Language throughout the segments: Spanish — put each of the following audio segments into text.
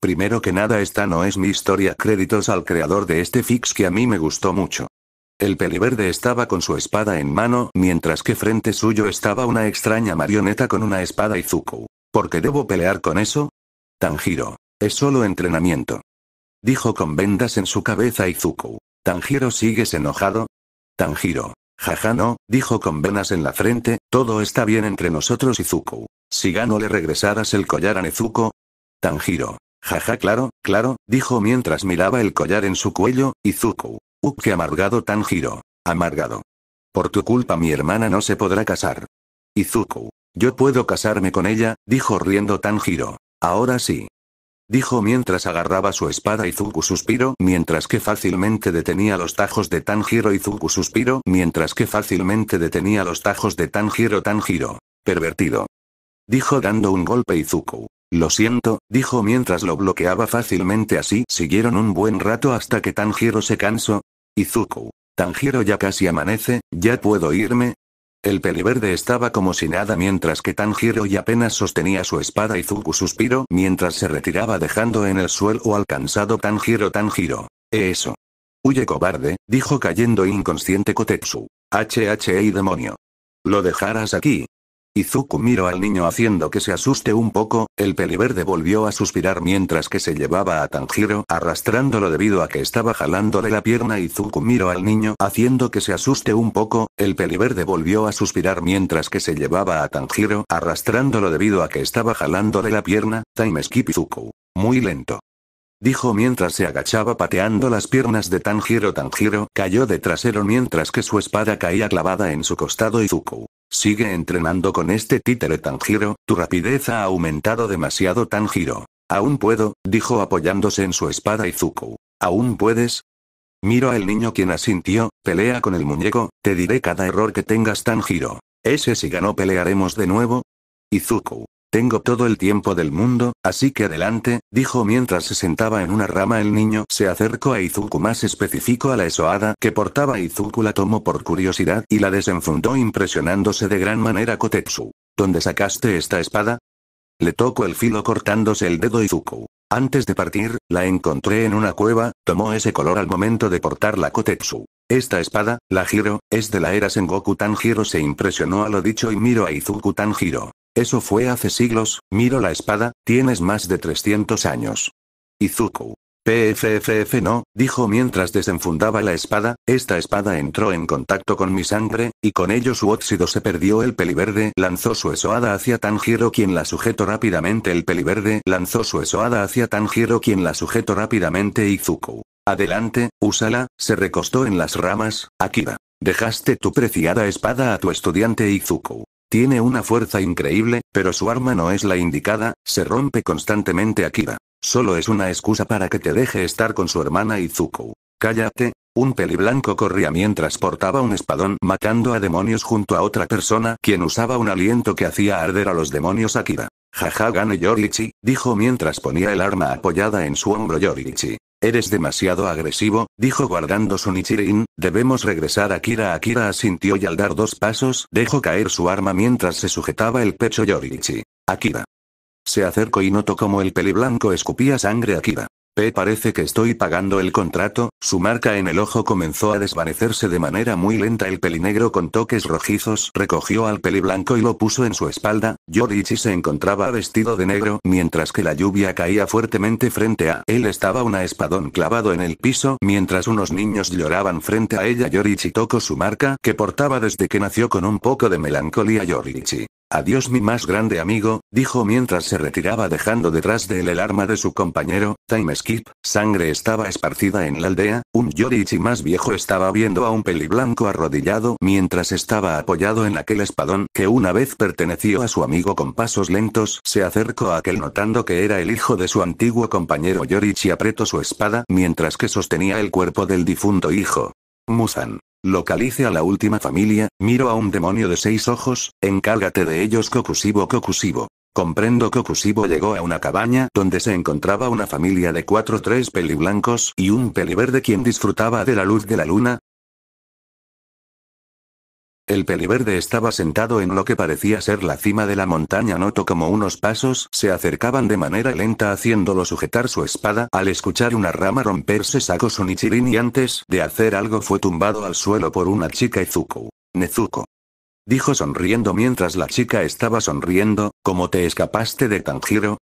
Primero que nada esta no es mi historia, créditos al creador de este fix que a mí me gustó mucho. El peliverde estaba con su espada en mano, mientras que frente suyo estaba una extraña marioneta con una espada y Zuko. ¿Por qué debo pelear con eso? Tanjiro. Es solo entrenamiento. Dijo con vendas en su cabeza Izuku. Tanjiro, ¿sigues enojado? Tanjiro. Jaja no, dijo con venas en la frente, todo está bien entre nosotros Izuku. Si Gano le regresaras el collar a Nezuko. Tanjiro. Jaja, claro, claro, dijo mientras miraba el collar en su cuello, Izuku. Uh, qué amargado Tanjiro. Amargado. Por tu culpa mi hermana no se podrá casar. Izuku. Yo puedo casarme con ella, dijo riendo Tanjiro. Ahora sí. Dijo mientras agarraba su espada Izuku suspiro, mientras que fácilmente detenía los tajos de Tanjiro Izuku suspiro, mientras que fácilmente detenía los tajos de Tanjiro Tanjiro. Pervertido. Dijo dando un golpe Izuku. Lo siento, dijo mientras lo bloqueaba fácilmente así. Siguieron un buen rato hasta que Tanjiro se cansó. Izuku. Tanjiro ya casi amanece, ya puedo irme. El peliverde estaba como si nada mientras que Tanjiro y apenas sostenía su espada Izuku suspiró mientras se retiraba dejando en el suelo al cansado Tanjiro Tanjiro. Eh, eso. Huye cobarde, dijo cayendo inconsciente Kotetsu. HHE demonio. Lo dejarás aquí, Izuku miró al niño haciendo que se asuste un poco, el peliverde volvió a suspirar mientras que se llevaba a Tanjiro arrastrándolo debido a que estaba jalando de la pierna Izuku miró al niño haciendo que se asuste un poco, el peliverde volvió a suspirar mientras que se llevaba a Tanjiro arrastrándolo debido a que estaba jalando de la pierna, time skip Izuku. Muy lento dijo mientras se agachaba pateando las piernas de Tanjiro. Tanjiro cayó de trasero mientras que su espada caía clavada en su costado Izuku. Sigue entrenando con este títere Tanjiro, tu rapidez ha aumentado demasiado Tanjiro. Aún puedo, dijo apoyándose en su espada Izuku. ¿Aún puedes? Miro al niño quien asintió, pelea con el muñeco, te diré cada error que tengas Tanjiro. Ese si ganó pelearemos de nuevo. Izuku. Tengo todo el tiempo del mundo, así que adelante, dijo mientras se sentaba en una rama el niño se acercó a Izuku más específico a la esoada que portaba Izuku la tomó por curiosidad y la desenfundó impresionándose de gran manera Kotetsu. ¿Dónde sacaste esta espada? Le tocó el filo cortándose el dedo Izuku. Antes de partir, la encontré en una cueva, tomó ese color al momento de portarla Kotetsu. Esta espada, la Giro, es de la era Sengoku Tanjiro se impresionó a lo dicho y miró a Izuku Tanjiro. Eso fue hace siglos, miro la espada, tienes más de 300 años. Izuku. PFFF no, dijo mientras desenfundaba la espada, esta espada entró en contacto con mi sangre, y con ello su óxido se perdió el peliverde lanzó su esoada hacia Tanjiro quien la sujetó rápidamente el peliverde lanzó su esoada hacia Tanjiro quien la sujetó rápidamente Izuku. Adelante, úsala, se recostó en las ramas, Akira. Dejaste tu preciada espada a tu estudiante Izuku. Tiene una fuerza increíble, pero su arma no es la indicada, se rompe constantemente Akira. Solo es una excusa para que te deje estar con su hermana Izuku. Cállate. Un peli blanco corría mientras portaba un espadón matando a demonios junto a otra persona quien usaba un aliento que hacía arder a los demonios Akira. Jaja gane Yorichi, dijo mientras ponía el arma apoyada en su hombro Yorichi. Eres demasiado agresivo, dijo guardando su Nichirin, debemos regresar Akira Akira asintió y al dar dos pasos dejó caer su arma mientras se sujetaba el pecho Yorichi. Akira. Se acercó y notó como el peli blanco escupía sangre Akira. P. Parece que estoy pagando el contrato, su marca en el ojo comenzó a desvanecerse de manera muy lenta. El pelinegro con toques rojizos recogió al peli blanco y lo puso en su espalda. Yorichi se encontraba vestido de negro, mientras que la lluvia caía fuertemente frente a él. Estaba una espadón clavado en el piso, mientras unos niños lloraban frente a ella. Yorichi tocó su marca, que portaba desde que nació con un poco de melancolía. Yorichi Adiós mi más grande amigo, dijo mientras se retiraba dejando detrás de él el arma de su compañero, Time Skip, sangre estaba esparcida en la aldea, un Yorichi más viejo estaba viendo a un peliblanco arrodillado mientras estaba apoyado en aquel espadón que una vez perteneció a su amigo con pasos lentos, se acercó a aquel notando que era el hijo de su antiguo compañero Yorichi apretó su espada mientras que sostenía el cuerpo del difunto hijo. Musan. Localice a la última familia, miro a un demonio de seis ojos, encárgate de ellos Cocusivo Cocusivo. Comprendo que llegó a una cabaña donde se encontraba una familia de cuatro tres peliblancos y un peliverde quien disfrutaba de la luz de la luna, el peliverde estaba sentado en lo que parecía ser la cima de la montaña. Noto como unos pasos se acercaban de manera lenta haciéndolo sujetar su espada. Al escuchar una rama romperse sacó su nichirin y antes de hacer algo fue tumbado al suelo por una chica Izuku. Nezuko. Dijo sonriendo mientras la chica estaba sonriendo, ¿cómo te escapaste de Tanjiro?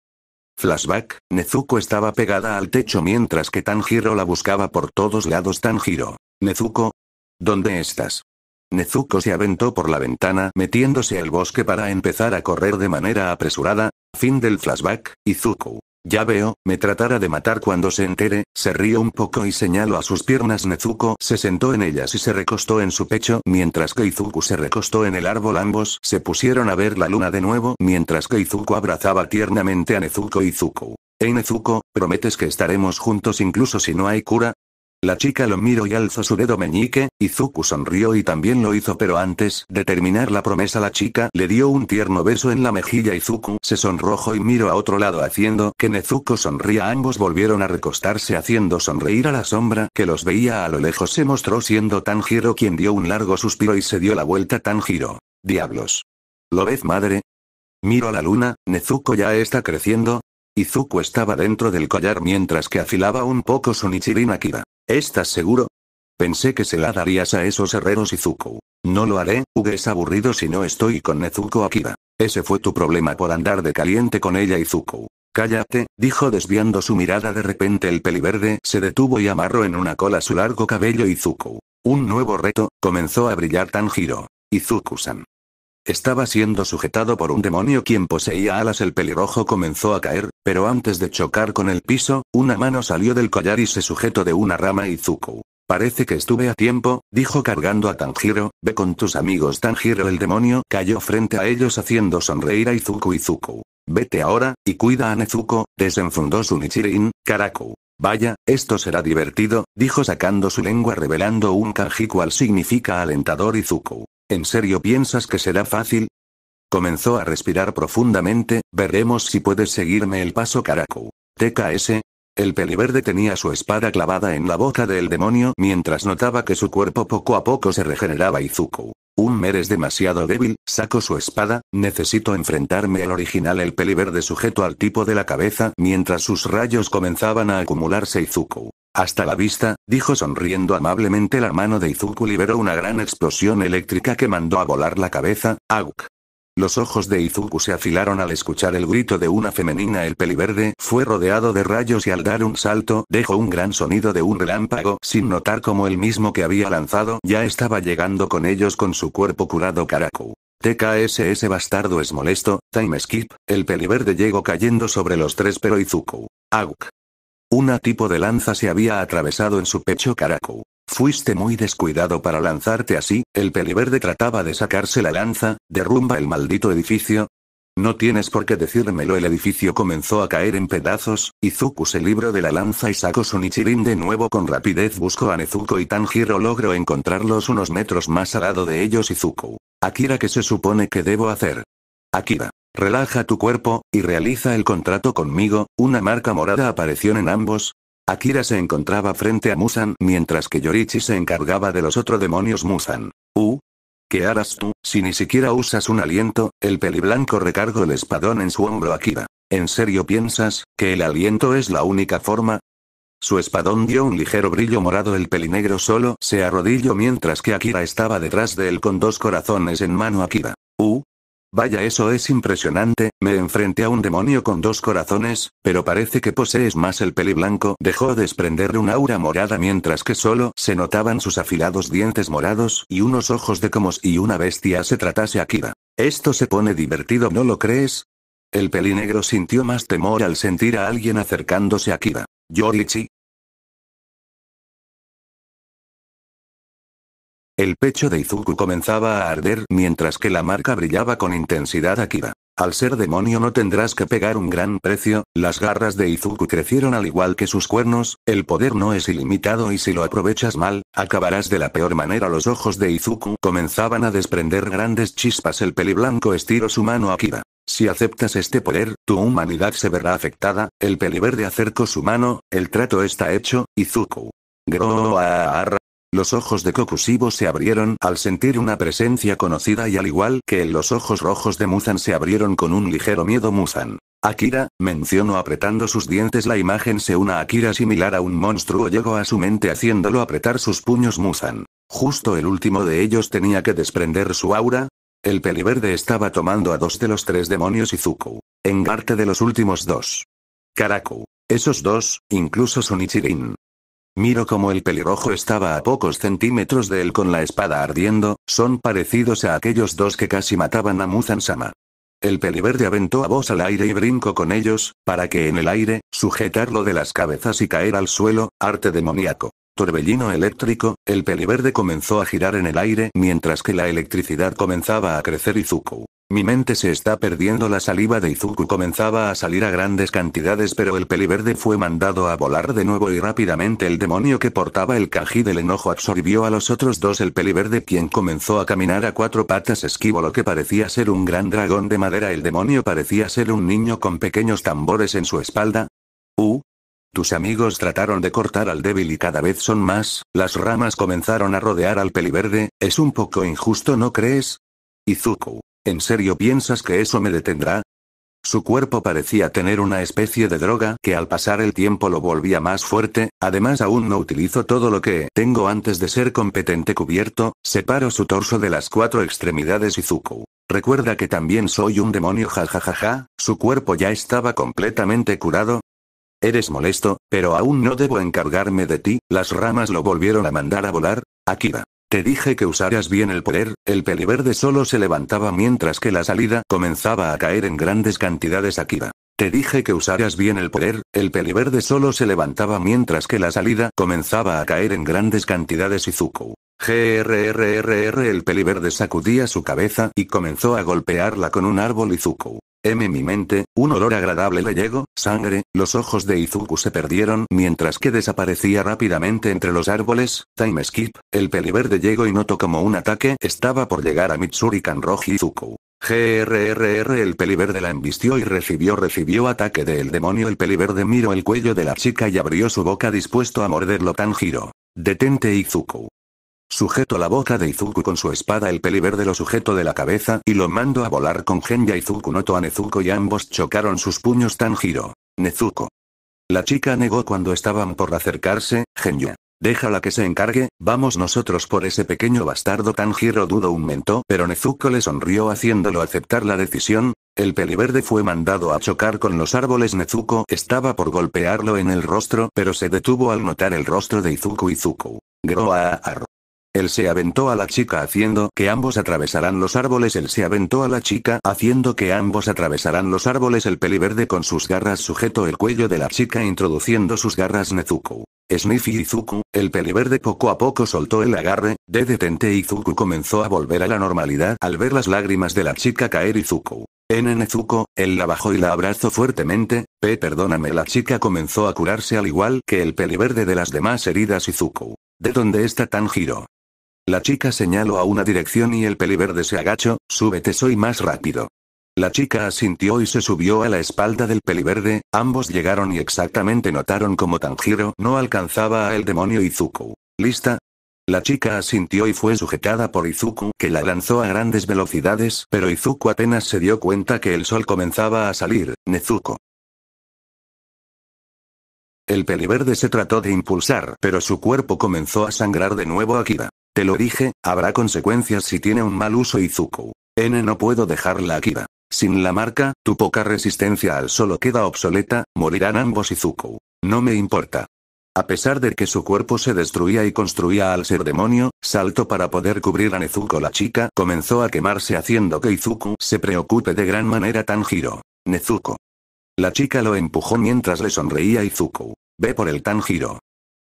Flashback, Nezuko estaba pegada al techo mientras que Tanjiro la buscaba por todos lados. Tanjiro. Nezuko. ¿Dónde estás? Nezuko se aventó por la ventana metiéndose al bosque para empezar a correr de manera apresurada. Fin del flashback, Izuku. Ya veo, me tratará de matar cuando se entere, se río un poco y señaló a sus piernas Nezuko se sentó en ellas y se recostó en su pecho, mientras que Izuku se recostó en el árbol ambos se pusieron a ver la luna de nuevo, mientras que Izuku abrazaba tiernamente a Nezuko Izuku. Hey Nezuko, ¿prometes que estaremos juntos incluso si no hay cura? La chica lo miró y alzó su dedo meñique, Izuku sonrió y también lo hizo pero antes de terminar la promesa la chica le dio un tierno beso en la mejilla Izuku se sonrojo y miró a otro lado haciendo que Nezuko sonría ambos volvieron a recostarse haciendo sonreír a la sombra que los veía a lo lejos se mostró siendo Tanjiro quien dio un largo suspiro y se dio la vuelta Tanjiro. Diablos. ¿Lo ves madre? Miro a la luna, Nezuko ya está creciendo. Izuku estaba dentro del collar mientras que afilaba un poco su Nichirin Akira. ¿Estás seguro? Pensé que se la darías a esos herreros Izuku. No lo haré, Uge es aburrido si no estoy con Nezuko Akira. Ese fue tu problema por andar de caliente con ella Izuku. Cállate, dijo desviando su mirada de repente el peliverde se detuvo y amarró en una cola su largo cabello Izuku. Un nuevo reto, comenzó a brillar Tanjiro. Izuku-san. Estaba siendo sujetado por un demonio quien poseía alas. El pelirrojo comenzó a caer, pero antes de chocar con el piso, una mano salió del collar y se sujetó de una rama Izuku. Parece que estuve a tiempo, dijo cargando a Tanjiro, ve con tus amigos Tanjiro el demonio cayó frente a ellos haciendo sonreír a Izuku Izuku. Vete ahora, y cuida a Nezuko, desenfundó su Nichirin, Karaku. Vaya, esto será divertido, dijo sacando su lengua revelando un kanji cual significa alentador Izuku. ¿En serio piensas que será fácil? Comenzó a respirar profundamente, veremos si puedes seguirme el paso Karaku. TKS. El peliverde tenía su espada clavada en la boca del demonio mientras notaba que su cuerpo poco a poco se regeneraba y Zuko. Un mer es demasiado débil, saco su espada, necesito enfrentarme al original el peliverde sujeto al tipo de la cabeza mientras sus rayos comenzaban a acumularse Izuku. Hasta la vista, dijo sonriendo amablemente la mano de Izuku liberó una gran explosión eléctrica que mandó a volar la cabeza, Auk. Los ojos de Izuku se afilaron al escuchar el grito de una femenina. El peliverde fue rodeado de rayos y al dar un salto dejó un gran sonido de un relámpago sin notar como el mismo que había lanzado ya estaba llegando con ellos con su cuerpo curado Karaku. ese bastardo es molesto, time skip, el peliverde llegó cayendo sobre los tres pero Izuku, Auk, una tipo de lanza se había atravesado en su pecho Karaku. Fuiste muy descuidado para lanzarte así, el peliverde trataba de sacarse la lanza, derrumba el maldito edificio. No tienes por qué decírmelo el edificio comenzó a caer en pedazos, Izuku se libró de la lanza y sacó su Nichirin de nuevo con rapidez buscó a Nezuko y Tanjiro logró encontrarlos unos metros más al lado de ellos Izuku. Akira ¿qué se supone que debo hacer? Akira. Relaja tu cuerpo, y realiza el contrato conmigo, una marca morada apareció en ambos. Akira se encontraba frente a Musan mientras que Yorichi se encargaba de los otros demonios Musan. Uh, ¿Qué harás tú, si ni siquiera usas un aliento? El peli blanco recargó el espadón en su hombro Akira. ¿En serio piensas, que el aliento es la única forma? Su espadón dio un ligero brillo morado el pelinegro solo se arrodilló mientras que Akira estaba detrás de él con dos corazones en mano Akira. Uh, Vaya, eso es impresionante, me enfrenté a un demonio con dos corazones, pero parece que posees más el peli blanco. Dejó desprender un aura morada mientras que solo se notaban sus afilados dientes morados y unos ojos de como si una bestia se tratase a Kiba. Esto se pone divertido, ¿no lo crees? El pelinegro sintió más temor al sentir a alguien acercándose a Kiba. Yorichi, El pecho de Izuku comenzaba a arder mientras que la marca brillaba con intensidad Akiba. Al ser demonio no tendrás que pegar un gran precio, las garras de Izuku crecieron al igual que sus cuernos, el poder no es ilimitado y si lo aprovechas mal, acabarás de la peor manera. Los ojos de Izuku comenzaban a desprender grandes chispas. El peli blanco estiró su mano a Akiba. Si aceptas este poder, tu humanidad se verá afectada, el peli verde acercó su mano, el trato está hecho, Izuku. Groa. Los ojos de Kokushibo se abrieron al sentir una presencia conocida y al igual que los ojos rojos de Muzan se abrieron con un ligero miedo Muzan. Akira, mencionó apretando sus dientes la imagen se una Akira similar a un monstruo llegó a su mente haciéndolo apretar sus puños Muzan. Justo el último de ellos tenía que desprender su aura. El peliverde estaba tomando a dos de los tres demonios Izuku. Engarte de los últimos dos. Karaku. Esos dos, incluso Sunichirin. Miro como el pelirrojo estaba a pocos centímetros de él con la espada ardiendo, son parecidos a aquellos dos que casi mataban a Muzan-sama. El peliverde aventó a voz al aire y brinco con ellos, para que en el aire, sujetarlo de las cabezas y caer al suelo, arte demoníaco. Torbellino eléctrico, el peliverde comenzó a girar en el aire mientras que la electricidad comenzaba a crecer Izuku. Mi mente se está perdiendo la saliva de Izuku comenzaba a salir a grandes cantidades pero el peliverde fue mandado a volar de nuevo y rápidamente el demonio que portaba el cají del enojo absorbió a los otros dos el peliverde quien comenzó a caminar a cuatro patas esquivo lo que parecía ser un gran dragón de madera el demonio parecía ser un niño con pequeños tambores en su espalda. U. Uh, tus amigos trataron de cortar al débil y cada vez son más, las ramas comenzaron a rodear al peliverde, es un poco injusto ¿no crees? Izuku. ¿En serio piensas que eso me detendrá? Su cuerpo parecía tener una especie de droga que al pasar el tiempo lo volvía más fuerte, además aún no utilizo todo lo que tengo antes de ser competente cubierto, separo su torso de las cuatro extremidades Izuku. Recuerda que también soy un demonio jajajaja, su cuerpo ya estaba completamente curado, Eres molesto, pero aún no debo encargarme de ti, las ramas lo volvieron a mandar a volar, Akira. Te dije que usaras bien el poder, el peliverde solo se levantaba mientras que la salida comenzaba a caer en grandes cantidades Akira. Te dije que usaras bien el poder, el peliverde solo se levantaba mientras que la salida comenzaba a caer en grandes cantidades Izuku. GRRRR el peliverde sacudía su cabeza y comenzó a golpearla con un árbol Izuku. M mi mente, un olor agradable le llegó, sangre, los ojos de Izuku se perdieron mientras que desaparecía rápidamente entre los árboles, time skip, el peliverde llegó y notó como un ataque estaba por llegar a Mitsuri Kanroji Izuku. GRRR el peliverde la embistió y recibió recibió ataque del demonio el peliverde miró el cuello de la chica y abrió su boca dispuesto a morderlo tan giro. Detente Izuku. Sujeto la boca de Izuku con su espada el peliverde lo sujeto de la cabeza y lo mando a volar con Genya Izuku noto a Nezuko y ambos chocaron sus puños Tanjiro. Nezuko. La chica negó cuando estaban por acercarse, Genya. Déjala que se encargue, vamos nosotros por ese pequeño bastardo Tanjiro dudo un momento pero Nezuko le sonrió haciéndolo aceptar la decisión, el peliverde fue mandado a chocar con los árboles Nezuko estaba por golpearlo en el rostro pero se detuvo al notar el rostro de Izuku Izuku. Arro. Él se aventó a la chica haciendo que ambos atravesaran los árboles. Él se aventó a la chica haciendo que ambos atravesaran los árboles. El peliverde con sus garras sujetó el cuello de la chica introduciendo sus garras Nezuko. Sniffy Izuku, el peliverde poco a poco soltó el agarre, de detente Izuku comenzó a volver a la normalidad al ver las lágrimas de la chica caer Izuku. En Nezuko, él la bajó y la abrazó fuertemente, P perdóname la chica comenzó a curarse al igual que el peliverde de las demás heridas Izuku. ¿De dónde está Tanjiro? La chica señaló a una dirección y el peliverde se agachó, súbete soy más rápido. La chica asintió y se subió a la espalda del peliverde, ambos llegaron y exactamente notaron como Tanjiro no alcanzaba a el demonio Izuku. ¿Lista? La chica asintió y fue sujetada por Izuku, que la lanzó a grandes velocidades, pero Izuku apenas se dio cuenta que el sol comenzaba a salir, Nezuko. El peliverde se trató de impulsar, pero su cuerpo comenzó a sangrar de nuevo Akira. Te lo dije, habrá consecuencias si tiene un mal uso Izuku. N no puedo dejarla aquí. Sin la marca, tu poca resistencia al solo queda obsoleta, morirán ambos Izuku. No me importa. A pesar de que su cuerpo se destruía y construía al ser demonio, saltó para poder cubrir a Nezuko la chica comenzó a quemarse haciendo que Izuku se preocupe de gran manera Tanjiro. Nezuko. La chica lo empujó mientras le sonreía Izuku. Ve por el Tanjiro.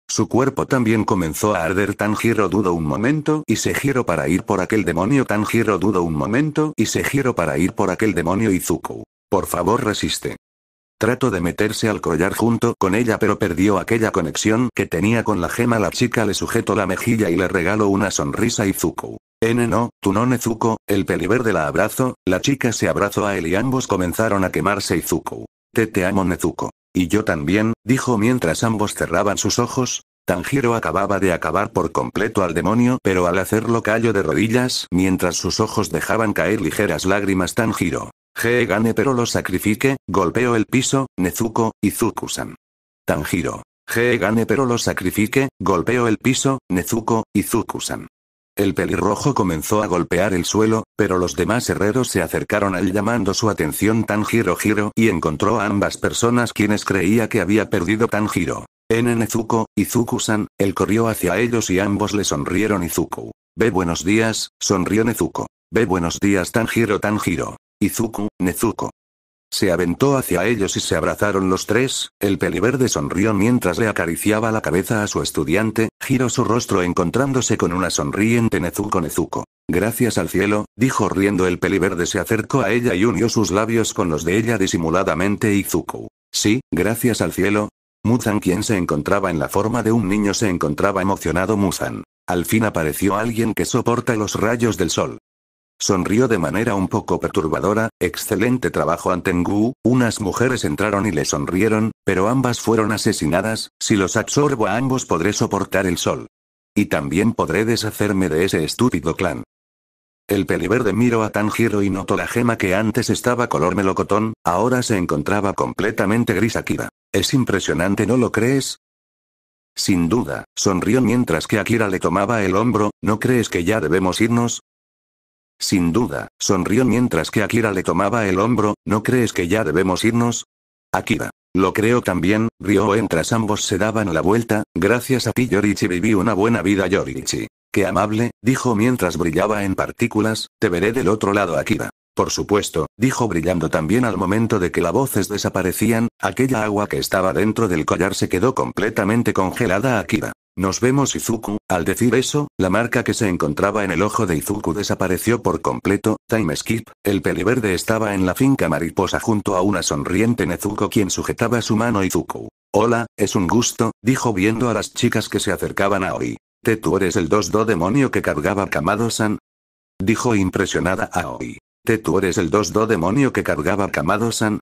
Su cuerpo también comenzó a arder giro dudo un momento y se giro para ir por aquel demonio giro dudo un momento y se giro para ir por aquel demonio Izuku. Por favor resiste. Trato de meterse al collar junto con ella pero perdió aquella conexión que tenía con la gema la chica le sujetó la mejilla y le regaló una sonrisa Izuku. N no, tú no Nezuko, el peliverde la abrazo, la chica se abrazó a él y ambos comenzaron a quemarse Izuku. Te te amo Nezuko. Y yo también, dijo mientras ambos cerraban sus ojos. Tanjiro acababa de acabar por completo al demonio, pero al hacerlo cayó de rodillas, mientras sus ojos dejaban caer ligeras lágrimas Tanjiro. Je gane pero lo sacrifique, golpeó el piso, Nezuko, y Zukusan. Tanjiro. Je gane pero lo sacrifique, golpeó el piso, Nezuko, y Zukusan. El pelirrojo comenzó a golpear el suelo, pero los demás herreros se acercaron al llamando su atención Tanjiro Giro y encontró a ambas personas quienes creía que había perdido Tanjiro. En Nezuko, Izuku-san, él corrió hacia ellos y ambos le sonrieron Izuku. Ve buenos días, sonrió Nezuko. Ve buenos días Tanjiro Tanjiro. Izuku, Nezuko. Se aventó hacia ellos y se abrazaron los tres, el peliverde sonrió mientras le acariciaba la cabeza a su estudiante, giró su rostro encontrándose con una sonriente Nezuko Nezuko. Gracias al cielo, dijo riendo el peliverde se acercó a ella y unió sus labios con los de ella disimuladamente Izuku. Sí, gracias al cielo. Muzan quien se encontraba en la forma de un niño se encontraba emocionado Muzan. Al fin apareció alguien que soporta los rayos del sol. Sonrió de manera un poco perturbadora, excelente trabajo Antengu, unas mujeres entraron y le sonrieron, pero ambas fueron asesinadas, si los absorbo a ambos podré soportar el sol. Y también podré deshacerme de ese estúpido clan. El peliverde miró a Tanjiro y notó la gema que antes estaba color melocotón, ahora se encontraba completamente gris Akira. Es impresionante, ¿no lo crees? Sin duda, sonrió mientras que Akira le tomaba el hombro, ¿no crees que ya debemos irnos? Sin duda, sonrió mientras que Akira le tomaba el hombro, ¿no crees que ya debemos irnos? Akira. Lo creo también, rió mientras ambos se daban la vuelta, gracias a ti Yorichi viví una buena vida Yorichi. Qué amable, dijo mientras brillaba en partículas, te veré del otro lado Akira. Por supuesto, dijo brillando también al momento de que las voces desaparecían, aquella agua que estaba dentro del collar se quedó completamente congelada Akira. Nos vemos Izuku, al decir eso, la marca que se encontraba en el ojo de Izuku desapareció por completo, time skip, el peliverde estaba en la finca mariposa junto a una sonriente Nezuko quien sujetaba su mano Izuku. Hola, es un gusto, dijo viendo a las chicas que se acercaban a Oi. Te tú eres el 2 do demonio que cargaba Kamado-san. Dijo impresionada a Oi. Te tú eres el 2 do demonio que cargaba Kamado-san.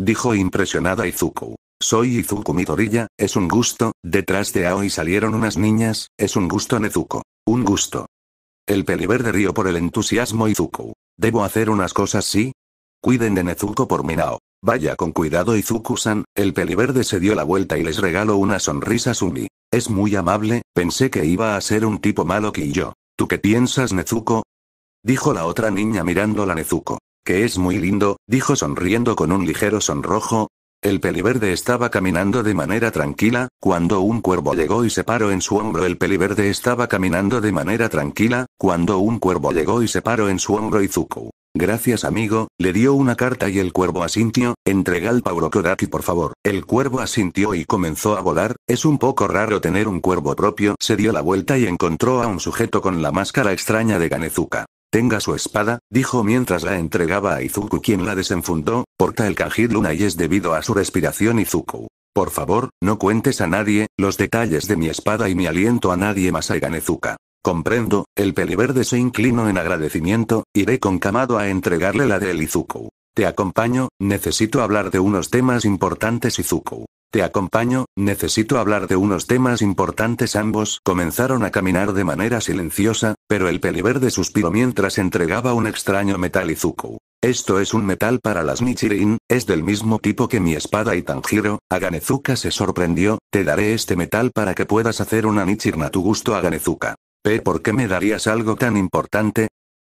Dijo impresionada Izuku. Soy Izuku Midoriya, es un gusto, detrás de Aoi salieron unas niñas, es un gusto Nezuko. Un gusto. El peliverde río por el entusiasmo Izuku. ¿Debo hacer unas cosas sí? Cuiden de Nezuko por Minao. Vaya con cuidado Izuku-san, el peliverde se dio la vuelta y les regaló una sonrisa Sumi. Es muy amable, pensé que iba a ser un tipo malo que yo. ¿Tú qué piensas Nezuko? Dijo la otra niña mirándola Nezuko. Que es muy lindo, dijo sonriendo con un ligero sonrojo, el peliverde estaba caminando de manera tranquila, cuando un cuervo llegó y se paró en su hombro. El peliverde estaba caminando de manera tranquila, cuando un cuervo llegó y se paró en su hombro. Izuku. Gracias amigo, le dio una carta y el cuervo asintió, entrega al Kodaki por favor. El cuervo asintió y comenzó a volar, es un poco raro tener un cuervo propio. Se dio la vuelta y encontró a un sujeto con la máscara extraña de Ganezuka. Tenga su espada, dijo mientras la entregaba a Izuku quien la desenfundó, porta el kanji Luna y es debido a su respiración Izuku. Por favor, no cuentes a nadie, los detalles de mi espada y mi aliento a nadie más Aiganezuka. Comprendo, el peliverde se inclinó en agradecimiento, iré con Kamado a entregarle la de Izuku. Te acompaño, necesito hablar de unos temas importantes Izuku. Te acompaño, necesito hablar de unos temas importantes. Ambos comenzaron a caminar de manera silenciosa, pero el peliverde suspiró mientras entregaba un extraño metal Izuku. Esto es un metal para las Nichirin, es del mismo tipo que mi espada y Tanjiro. Aganezuka se sorprendió, te daré este metal para que puedas hacer una Nichirin a tu gusto Aganezuka. ¿P por qué me darías algo tan importante?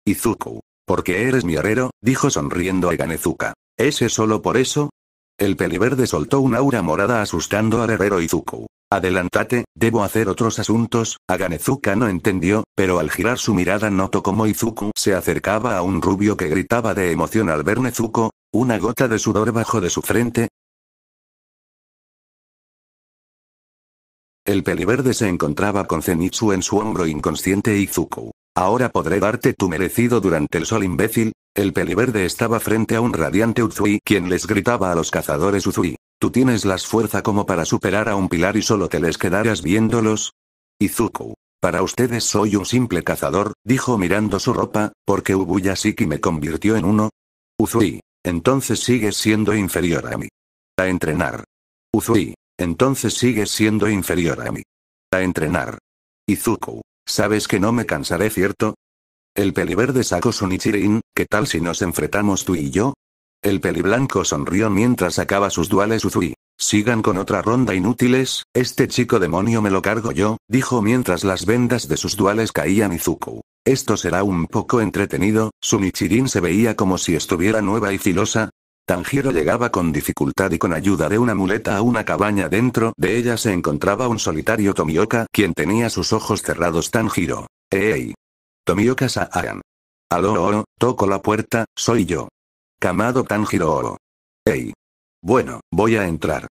Izuku. Porque eres mi herrero, dijo sonriendo Aganezuka. ¿Ese solo por eso? El peliverde soltó un aura morada asustando a herrero Izuku. Adelántate, debo hacer otros asuntos, Aganezuka no entendió, pero al girar su mirada notó como Izuku se acercaba a un rubio que gritaba de emoción al ver Nezuko, una gota de sudor bajo de su frente, El peliverde se encontraba con Zenitsu en su hombro inconsciente Izuku. Ahora podré darte tu merecido durante el sol imbécil, el peliverde estaba frente a un radiante Uzui quien les gritaba a los cazadores Uzui. Tú tienes las fuerza como para superar a un pilar y solo te les quedarás viéndolos. Izuku. Para ustedes soy un simple cazador, dijo mirando su ropa, porque Ubuyashiki me convirtió en uno. Uzui. Entonces sigues siendo inferior a mí. A entrenar. Uzui. Entonces sigues siendo inferior a mí. A entrenar. Izuku. Sabes que no me cansaré, ¿cierto? El peliverde sacó su Nichirin, ¿qué tal si nos enfrentamos tú y yo? El peliblanco sonrió mientras sacaba sus duales Uzui. Sigan con otra ronda inútiles, este chico demonio me lo cargo yo, dijo mientras las vendas de sus duales caían Izuku. Esto será un poco entretenido, su Nichirin se veía como si estuviera nueva y filosa. Tanjiro llegaba con dificultad y con ayuda de una muleta a una cabaña dentro de ella se encontraba un solitario Tomioka quien tenía sus ojos cerrados Tanjiro. ¡Ey! Tomioka Saaran. Aló toco la puerta, soy yo. Kamado Tanjiro Oro. Hey. Bueno, voy a entrar.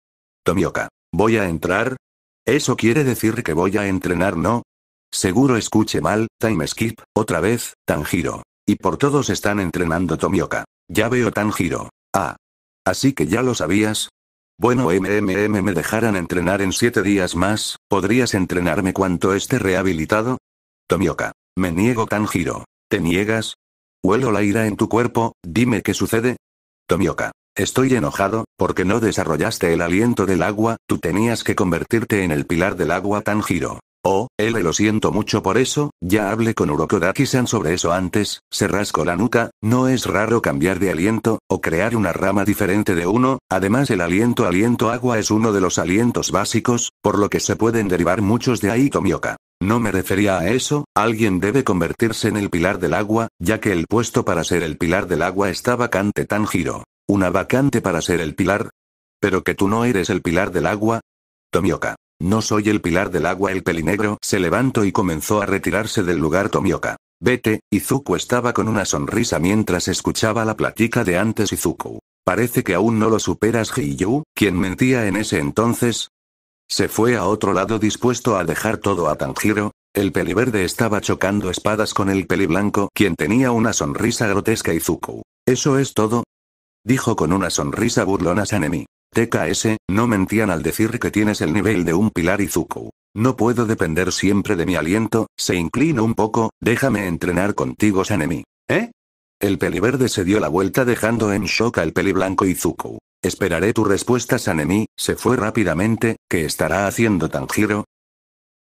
Tomioka. ¿Voy a entrar? ¿Eso quiere decir que voy a entrenar, no? Seguro escuche mal, time skip, otra vez, Tanjiro. Y por todos están entrenando Tomioka. Ya veo Tanjiro. Ah. Así que ya lo sabías. Bueno, MMM me dejaran entrenar en siete días más, ¿podrías entrenarme cuanto esté rehabilitado? Tomioka. Me niego Tanjiro. ¿Te niegas? Huelo la ira en tu cuerpo, dime qué sucede. Tomioka. Estoy enojado, porque no desarrollaste el aliento del agua, tú tenías que convertirte en el pilar del agua Tanjiro. Oh, él lo siento mucho por eso, ya hablé con Urokodaki-san sobre eso antes, se rasco la nuca, no es raro cambiar de aliento, o crear una rama diferente de uno, además el aliento aliento agua es uno de los alientos básicos, por lo que se pueden derivar muchos de ahí Tomioka. No me refería a eso, alguien debe convertirse en el pilar del agua, ya que el puesto para ser el pilar del agua está vacante tan giro. ¿Una vacante para ser el pilar? ¿Pero que tú no eres el pilar del agua? Tomioka. No soy el pilar del agua. El pelinegro se levantó y comenzó a retirarse del lugar Tomioka. Vete, Izuku estaba con una sonrisa mientras escuchaba la plática de antes Izuku. Parece que aún no lo superas Hiyu, quien mentía en ese entonces, se fue a otro lado dispuesto a dejar todo a Tanjiro. El peliverde estaba chocando espadas con el peliblanco, quien tenía una sonrisa grotesca y Zuku. ¿Eso es todo? Dijo con una sonrisa burlona Sanemi. TKS, no mentían al decir que tienes el nivel de un pilar Izuku. No puedo depender siempre de mi aliento, se inclina un poco, déjame entrenar contigo Sanemi. ¿Eh? El peliverde se dio la vuelta dejando en shock al peliblanco Izuku. Esperaré tu respuesta Sanemi, se fue rápidamente, ¿qué estará haciendo Tanjiro?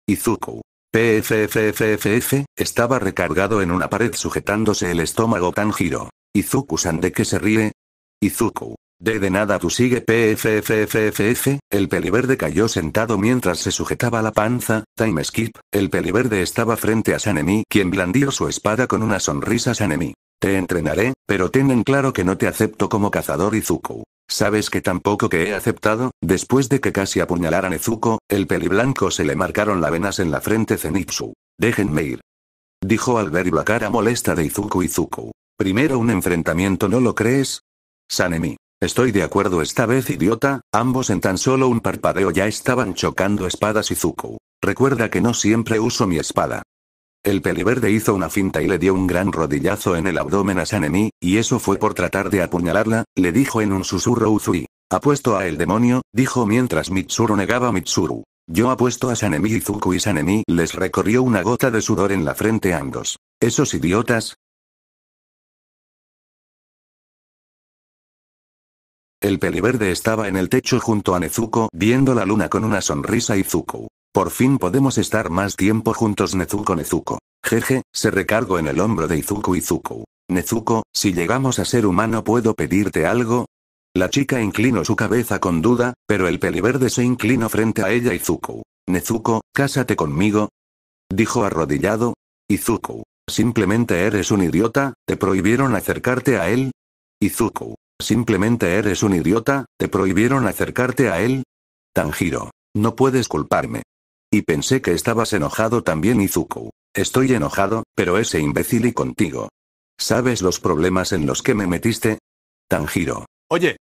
Izuku. PFFFFF, estaba recargado en una pared sujetándose el estómago Tanjiro. Izuku-san que se ríe. Izuku. De de nada tú sigue PFFFFF, el peliverde cayó sentado mientras se sujetaba la panza, time skip, el peliverde estaba frente a Sanemi quien blandió su espada con una sonrisa Sanemi. Te entrenaré, pero ten en claro que no te acepto como cazador Izuku. Sabes que tampoco que he aceptado, después de que casi a Nezuko, el peli blanco se le marcaron las venas en la frente Zenitsu. Déjenme ir. Dijo al ver la cara molesta de Izuku Izuku. Primero un enfrentamiento, ¿no lo crees? Sanemi. Estoy de acuerdo esta vez, idiota, ambos en tan solo un parpadeo ya estaban chocando espadas Izuku. Recuerda que no siempre uso mi espada. El peliverde hizo una finta y le dio un gran rodillazo en el abdomen a Sanemi, y eso fue por tratar de apuñalarla, le dijo en un susurro Uzui. Apuesto a el demonio, dijo mientras Mitsuru negaba Mitsuru. Yo apuesto a Sanemi Izuku y Sanemi les recorrió una gota de sudor en la frente a ambos. Esos idiotas, El peliverde estaba en el techo junto a Nezuko, viendo la luna con una sonrisa Izuku. Por fin podemos estar más tiempo juntos Nezuko Nezuko. Jeje, se recargo en el hombro de Izuku Izuku. Nezuko, si llegamos a ser humano puedo pedirte algo, la chica inclinó su cabeza con duda, pero el peliverde se inclinó frente a ella Izuku. Nezuko, cásate conmigo. Dijo arrodillado. Izuku, simplemente eres un idiota, te prohibieron acercarte a él. Izuku, simplemente eres un idiota, te prohibieron acercarte a él. Tanjiro, no puedes culparme. Y pensé que estabas enojado también, Izuku. Estoy enojado, pero ese imbécil y contigo. ¿Sabes los problemas en los que me metiste? Tanjiro. Oye.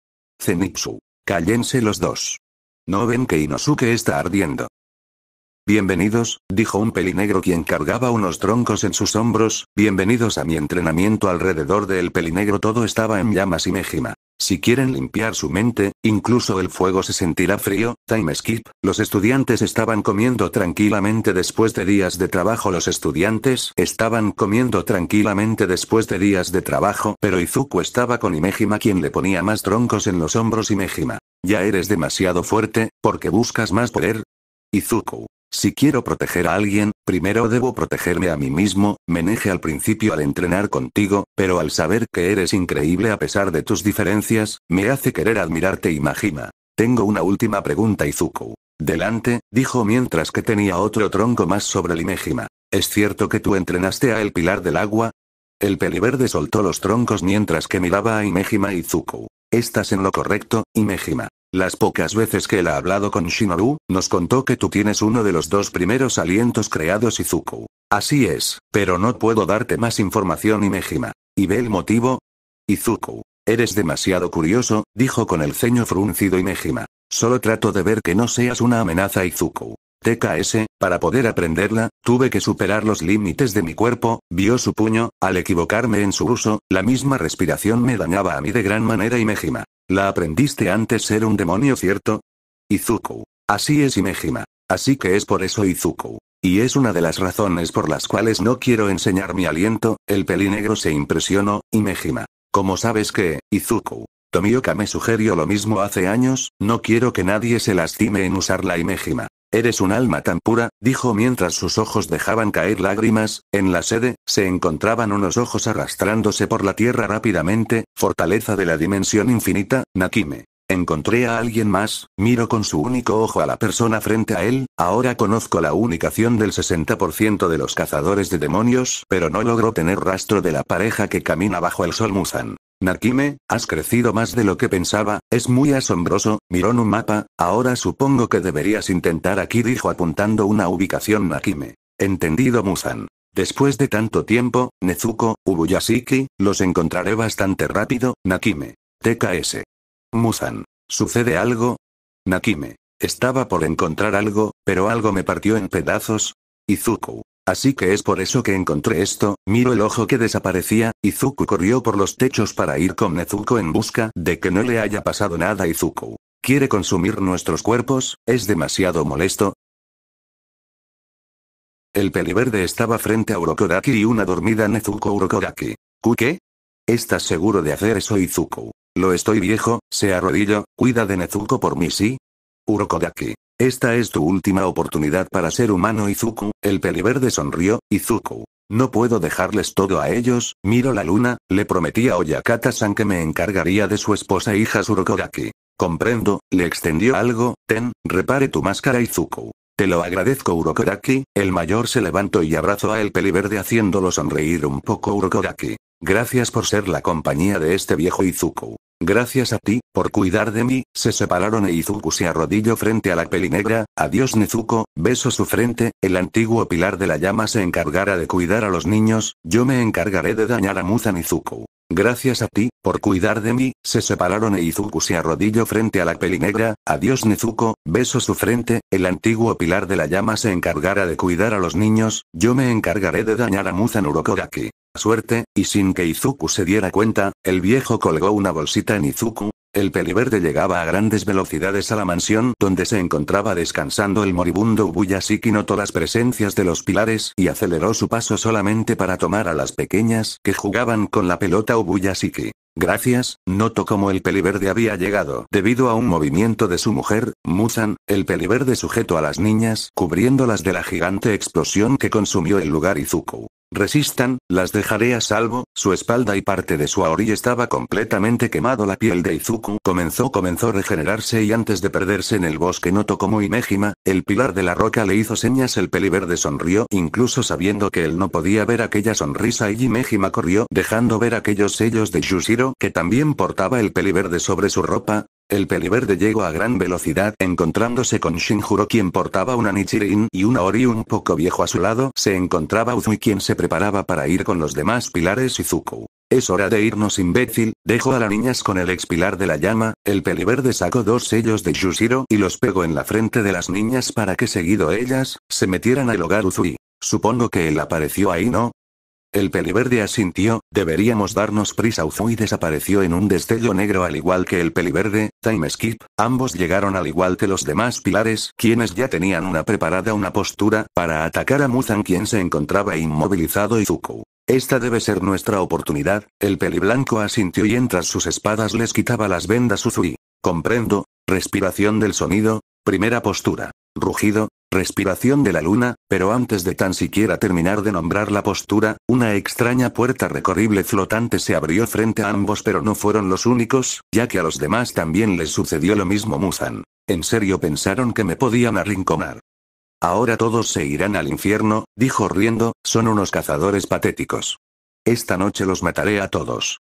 Zenitsu. Cállense los dos. ¿No ven que Inosuke está ardiendo? Bienvenidos, dijo un pelinegro quien cargaba unos troncos en sus hombros, bienvenidos a mi entrenamiento alrededor del pelinegro todo estaba en llamas y Mejima. Si quieren limpiar su mente, incluso el fuego se sentirá frío. Time skip. Los estudiantes estaban comiendo tranquilamente después de días de trabajo. Los estudiantes estaban comiendo tranquilamente después de días de trabajo, pero Izuku estaba con Imejima quien le ponía más troncos en los hombros Imejima. Ya eres demasiado fuerte, porque buscas más poder. Izuku. Si quiero proteger a alguien, primero debo protegerme a mí mismo, meneje al principio al entrenar contigo, pero al saber que eres increíble a pesar de tus diferencias, me hace querer admirarte Imagina. Tengo una última pregunta Izuku. Delante, dijo mientras que tenía otro tronco más sobre Limejima. ¿Es cierto que tú entrenaste a el pilar del agua? El peliverde soltó los troncos mientras que miraba a Imejima Izuku. Estás en lo correcto, Imejima. Las pocas veces que él ha hablado con Shinobu, nos contó que tú tienes uno de los dos primeros alientos creados Izuku. Así es, pero no puedo darte más información Imejima. ¿Y ve el motivo? Izuku. Eres demasiado curioso, dijo con el ceño fruncido Imejima. Solo trato de ver que no seas una amenaza Izuku. TKS, para poder aprenderla, tuve que superar los límites de mi cuerpo, vio su puño, al equivocarme en su uso, la misma respiración me dañaba a mí de gran manera y Mejima. ¿La aprendiste antes ser un demonio cierto? Izuku. Así es Imejima. Así que es por eso Izuku. Y es una de las razones por las cuales no quiero enseñar mi aliento, el pelinegro se impresionó, y Mejima. Como sabes que, Izuku, Tomioka me sugirió lo mismo hace años, no quiero que nadie se lastime en usar la Imejima. Eres un alma tan pura, dijo mientras sus ojos dejaban caer lágrimas, en la sede, se encontraban unos ojos arrastrándose por la tierra rápidamente, fortaleza de la dimensión infinita, Nakime. Encontré a alguien más, miro con su único ojo a la persona frente a él, ahora conozco la ubicación del 60% de los cazadores de demonios, pero no logro tener rastro de la pareja que camina bajo el sol Musan. Nakime, has crecido más de lo que pensaba, es muy asombroso, miró un mapa, ahora supongo que deberías intentar aquí dijo apuntando una ubicación Nakime. Entendido Musan. Después de tanto tiempo, Nezuko, Ubuyashiki, los encontraré bastante rápido, Nakime. TKS. Musan. ¿Sucede algo? Nakime. Estaba por encontrar algo, pero algo me partió en pedazos. Izuku. Así que es por eso que encontré esto, miro el ojo que desaparecía, Izuku corrió por los techos para ir con Nezuko en busca de que no le haya pasado nada a Izuku. ¿Quiere consumir nuestros cuerpos? ¿Es demasiado molesto? El peliverde estaba frente a Urokodaki y una dormida Nezuko Urokodaki. ¿Qué? ¿Estás seguro de hacer eso Izuku? Lo estoy viejo, se arrodillo, cuida de Nezuko por mí sí. Urokodaki. Esta es tu última oportunidad para ser humano Izuku, el peliverde sonrió, Izuku. No puedo dejarles todo a ellos, miro la luna, le prometí a Oyakata-san que me encargaría de su esposa e hija Urokodaki. Comprendo, le extendió algo, ten, repare tu máscara Izuku. Te lo agradezco Urokodaki, el mayor se levantó y abrazó a el peliverde haciéndolo sonreír un poco Urokodaki. Gracias por ser la compañía de este viejo Izuku. Gracias a ti, por cuidar de mí, se separaron e Izuku se arrodilló frente a la negra, adiós Nezuko, beso su frente, el antiguo pilar de la llama se encargará de cuidar a los niños, yo me encargaré de dañar a Muzan Izuku. Gracias a ti, por cuidar de mí, se separaron e Izuku se arrodilló frente a la negra, adiós Nezuko, beso su frente, el antiguo pilar de la llama se encargará de cuidar a los niños, yo me encargaré de dañar a Muzan Urokodaki. Suerte, y sin que Izuku se diera cuenta, el viejo colgó una bolsita en Izuku, el peliverde llegaba a grandes velocidades a la mansión donde se encontraba descansando el moribundo Ubuyashiki notó las presencias de los pilares y aceleró su paso solamente para tomar a las pequeñas que jugaban con la pelota Ubuyashiki. Gracias, noto cómo el peliverde había llegado. Debido a un movimiento de su mujer, Musan, el peliverde sujeto a las niñas, cubriéndolas de la gigante explosión que consumió el lugar Izuku. Resistan, las dejaré a salvo, su espalda y parte de su orilla estaba completamente quemado la piel de Izuku comenzó comenzó a regenerarse y antes de perderse en el bosque notó como Mejima el pilar de la roca le hizo señas el peliverde sonrió incluso sabiendo que él no podía ver aquella sonrisa y Imejima corrió dejando ver aquellos sellos de Yushiro que también portaba el peliverde sobre su ropa, el peliverde llegó a gran velocidad encontrándose con Shinjuro quien portaba una Nichirin y una Ori un poco viejo a su lado se encontraba Uzui quien se preparaba para ir con los demás pilares y Zuko. Es hora de irnos imbécil, dejó a las niñas con el ex pilar de la llama, el peliverde sacó dos sellos de Yushiro y los pegó en la frente de las niñas para que seguido ellas, se metieran al hogar Uzui. Supongo que él apareció ahí no, el peliverde asintió, deberíamos darnos prisa. y desapareció en un destello negro al igual que el peliverde, Time Skip, ambos llegaron al igual que los demás pilares, quienes ya tenían una preparada una postura, para atacar a Muzan quien se encontraba inmovilizado y Zuko. Esta debe ser nuestra oportunidad, el peliblanco asintió y mientras sus espadas les quitaba las vendas Uzui. Comprendo, respiración del sonido, Primera postura. Rugido, respiración de la luna, pero antes de tan siquiera terminar de nombrar la postura, una extraña puerta recorrible flotante se abrió frente a ambos pero no fueron los únicos, ya que a los demás también les sucedió lo mismo Muzan. En serio pensaron que me podían arrinconar. Ahora todos se irán al infierno, dijo riendo, son unos cazadores patéticos. Esta noche los mataré a todos.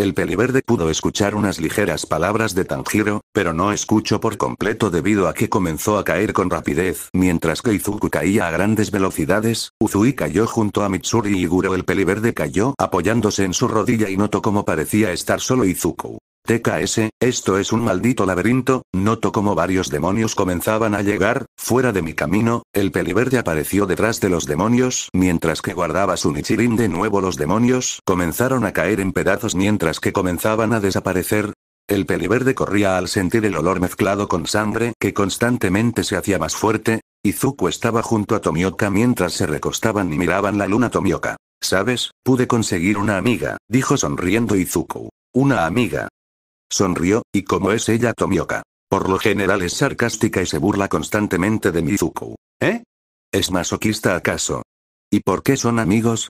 El peliverde pudo escuchar unas ligeras palabras de Tanjiro, pero no escuchó por completo debido a que comenzó a caer con rapidez. Mientras que Izuku caía a grandes velocidades, Uzui cayó junto a Mitsuri y Guro. El peliverde cayó apoyándose en su rodilla y notó como parecía estar solo Izuku. TKS, esto es un maldito laberinto, noto como varios demonios comenzaban a llegar, fuera de mi camino, el peliverde apareció detrás de los demonios, mientras que guardaba su Nichirin de nuevo los demonios comenzaron a caer en pedazos mientras que comenzaban a desaparecer, el peliverde corría al sentir el olor mezclado con sangre que constantemente se hacía más fuerte. Izuku estaba junto a Tomioka mientras se recostaban y miraban la luna Tomioka. ¿Sabes? Pude conseguir una amiga, dijo sonriendo Izuku. Una amiga, Sonrió, y como es ella Tomioka. Por lo general es sarcástica y se burla constantemente de Mizuku. ¿Eh? ¿Es masoquista acaso? ¿Y por qué son amigos?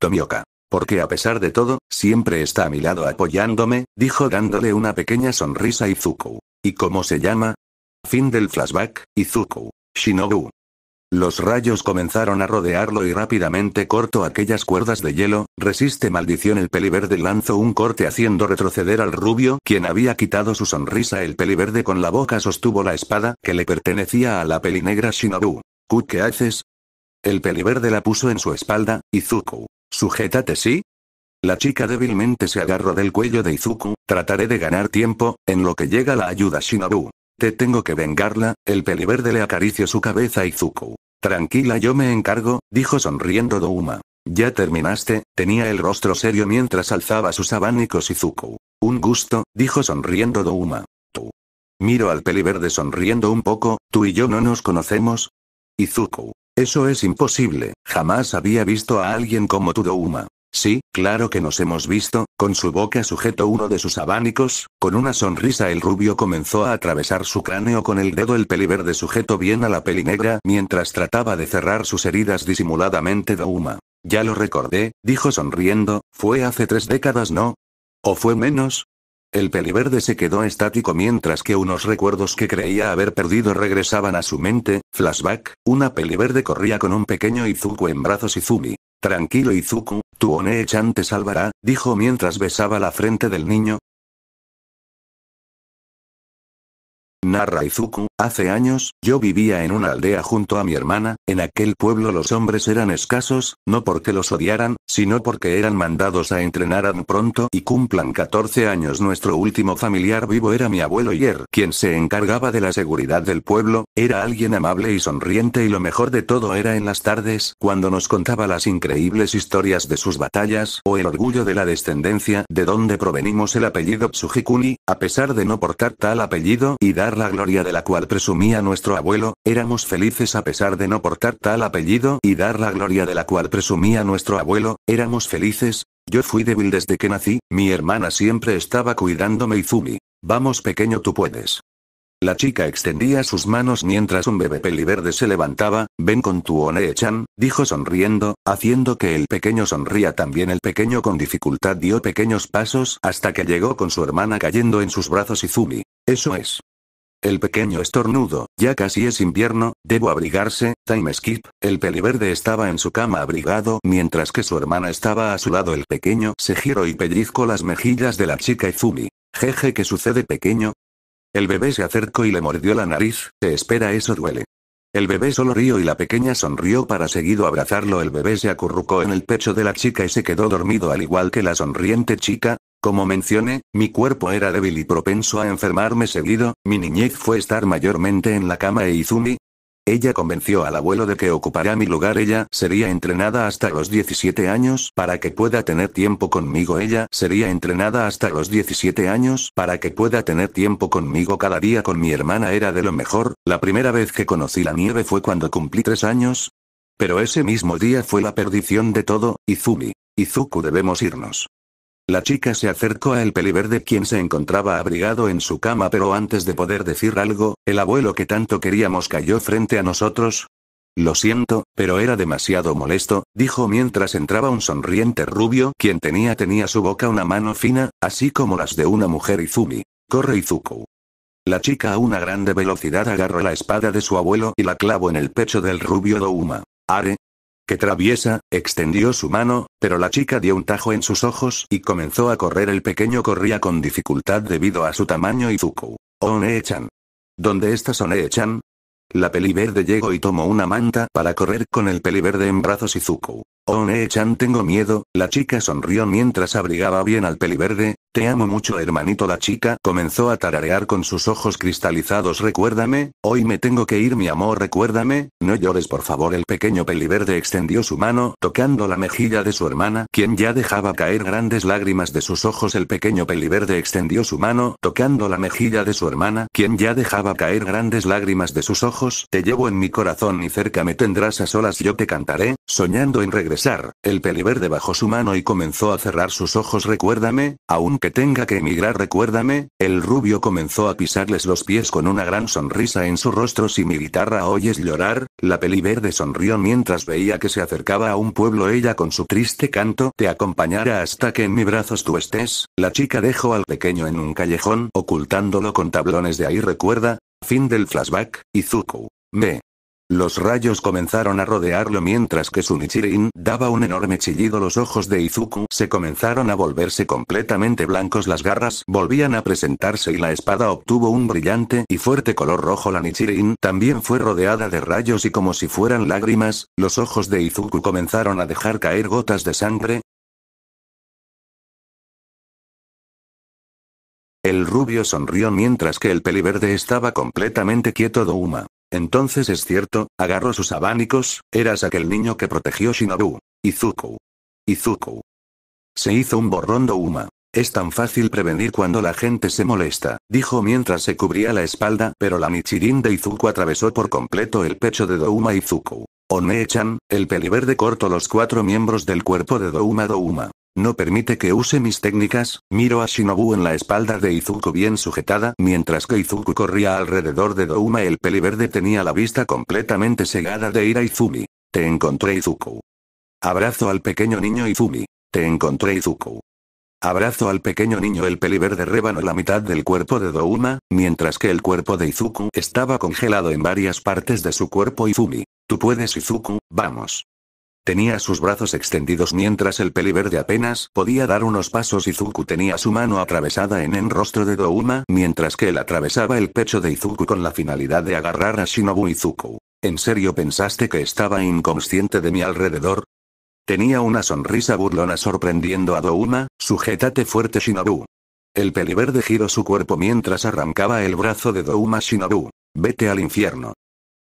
Tomioka. Porque a pesar de todo, siempre está a mi lado apoyándome, dijo dándole una pequeña sonrisa a Izuku. ¿Y cómo se llama? Fin del flashback, Izuku. Shinobu. Los rayos comenzaron a rodearlo y rápidamente cortó aquellas cuerdas de hielo, resiste maldición el peliverde lanzó un corte haciendo retroceder al rubio quien había quitado su sonrisa el peliverde con la boca sostuvo la espada que le pertenecía a la pelinegra Shinobu. qué haces? El peliverde la puso en su espalda, Izuku. Sujétate sí, la chica débilmente se agarró del cuello de Izuku, trataré de ganar tiempo, en lo que llega la ayuda Shinobu tengo que vengarla, el peliverde le acarició su cabeza a Izuku. Tranquila yo me encargo, dijo sonriendo Douma. Ya terminaste, tenía el rostro serio mientras alzaba sus abanicos Izuku, Un gusto, dijo sonriendo Douma. Tú. Miro al peliverde sonriendo un poco, tú y yo no nos conocemos. Izuku. Eso es imposible, jamás había visto a alguien como tú Douma. Sí, claro que nos hemos visto, con su boca sujeto uno de sus abanicos, con una sonrisa el rubio comenzó a atravesar su cráneo con el dedo el peliverde sujeto bien a la pelinegra mientras trataba de cerrar sus heridas disimuladamente Douma. Ya lo recordé, dijo sonriendo, fue hace tres décadas ¿no? ¿O fue menos? El peliverde se quedó estático mientras que unos recuerdos que creía haber perdido regresaban a su mente, flashback, una peliverde corría con un pequeño Izuku en brazos Izumi. Tranquilo Izuku, tu One-chan te salvará, dijo mientras besaba la frente del niño, narra hace años, yo vivía en una aldea junto a mi hermana, en aquel pueblo los hombres eran escasos, no porque los odiaran, sino porque eran mandados a entrenar pronto y cumplan 14 años. Nuestro último familiar vivo era mi abuelo Yer, quien se encargaba de la seguridad del pueblo, era alguien amable y sonriente y lo mejor de todo era en las tardes, cuando nos contaba las increíbles historias de sus batallas o el orgullo de la descendencia de donde provenimos el apellido Tsujikuni, a pesar de no portar tal apellido y dar la gloria de la cual presumía nuestro abuelo, éramos felices a pesar de no portar tal apellido, y dar la gloria de la cual presumía nuestro abuelo, éramos felices. Yo fui débil desde que nací, mi hermana siempre estaba cuidándome y Vamos pequeño tú puedes. La chica extendía sus manos mientras un bebé peliverde se levantaba, ven con tu One-chan, dijo sonriendo, haciendo que el pequeño sonría también. El pequeño con dificultad dio pequeños pasos hasta que llegó con su hermana cayendo en sus brazos y Eso es. El pequeño estornudo, ya casi es invierno, debo abrigarse, time skip, el peliverde estaba en su cama abrigado mientras que su hermana estaba a su lado el pequeño se giró y pellizcó las mejillas de la chica Izumi. Jeje ¿qué sucede pequeño? El bebé se acercó y le mordió la nariz, te espera eso duele. El bebé solo rió y la pequeña sonrió para seguido abrazarlo. El bebé se acurrucó en el pecho de la chica y se quedó dormido al igual que la sonriente chica, como mencioné, mi cuerpo era débil y propenso a enfermarme seguido, mi niñez fue estar mayormente en la cama e Izumi. Ella convenció al abuelo de que ocupará mi lugar. Ella sería entrenada hasta los 17 años para que pueda tener tiempo conmigo. Ella sería entrenada hasta los 17 años para que pueda tener tiempo conmigo. Cada día con mi hermana era de lo mejor. La primera vez que conocí la nieve fue cuando cumplí tres años. Pero ese mismo día fue la perdición de todo, Izumi. Izuku debemos irnos. La chica se acercó a el peliverde quien se encontraba abrigado en su cama pero antes de poder decir algo, el abuelo que tanto queríamos cayó frente a nosotros. Lo siento, pero era demasiado molesto, dijo mientras entraba un sonriente rubio quien tenía tenía su boca una mano fina, así como las de una mujer Izumi. Corre Izuku. La chica a una grande velocidad agarró la espada de su abuelo y la clavó en el pecho del rubio Douma. Are, que traviesa, extendió su mano, pero la chica dio un tajo en sus ojos y comenzó a correr. El pequeño corría con dificultad debido a su tamaño y Zuko. One-chan. ¿Dónde estás onee chan La peliverde llegó y tomó una manta para correr con el peliverde en brazos y Zuko. One-chan tengo miedo, la chica sonrió mientras abrigaba bien al peliverde, te amo mucho, hermanito. La chica comenzó a tararear con sus ojos cristalizados. Recuérdame, hoy me tengo que ir, mi amor. Recuérdame, no llores, por favor. El pequeño peliverde extendió su mano, tocando la mejilla de su hermana, quien ya dejaba caer grandes lágrimas de sus ojos. El pequeño peliverde extendió su mano, tocando la mejilla de su hermana, quien ya dejaba caer grandes lágrimas de sus ojos. Te llevo en mi corazón y cerca me tendrás a solas. Yo te cantaré, soñando en regresar. El peliverde bajó su mano y comenzó a cerrar sus ojos. Recuérdame, aún que tenga que emigrar recuérdame, el rubio comenzó a pisarles los pies con una gran sonrisa en su rostro si mi guitarra oyes llorar, la peli verde sonrió mientras veía que se acercaba a un pueblo ella con su triste canto te acompañará hasta que en mis brazos tú estés, la chica dejó al pequeño en un callejón ocultándolo con tablones de ahí recuerda, fin del flashback, Izuku. Me. Los rayos comenzaron a rodearlo mientras que su Nichirin daba un enorme chillido. Los ojos de Izuku se comenzaron a volverse completamente blancos. Las garras volvían a presentarse y la espada obtuvo un brillante y fuerte color rojo. La Nichirin también fue rodeada de rayos y como si fueran lágrimas, los ojos de Izuku comenzaron a dejar caer gotas de sangre, El rubio sonrió mientras que el peliverde estaba completamente quieto. Douma. Entonces es cierto, agarró sus abanicos, eras aquel niño que protegió Shinobu. Izuku. Izuku. Se hizo un borrón Douma. Es tan fácil prevenir cuando la gente se molesta, dijo mientras se cubría la espalda, pero la Michirin de Izuku atravesó por completo el pecho de Douma Izuku. Onee-chan, el peliverde cortó los cuatro miembros del cuerpo de Douma Douma. No permite que use mis técnicas, miro a Shinobu en la espalda de Izuku bien sujetada mientras que Izuku corría alrededor de Douma el verde tenía la vista completamente cegada de ira Izumi. Te encontré Izuku. Abrazo al pequeño niño Izumi. Te encontré Izuku. Abrazo al pequeño niño el peliverde rebanó la mitad del cuerpo de Douma, mientras que el cuerpo de Izuku estaba congelado en varias partes de su cuerpo Izumi. Tú puedes Izuku, vamos. Tenía sus brazos extendidos mientras el peliverde apenas podía dar unos pasos y tenía su mano atravesada en el rostro de Douma mientras que él atravesaba el pecho de Izuku con la finalidad de agarrar a Shinobu Izuku. ¿En serio pensaste que estaba inconsciente de mi alrededor? Tenía una sonrisa burlona sorprendiendo a Douma, sujétate fuerte Shinobu. El peliverde giró su cuerpo mientras arrancaba el brazo de Douma Shinobu. Vete al infierno.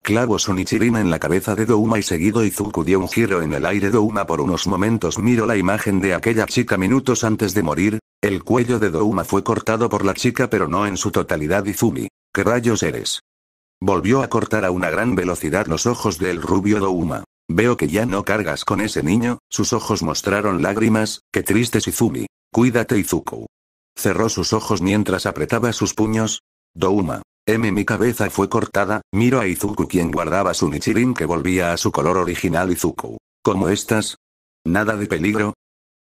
Clavo su en la cabeza de Douma y seguido Izuku dio un giro en el aire. Douma por unos momentos miró la imagen de aquella chica minutos antes de morir. El cuello de Douma fue cortado por la chica pero no en su totalidad. Izumi, ¿qué rayos eres? Volvió a cortar a una gran velocidad los ojos del rubio Douma. Veo que ya no cargas con ese niño, sus ojos mostraron lágrimas, qué tristes Izumi. Cuídate Izuku. Cerró sus ojos mientras apretaba sus puños, Douma. M. Mi cabeza fue cortada, miro a Izuku quien guardaba su Nichirin que volvía a su color original Izuku. ¿Cómo estás? ¿Nada de peligro?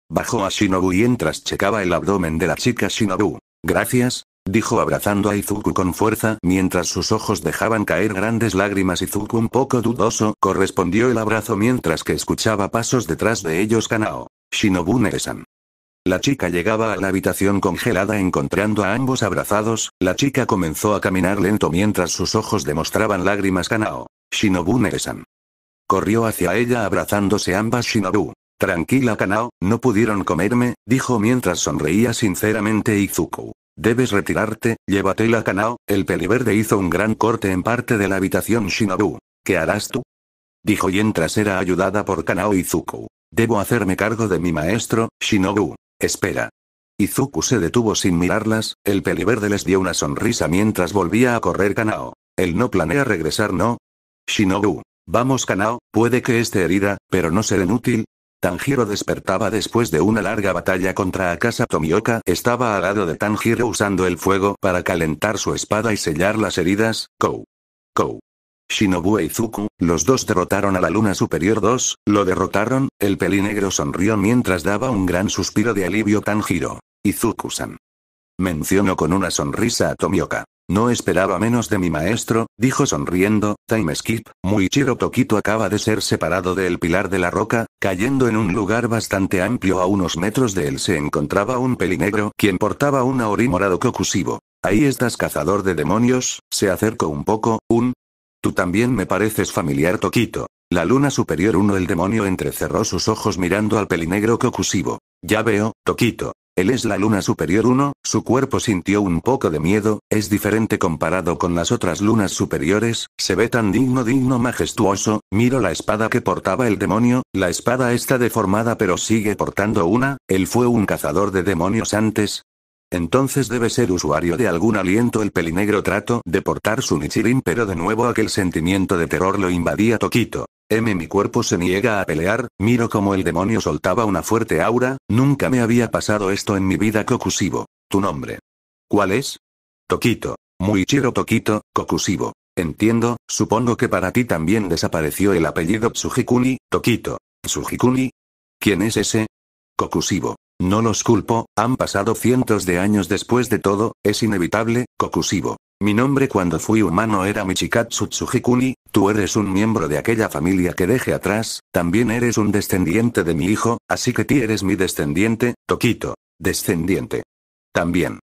Bajó a Shinobu mientras checaba el abdomen de la chica Shinobu. Gracias, dijo abrazando a Izuku con fuerza mientras sus ojos dejaban caer grandes lágrimas. Izuku un poco dudoso correspondió el abrazo mientras que escuchaba pasos detrás de ellos Kanao. Shinobu Neresan. La chica llegaba a la habitación congelada encontrando a ambos abrazados, la chica comenzó a caminar lento mientras sus ojos demostraban lágrimas Kanao. Shinobu Nesan Corrió hacia ella abrazándose ambas Shinobu. Tranquila Kanao, no pudieron comerme, dijo mientras sonreía sinceramente Izuku. Debes retirarte, llévatela Kanao, el peliverde hizo un gran corte en parte de la habitación Shinobu. ¿Qué harás tú? Dijo mientras era ayudada por Kanao Izuku. Debo hacerme cargo de mi maestro, Shinobu. Espera. Izuku se detuvo sin mirarlas, el peliverde les dio una sonrisa mientras volvía a correr Kanao. Él no planea regresar, ¿no? Shinobu. Vamos Kanao, puede que esté herida, pero no será inútil. Tanjiro despertaba después de una larga batalla contra Akasa Tomioka. Estaba al lado de Tanjiro usando el fuego para calentar su espada y sellar las heridas. Kou. Kou. Shinobu e Izuku, los dos derrotaron a la Luna Superior 2, lo derrotaron, el pelinegro sonrió mientras daba un gran suspiro de alivio Tanjiro. Izuku-san. Mencionó con una sonrisa a Tomioka. No esperaba menos de mi maestro, dijo sonriendo, time skip, Muichiro Tokito acaba de ser separado del pilar de la roca, cayendo en un lugar bastante amplio a unos metros de él se encontraba un pelinegro quien portaba un aori morado cocusivo. Ahí estás cazador de demonios, se acercó un poco, un, Tú también me pareces familiar Toquito. La luna superior 1 El demonio entrecerró sus ojos mirando al pelinegro cocusivo, Ya veo, Toquito. Él es la luna superior 1, su cuerpo sintió un poco de miedo, es diferente comparado con las otras lunas superiores, se ve tan digno digno majestuoso, miro la espada que portaba el demonio, la espada está deformada pero sigue portando una, él fue un cazador de demonios antes, entonces debe ser usuario de algún aliento. El pelinegro trato de portar su Nichirin, pero de nuevo aquel sentimiento de terror lo invadía Toquito. M. Mi cuerpo se niega a pelear, miro como el demonio soltaba una fuerte aura, nunca me había pasado esto en mi vida cocusivo. Tu nombre. ¿Cuál es? Toquito. Muichiro Toquito, cocusivo. Entiendo, supongo que para ti también desapareció el apellido Tsujikuni, Toquito. ¿Tsujikuni? ¿Quién es ese? Kokusibo. No los culpo, han pasado cientos de años después de todo, es inevitable, cocusivo. Mi nombre cuando fui humano era Michikatsu Tsujikuni, tú eres un miembro de aquella familia que dejé atrás, también eres un descendiente de mi hijo, así que ti eres mi descendiente, Tokito. Descendiente. También.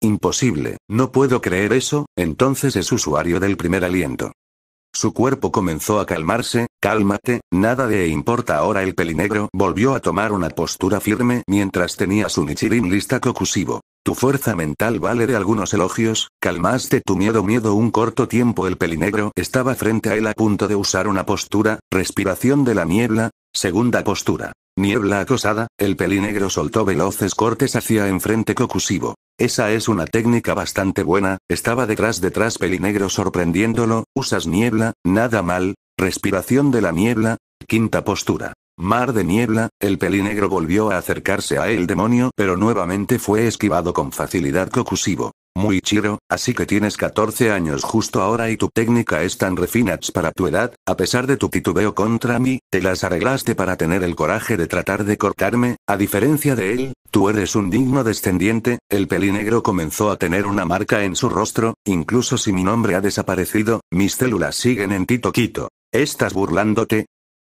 Imposible, no puedo creer eso, entonces es usuario del primer aliento. Su cuerpo comenzó a calmarse, cálmate, nada de importa ahora el pelinegro volvió a tomar una postura firme mientras tenía su Nichirin lista cocusivo. Tu fuerza mental vale de algunos elogios, calmaste tu miedo miedo un corto tiempo el pelinegro estaba frente a él a punto de usar una postura, respiración de la niebla, segunda postura. Niebla acosada, el pelinegro soltó veloces cortes hacia enfrente cocusivo. Esa es una técnica bastante buena, estaba detrás detrás pelinegro sorprendiéndolo, usas niebla, nada mal, respiración de la niebla, quinta postura. Mar de niebla, el pelinegro volvió a acercarse a el demonio pero nuevamente fue esquivado con facilidad cocusivo. Muy chiro, así que tienes 14 años justo ahora y tu técnica es tan refinada para tu edad, a pesar de tu titubeo contra mí, te las arreglaste para tener el coraje de tratar de cortarme, a diferencia de él, tú eres un digno descendiente, el pelinegro comenzó a tener una marca en su rostro, incluso si mi nombre ha desaparecido, mis células siguen en Tito toquito, Estás burlándote,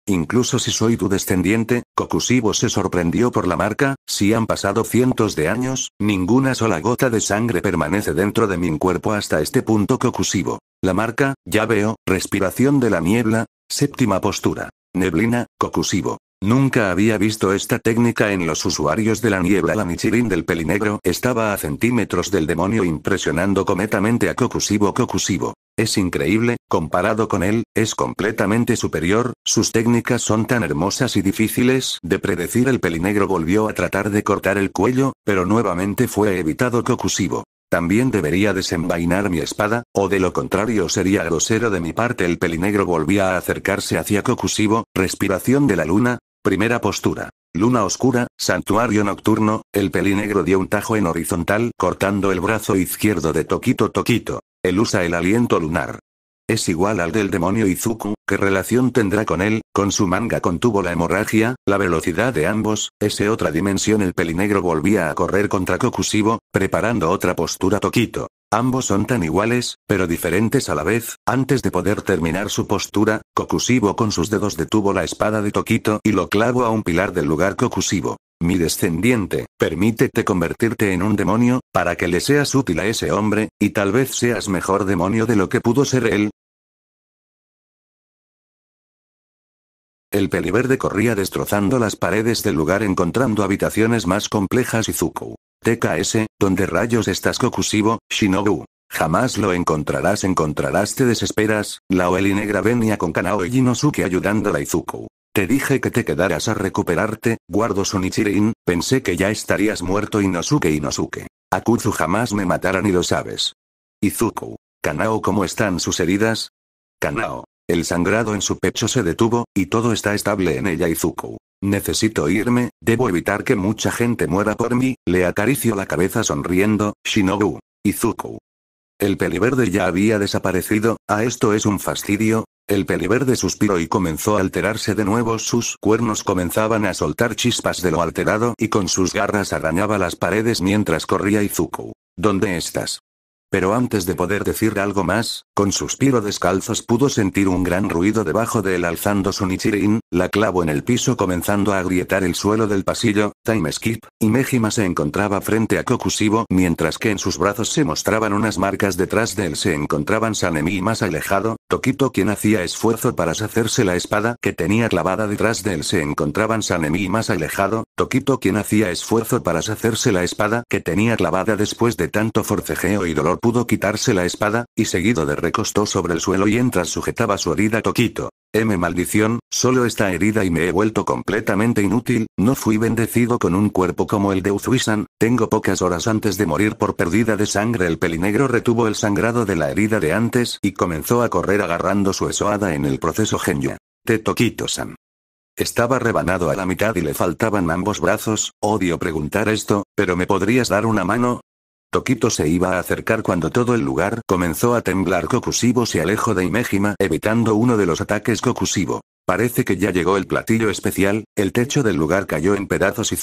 Incluso si soy tu descendiente, Cocusivo se sorprendió por la marca, si han pasado cientos de años, ninguna sola gota de sangre permanece dentro de mi cuerpo hasta este punto Cocusivo. La marca, ya veo, respiración de la niebla, séptima postura. Neblina, Cocusivo. Nunca había visto esta técnica en los usuarios de la niebla. La michirin del pelinegro estaba a centímetros del demonio impresionando cometamente a Cocusivo Cocusivo. Es increíble, comparado con él, es completamente superior, sus técnicas son tan hermosas y difíciles de predecir. El pelinegro volvió a tratar de cortar el cuello, pero nuevamente fue evitado Cocusivo. También debería desenvainar mi espada, o de lo contrario sería grosero de mi parte. El pelinegro volvía a acercarse hacia cocusivo respiración de la luna, Primera postura. Luna oscura, santuario nocturno, el pelinegro dio un tajo en horizontal cortando el brazo izquierdo de Toquito Toquito. Él usa el aliento lunar. Es igual al del demonio Izuku, ¿qué relación tendrá con él? Con su manga contuvo la hemorragia, la velocidad de ambos, ese otra dimensión el pelinegro volvía a correr contra Kokusibo, preparando otra postura Toquito. Ambos son tan iguales, pero diferentes a la vez. Antes de poder terminar su postura, Cocusivo con sus dedos detuvo la espada de Toquito y lo clavó a un pilar del lugar Cocusivo. Mi descendiente, permítete convertirte en un demonio, para que le seas útil a ese hombre, y tal vez seas mejor demonio de lo que pudo ser él, El peliverde corría destrozando las paredes del lugar encontrando habitaciones más complejas y TKS, donde rayos estás Kokusibo, Shinobu. Jamás lo encontrarás, encontrarás, te desesperas. La Oeli negra venía con Kanao y Inosuke ayudándola Izuku. Te dije que te quedaras a recuperarte, guardo Sonichirin, pensé que ya estarías muerto Inosuke Inosuke. Akuzu jamás me matará ni lo sabes. Izuku. Kanao, ¿cómo están sus heridas? Kanao. El sangrado en su pecho se detuvo, y todo está estable en ella Izuku. Necesito irme, debo evitar que mucha gente muera por mí, le acarició la cabeza sonriendo, Shinobu. Izuku. El peliverde ya había desaparecido, a esto es un fastidio. El peliverde suspiró y comenzó a alterarse de nuevo, sus cuernos comenzaban a soltar chispas de lo alterado y con sus garras arañaba las paredes mientras corría Izuku. ¿Dónde estás? Pero antes de poder decir algo más, con suspiro descalzos pudo sentir un gran ruido debajo de él alzando su nichirin, la clavo en el piso comenzando a agrietar el suelo del pasillo, Time Skip, y Mejima se encontraba frente a Kokushibo mientras que en sus brazos se mostraban unas marcas detrás de él se encontraban Sanemi más alejado, Toquito quien hacía esfuerzo para sacerse la espada que tenía clavada detrás de él se encontraban Sanemi y más alejado, Toquito quien hacía esfuerzo para sacerse la espada que tenía clavada después de tanto forcejeo y dolor pudo quitarse la espada, y seguido de recostó sobre el suelo y mientras sujetaba su herida Toquito. M maldición, solo está herida y me he vuelto completamente inútil, no fui bendecido con un cuerpo como el de Uzuisan, tengo pocas horas antes de morir por pérdida de sangre el pelinegro retuvo el sangrado de la herida de antes y comenzó a correr agarrando su esoada en el proceso Genya. Te toquito-san. Estaba rebanado a la mitad y le faltaban ambos brazos, odio preguntar esto, pero ¿me podrías dar una mano? Tokito se iba a acercar cuando todo el lugar comenzó a temblar. Kokusibo se alejó de Imejima evitando uno de los ataques Kokusibo. Parece que ya llegó el platillo especial, el techo del lugar cayó en pedazos y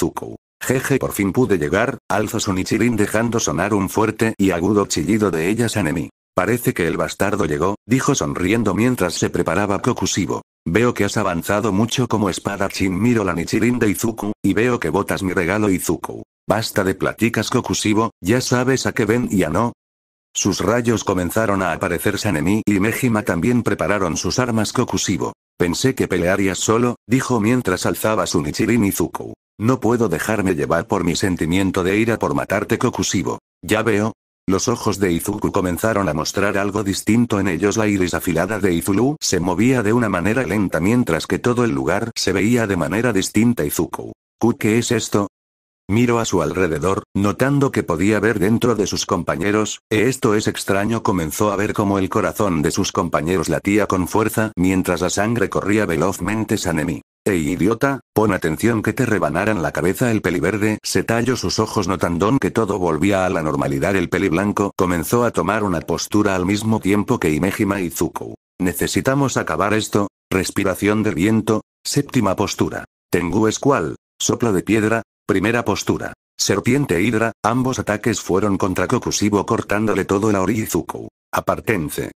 Jeje por fin pude llegar, alza su nichirin dejando sonar un fuerte y agudo chillido de ella Sanemi. Parece que el bastardo llegó, dijo sonriendo mientras se preparaba Kokusibo. Veo que has avanzado mucho como espadachín miro la Nichirin de Izuku, y veo que botas mi regalo Izuku. Basta de platicas Kokusibo, ya sabes a qué ven y a no. Sus rayos comenzaron a aparecer Sanemi y Mejima también prepararon sus armas Kokusibo. Pensé que pelearías solo, dijo mientras alzaba su Nichirin Izuku. No puedo dejarme llevar por mi sentimiento de ira por matarte Kokusibo. Ya veo, los ojos de Izuku comenzaron a mostrar algo distinto en ellos. La iris afilada de Izulu se movía de una manera lenta mientras que todo el lugar se veía de manera distinta. Izuku. ¿Qué es esto? Miro a su alrededor, notando que podía ver dentro de sus compañeros, e, esto es extraño comenzó a ver cómo el corazón de sus compañeros latía con fuerza mientras la sangre corría velozmente Sanemi. Ey idiota, pon atención que te rebanaran la cabeza el verde. se talló sus ojos notando que todo volvía a la normalidad el peli blanco comenzó a tomar una postura al mismo tiempo que Imejima y Zuko. Necesitamos acabar esto, respiración de viento, séptima postura. Tengu escual, soplo de piedra, primera postura. Serpiente hidra, ambos ataques fueron contra Kokusibo cortándole todo el Zuko Apartense.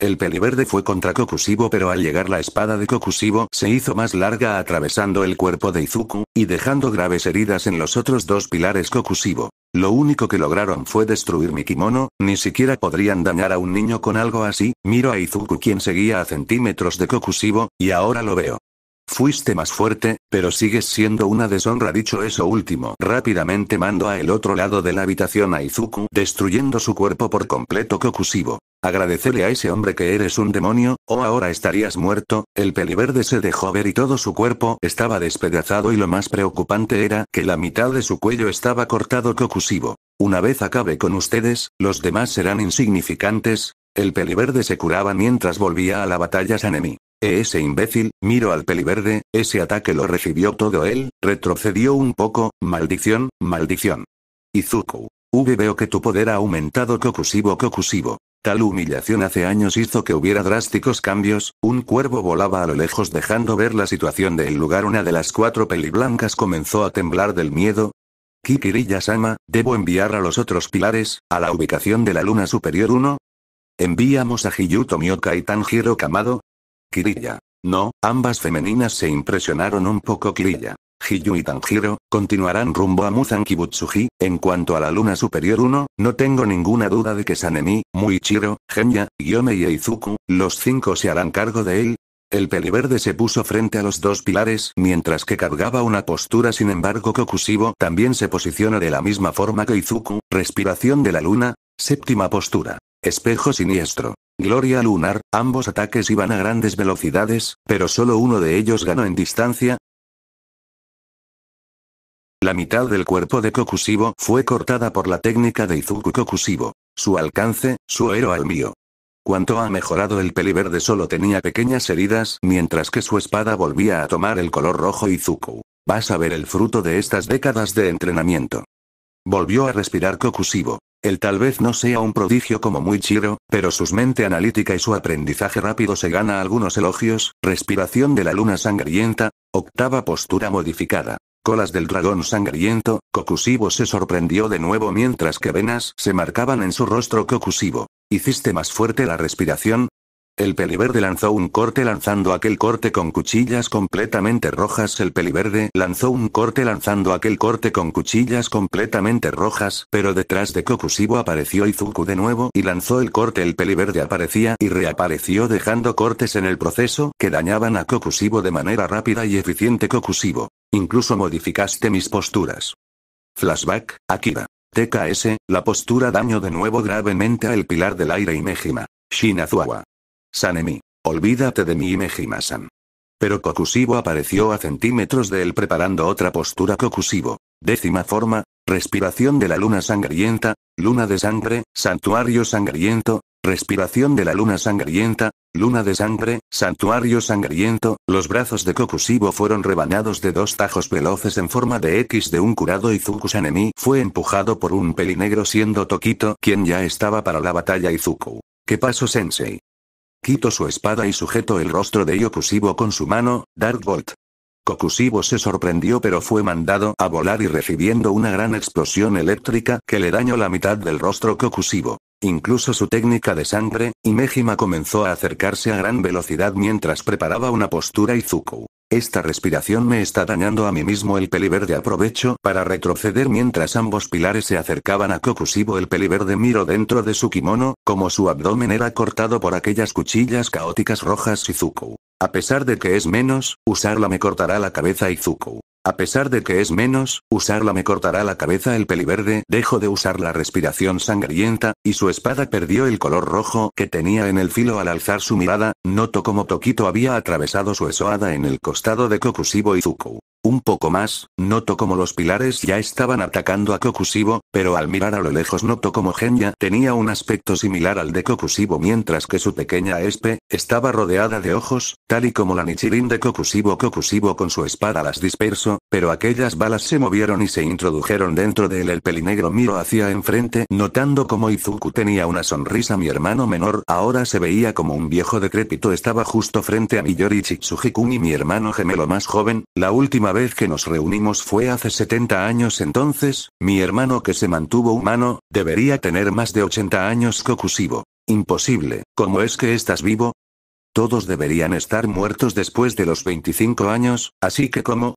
El verde fue contra Kokusibo pero al llegar la espada de Kokusibo se hizo más larga atravesando el cuerpo de Izuku, y dejando graves heridas en los otros dos pilares Kokusibo. Lo único que lograron fue destruir mi kimono, ni siquiera podrían dañar a un niño con algo así, miro a Izuku quien seguía a centímetros de Kokusibo, y ahora lo veo. Fuiste más fuerte, pero sigues siendo una deshonra. Dicho eso último, rápidamente mando a el otro lado de la habitación a Izuku, destruyendo su cuerpo por completo Kokusibo. Agradecerle a ese hombre que eres un demonio, o ahora estarías muerto, el peliverde se dejó ver y todo su cuerpo estaba despedazado y lo más preocupante era que la mitad de su cuello estaba cortado cocusivo. Una vez acabe con ustedes, los demás serán insignificantes. El peliverde se curaba mientras volvía a la batalla Sanemi. E ese imbécil, miro al peliverde, ese ataque lo recibió todo él, retrocedió un poco, maldición, maldición. Izuku. V veo que tu poder ha aumentado cocusivo cocusivo. Tal humillación hace años hizo que hubiera drásticos cambios, un cuervo volaba a lo lejos dejando ver la situación del lugar. Una de las cuatro peliblancas comenzó a temblar del miedo. ya sama debo enviar a los otros pilares, a la ubicación de la luna superior 1. Enviamos a Hiyuto Mioka y Tanjiro Kamado. Kirilla. No, ambas femeninas se impresionaron un poco Kirilla. Hiyu y Tanjiro, continuarán rumbo a Muzan Kibutsuji, en cuanto a la luna superior 1, no tengo ninguna duda de que Sanemi, Muichiro, Genya, Gyome y Izuku, los cinco se harán cargo de él, el peliverde se puso frente a los dos pilares mientras que cargaba una postura sin embargo Kokushibo también se posiciona de la misma forma que Izuku, respiración de la luna, séptima postura, espejo siniestro, gloria lunar, ambos ataques iban a grandes velocidades, pero solo uno de ellos ganó en distancia, la mitad del cuerpo de Kokushibo fue cortada por la técnica de Izuku Kokushibo. Su alcance, su héroe al mío. Cuanto ha mejorado el peliverde solo tenía pequeñas heridas mientras que su espada volvía a tomar el color rojo Izuku. Vas a ver el fruto de estas décadas de entrenamiento. Volvió a respirar Kokushibo. Él tal vez no sea un prodigio como muy chiro, pero su mente analítica y su aprendizaje rápido se gana algunos elogios, respiración de la luna sangrienta, octava postura modificada colas del dragón sangriento, Cocusivo se sorprendió de nuevo mientras que venas se marcaban en su rostro Cocusivo. Hiciste más fuerte la respiración, el peliverde lanzó un corte lanzando aquel corte con cuchillas completamente rojas. El peliverde lanzó un corte lanzando aquel corte con cuchillas completamente rojas, pero detrás de Kokushibo apareció Izuku de nuevo y lanzó el corte. El peliverde aparecía y reapareció dejando cortes en el proceso que dañaban a Kokushibo de manera rápida y eficiente. Cocusivo, Incluso modificaste mis posturas. Flashback, Akira. TKS, la postura daño de nuevo gravemente al pilar del aire y Mejima. Shinazuawa. Sanemi. Olvídate de mí y Pero Kokusibo apareció a centímetros de él preparando otra postura Kokusibo. Décima forma, respiración de la luna sangrienta, luna de sangre, santuario sangriento, respiración de la luna sangrienta, luna de sangre, santuario sangriento, los brazos de Kokusibo fueron rebanados de dos tajos veloces en forma de X de un curado y Sanemi fue empujado por un pelinegro siendo Tokito quien ya estaba para la batalla Izuku. ¿Qué pasó sensei? Quito su espada y sujeto el rostro de Yokusibo con su mano, Dark Bolt. se sorprendió pero fue mandado a volar y recibiendo una gran explosión eléctrica que le dañó la mitad del rostro Kokusivo, Incluso su técnica de sangre, y Mejima comenzó a acercarse a gran velocidad mientras preparaba una postura Izuku. Esta respiración me está dañando a mí mismo el peliverde. Aprovecho para retroceder mientras ambos pilares se acercaban a cocusivo El peliverde miro dentro de su kimono, como su abdomen era cortado por aquellas cuchillas caóticas rojas Izuku. A pesar de que es menos, usarla me cortará la cabeza Izuku. A pesar de que es menos, usarla me cortará la cabeza el peliverde, dejo de usar la respiración sangrienta, y su espada perdió el color rojo que tenía en el filo al alzar su mirada, noto como Tokito había atravesado su esoada en el costado de Kokushibo y un poco más, noto como los pilares ya estaban atacando a Kokusibo, pero al mirar a lo lejos noto como Genya tenía un aspecto similar al de Kokusibo mientras que su pequeña Espe, estaba rodeada de ojos, tal y como la Nichirin de Kokusibo Kokusibo con su espada las dispersó, pero aquellas balas se movieron y se introdujeron dentro de él el pelinegro miro hacia enfrente notando como Izuku tenía una sonrisa mi hermano menor ahora se veía como un viejo decrépito estaba justo frente a yorichi, tsujikun y mi hermano gemelo más joven, la última vez que nos reunimos fue hace 70 años entonces, mi hermano que se mantuvo humano, debería tener más de 80 años cocusivo. Imposible, ¿cómo es que estás vivo? Todos deberían estar muertos después de los 25 años, así que ¿cómo?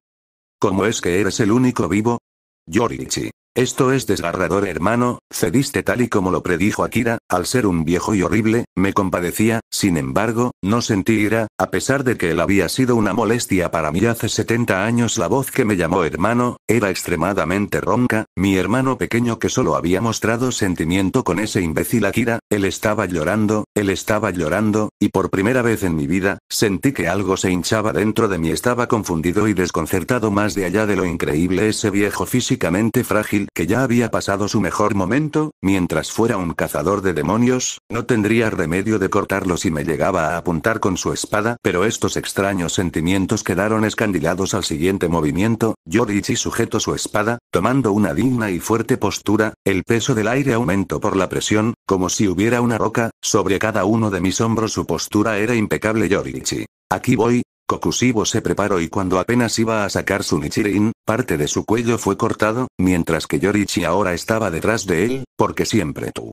¿Cómo es que eres el único vivo? Yorichi, esto es desgarrador hermano, cediste tal y como lo predijo Akira, al ser un viejo y horrible, me compadecía, sin embargo, no sentí ira, a pesar de que él había sido una molestia para mí hace 70 años la voz que me llamó hermano, era extremadamente ronca, mi hermano pequeño que solo había mostrado sentimiento con ese imbécil Akira, él estaba llorando, él estaba llorando, y por primera vez en mi vida, sentí que algo se hinchaba dentro de mí estaba confundido y desconcertado más de allá de lo increíble ese viejo físicamente frágil que ya había pasado su mejor momento, mientras fuera un cazador de demonios, no tendría remedio de cortarlo si me llegaba a apuntar con su espada, pero estos extraños sentimientos quedaron escandilados al siguiente movimiento, Yorichi sujetó su espada, tomando una digna y fuerte postura, el peso del aire aumentó por la presión, como si hubiera una roca, sobre cada uno de mis hombros su postura era impecable Yorichi. Aquí voy, Ocusivo se preparó y cuando apenas iba a sacar su Nichirin, parte de su cuello fue cortado, mientras que Yorichi ahora estaba detrás de él, porque siempre tú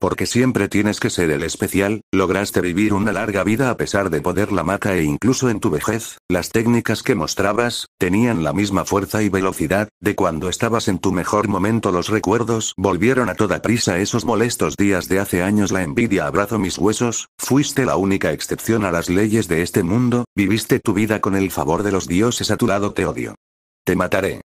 porque siempre tienes que ser el especial, lograste vivir una larga vida a pesar de poder la maca e incluso en tu vejez, las técnicas que mostrabas, tenían la misma fuerza y velocidad, de cuando estabas en tu mejor momento los recuerdos volvieron a toda prisa esos molestos días de hace años la envidia abrazo mis huesos, fuiste la única excepción a las leyes de este mundo, viviste tu vida con el favor de los dioses a tu lado te odio. Te mataré.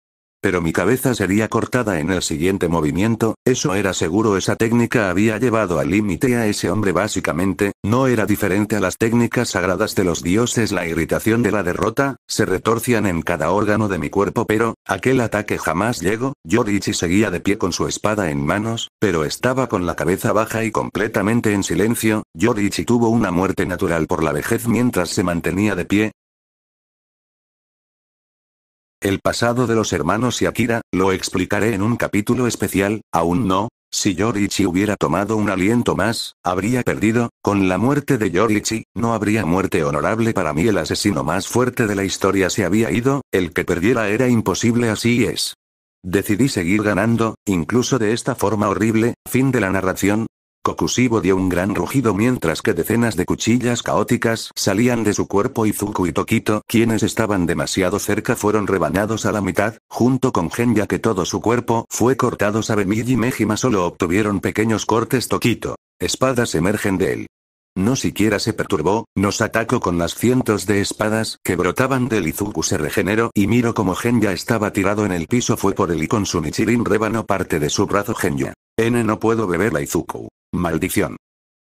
Pero mi cabeza sería cortada en el siguiente movimiento, eso era seguro esa técnica había llevado al límite a ese hombre básicamente, no era diferente a las técnicas sagradas de los dioses la irritación de la derrota, se retorcían en cada órgano de mi cuerpo pero, aquel ataque jamás llegó, Yorichi seguía de pie con su espada en manos, pero estaba con la cabeza baja y completamente en silencio, Yorichi tuvo una muerte natural por la vejez mientras se mantenía de pie, el pasado de los hermanos y Akira, lo explicaré en un capítulo especial, aún no. Si Yorichi hubiera tomado un aliento más, habría perdido, con la muerte de Yorichi, no habría muerte honorable para mí el asesino más fuerte de la historia se había ido, el que perdiera era imposible así es. Decidí seguir ganando, incluso de esta forma horrible, fin de la narración, Kokushibo dio un gran rugido mientras que decenas de cuchillas caóticas salían de su cuerpo y y Tokito, quienes estaban demasiado cerca, fueron rebanados a la mitad, junto con Genya que todo su cuerpo fue cortado. Sabemi y Mejima solo obtuvieron pequeños cortes. Tokito. Espadas emergen de él. No siquiera se perturbó, nos atacó con las cientos de espadas que brotaban del Izuku se regeneró y miro como Genya estaba tirado en el piso fue por él y con su Nichirin rebanó parte de su brazo Genya. N no puedo beber la Izuku. Maldición.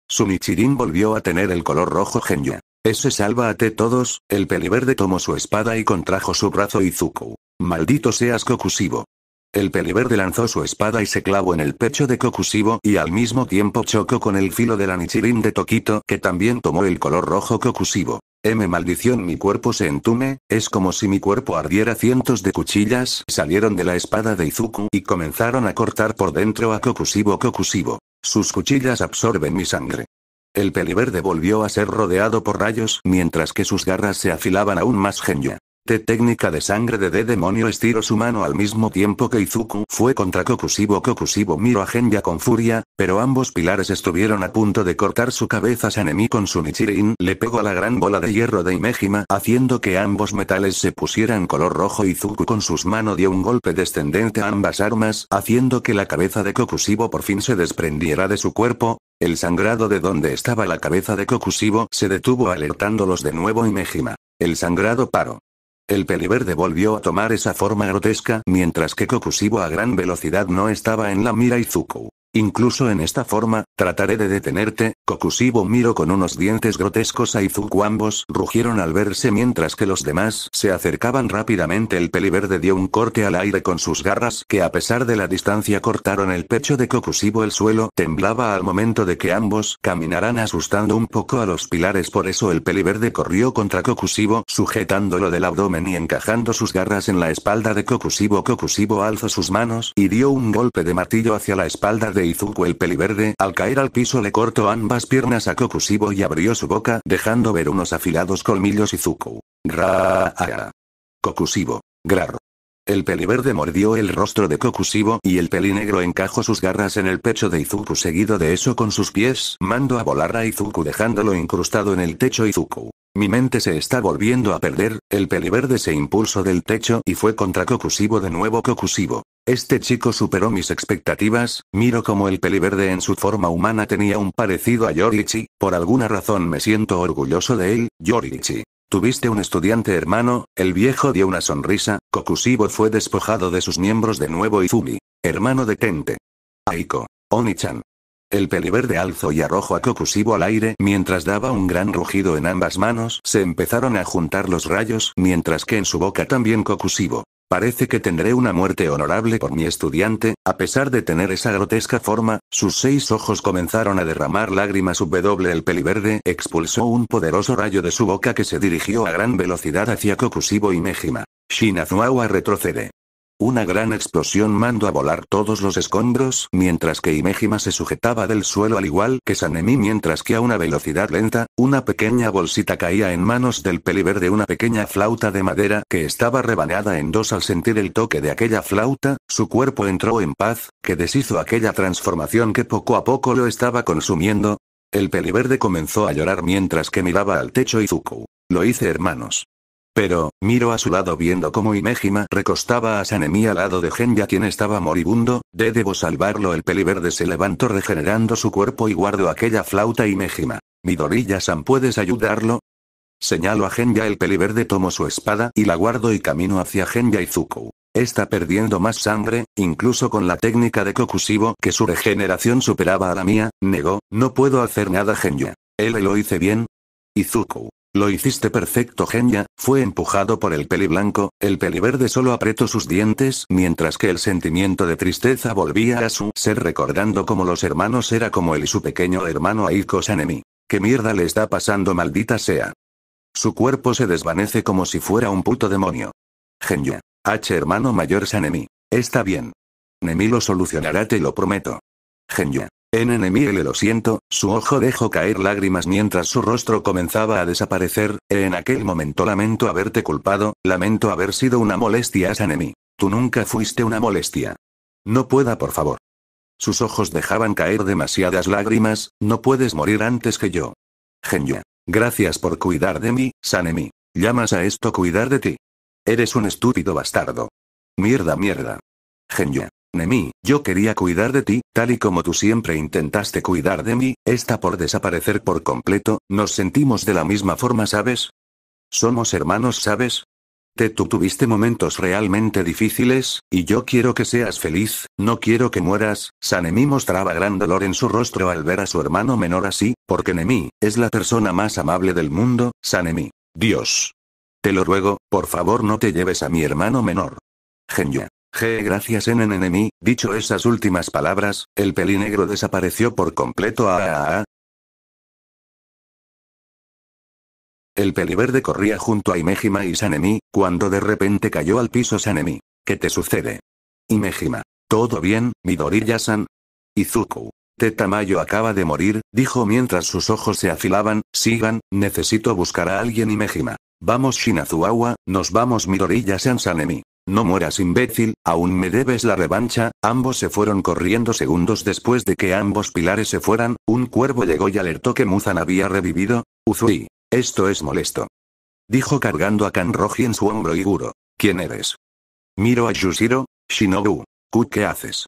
Su Michirin volvió a tener el color rojo genio. Ese sálvate todos, el peliverde tomó su espada y contrajo su brazo Izuku. Maldito seas Kokusibo. El peliverde lanzó su espada y se clavó en el pecho de Kokusibo y al mismo tiempo chocó con el filo de la Nichirin de Tokito que también tomó el color rojo Kokusibo. M maldición mi cuerpo se entume, es como si mi cuerpo ardiera cientos de cuchillas salieron de la espada de Izuku y comenzaron a cortar por dentro a Kokusibo Kokusibo. Sus cuchillas absorben mi sangre. El peliverde volvió a ser rodeado por rayos mientras que sus garras se afilaban aún más genia técnica de sangre de de demonio estiró su mano al mismo tiempo que Izuku fue contra Kokushibo. Kokushibo miró a Genya con furia, pero ambos pilares estuvieron a punto de cortar su cabeza. Sanemi con su Nichirin le pegó a la gran bola de hierro de Imejima haciendo que ambos metales se pusieran color rojo. Izuku con sus manos dio un golpe descendente a ambas armas haciendo que la cabeza de Kokushibo por fin se desprendiera de su cuerpo, el sangrado de donde estaba la cabeza de Kokushibo se detuvo alertándolos de nuevo y El sangrado paró. El peliverde volvió a tomar esa forma grotesca mientras que Kokushibo a gran velocidad no estaba en la mira Izuku. Incluso en esta forma, trataré de detenerte, Cocusivo miró con unos dientes grotescos a Izuku ambos rugieron al verse mientras que los demás se acercaban rápidamente. El peliverde dio un corte al aire con sus garras que a pesar de la distancia cortaron el pecho de Cocusivo el suelo temblaba al momento de que ambos caminaran asustando un poco a los pilares por eso el peliverde corrió contra Kokushibo sujetándolo del abdomen y encajando sus garras en la espalda de Cocusivo Cocusivo alzó sus manos y dio un golpe de martillo hacia la espalda de Izuku el peliverde al caer al piso le cortó ambas piernas a Kokushibo y abrió su boca dejando ver unos afilados colmillos y Zuku. Gra. Kokushibo. Grar. El peliverde mordió el rostro de Kokushibo y el pelinegro encajó sus garras en el pecho de Izuku seguido de eso con sus pies mandó a volar a Izuku dejándolo incrustado en el techo Izuku. Mi mente se está volviendo a perder, el peliverde se impulsó del techo y fue contra Cocusivo de nuevo Cocusivo. Este chico superó mis expectativas, miro como el peliverde en su forma humana tenía un parecido a Yorichi, por alguna razón me siento orgulloso de él, Yorichi. Tuviste un estudiante hermano, el viejo dio una sonrisa, Cocusivo fue despojado de sus miembros de nuevo y Fumi. Hermano detente. Aiko. oni el peliverde alzó y arrojó a Cocusivo al aire mientras daba un gran rugido en ambas manos. Se empezaron a juntar los rayos, mientras que en su boca también Cocusivo. Parece que tendré una muerte honorable por mi estudiante, a pesar de tener esa grotesca forma, sus seis ojos comenzaron a derramar lágrimas. W el peliverde expulsó un poderoso rayo de su boca que se dirigió a gran velocidad hacia Cocusivo y Mejima. Shinazuawa retrocede. Una gran explosión mandó a volar todos los escombros mientras que Imejima se sujetaba del suelo al igual que Sanemi mientras que a una velocidad lenta, una pequeña bolsita caía en manos del peliverde una pequeña flauta de madera que estaba rebanada en dos al sentir el toque de aquella flauta, su cuerpo entró en paz, que deshizo aquella transformación que poco a poco lo estaba consumiendo. El peliverde comenzó a llorar mientras que miraba al techo y Lo hice hermanos. Pero, miro a su lado viendo cómo Imejima recostaba a Sanemi al lado de Genya quien estaba moribundo, de debo salvarlo el peliverde se levantó regenerando su cuerpo y guardo aquella flauta Imejima. Midoriya-san ¿puedes ayudarlo? Señalo a Genya el peliverde tomó su espada y la guardo y camino hacia Genya Izuku. Está perdiendo más sangre, incluso con la técnica de Kokusibo que su regeneración superaba a la mía, negó, no puedo hacer nada Genya. Él lo hice bien. Izuku, lo hiciste perfecto, Genya, fue empujado por el peli blanco, el peli verde solo apretó sus dientes mientras que el sentimiento de tristeza volvía a su ser recordando cómo los hermanos era como él y su pequeño hermano Aiko Sanemi. ¿Qué mierda le está pasando, maldita sea? Su cuerpo se desvanece como si fuera un puto demonio. Genya. H hermano mayor Sanemi. Está bien. Nemi lo solucionará, te lo prometo. Genya le lo siento, su ojo dejó caer lágrimas mientras su rostro comenzaba a desaparecer, en aquel momento lamento haberte culpado, lamento haber sido una molestia Sanemi. Tú nunca fuiste una molestia. No pueda por favor. Sus ojos dejaban caer demasiadas lágrimas, no puedes morir antes que yo. Genya. Gracias por cuidar de mí, Sanemi. Llamas a esto cuidar de ti. Eres un estúpido bastardo. Mierda, mierda. Genya. Nemi, yo quería cuidar de ti, tal y como tú siempre intentaste cuidar de mí, está por desaparecer por completo, nos sentimos de la misma forma, ¿sabes? Somos hermanos, ¿sabes? Te tú tuviste momentos realmente difíciles, y yo quiero que seas feliz, no quiero que mueras. Sanemi mostraba gran dolor en su rostro al ver a su hermano menor así, porque Nemi, es la persona más amable del mundo, Sanemi. Dios. Te lo ruego, por favor no te lleves a mi hermano menor. Genya. Je, gracias enemi. Dicho esas últimas palabras, el pelinegro desapareció por completo a, El peliverde corría junto a Imejima y Sanemi, cuando de repente cayó al piso Sanemi. ¿Qué te sucede? Imejima. ¿Todo bien, Midoriya-san? Izuku. Tetamayo acaba de morir, dijo mientras sus ojos se afilaban, sigan, necesito buscar a alguien Imejima. Vamos Shinazuawa, nos vamos Midoriya-san Sanemi. No mueras imbécil, aún me debes la revancha, ambos se fueron corriendo segundos después de que ambos pilares se fueran, un cuervo llegó y alertó que Muzan había revivido, Uzui. Esto es molesto. Dijo cargando a Kanroji en su hombro y Guro. ¿Quién eres? Miro a Yushiro, Shinobu. qué haces?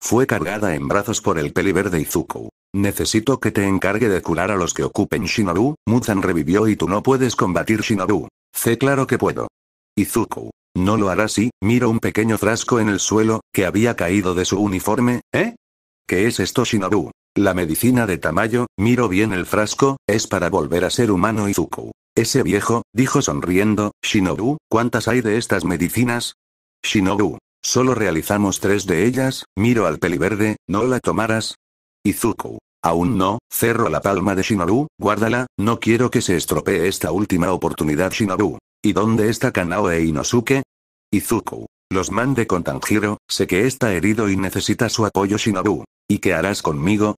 Fue cargada en brazos por el peliverde Izuku. Necesito que te encargue de curar a los que ocupen Shinobu, Muzan revivió y tú no puedes combatir Shinobu. Sé claro que puedo. Izuku. No lo hará si, miro un pequeño frasco en el suelo, que había caído de su uniforme, ¿eh? ¿Qué es esto Shinobu? La medicina de Tamayo, miro bien el frasco, es para volver a ser humano Izuku. Ese viejo, dijo sonriendo, Shinobu, ¿cuántas hay de estas medicinas? Shinobu. Solo realizamos tres de ellas, miro al peliverde, ¿no la tomarás? Izuku. Aún no, cerro la palma de Shinobu, guárdala, no quiero que se estropee esta última oportunidad Shinobu. ¿Y dónde está Kanao e Inosuke? Izuku. Los mande con Tanjiro, sé que está herido y necesita su apoyo Shinobu. ¿Y qué harás conmigo?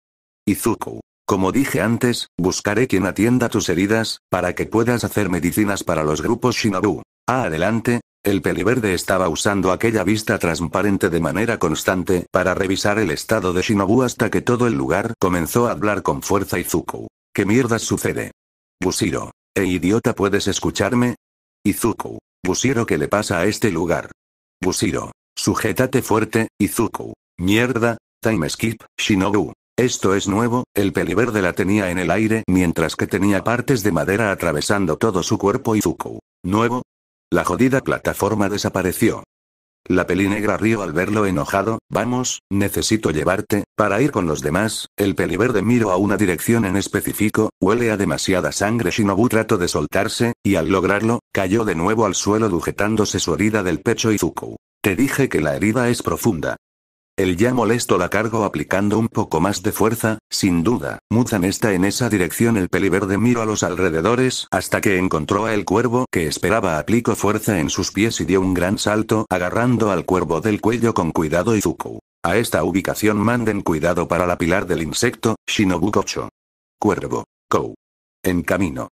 Izuku. Como dije antes, buscaré quien atienda tus heridas, para que puedas hacer medicinas para los grupos Shinobu. Ah, adelante, el peliverde estaba usando aquella vista transparente de manera constante para revisar el estado de Shinobu hasta que todo el lugar comenzó a hablar con fuerza Izuku. ¿Qué mierda sucede? Bushiro. ¿E idiota puedes escucharme? Izuku. Busiro ¿qué le pasa a este lugar? Busiro. Sujétate fuerte, Izuku. Mierda, time skip, Shinobu. Esto es nuevo, el peliverde la tenía en el aire mientras que tenía partes de madera atravesando todo su cuerpo Izuku. ¿Nuevo? La jodida plataforma desapareció. La peli negra río al verlo enojado, vamos, necesito llevarte, para ir con los demás, el peli verde miro a una dirección en específico, huele a demasiada sangre Shinobu trató de soltarse, y al lograrlo, cayó de nuevo al suelo dujetándose su herida del pecho y Te dije que la herida es profunda. El ya molesto la cargo aplicando un poco más de fuerza, sin duda, Muzan está en esa dirección el peliverde miro a los alrededores hasta que encontró al cuervo que esperaba aplicó fuerza en sus pies y dio un gran salto agarrando al cuervo del cuello con cuidado y Izuku. A esta ubicación manden cuidado para la pilar del insecto, Shinobu Kocho. Cuervo. Kou. En camino.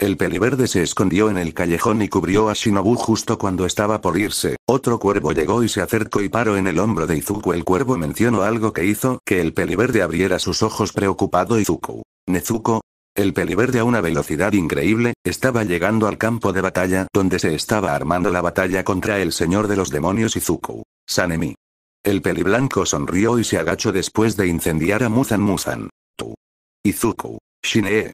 El peliverde se escondió en el callejón y cubrió a Shinobu justo cuando estaba por irse. Otro cuervo llegó y se acercó y paró en el hombro de Izuku. El cuervo mencionó algo que hizo que el peliverde abriera sus ojos preocupado Izuku. Nezuko. El peliverde a una velocidad increíble, estaba llegando al campo de batalla donde se estaba armando la batalla contra el señor de los demonios Izuku. Sanemi. El peliblanco sonrió y se agachó después de incendiar a Muzan Muzan. Tú. Izuku. Shinee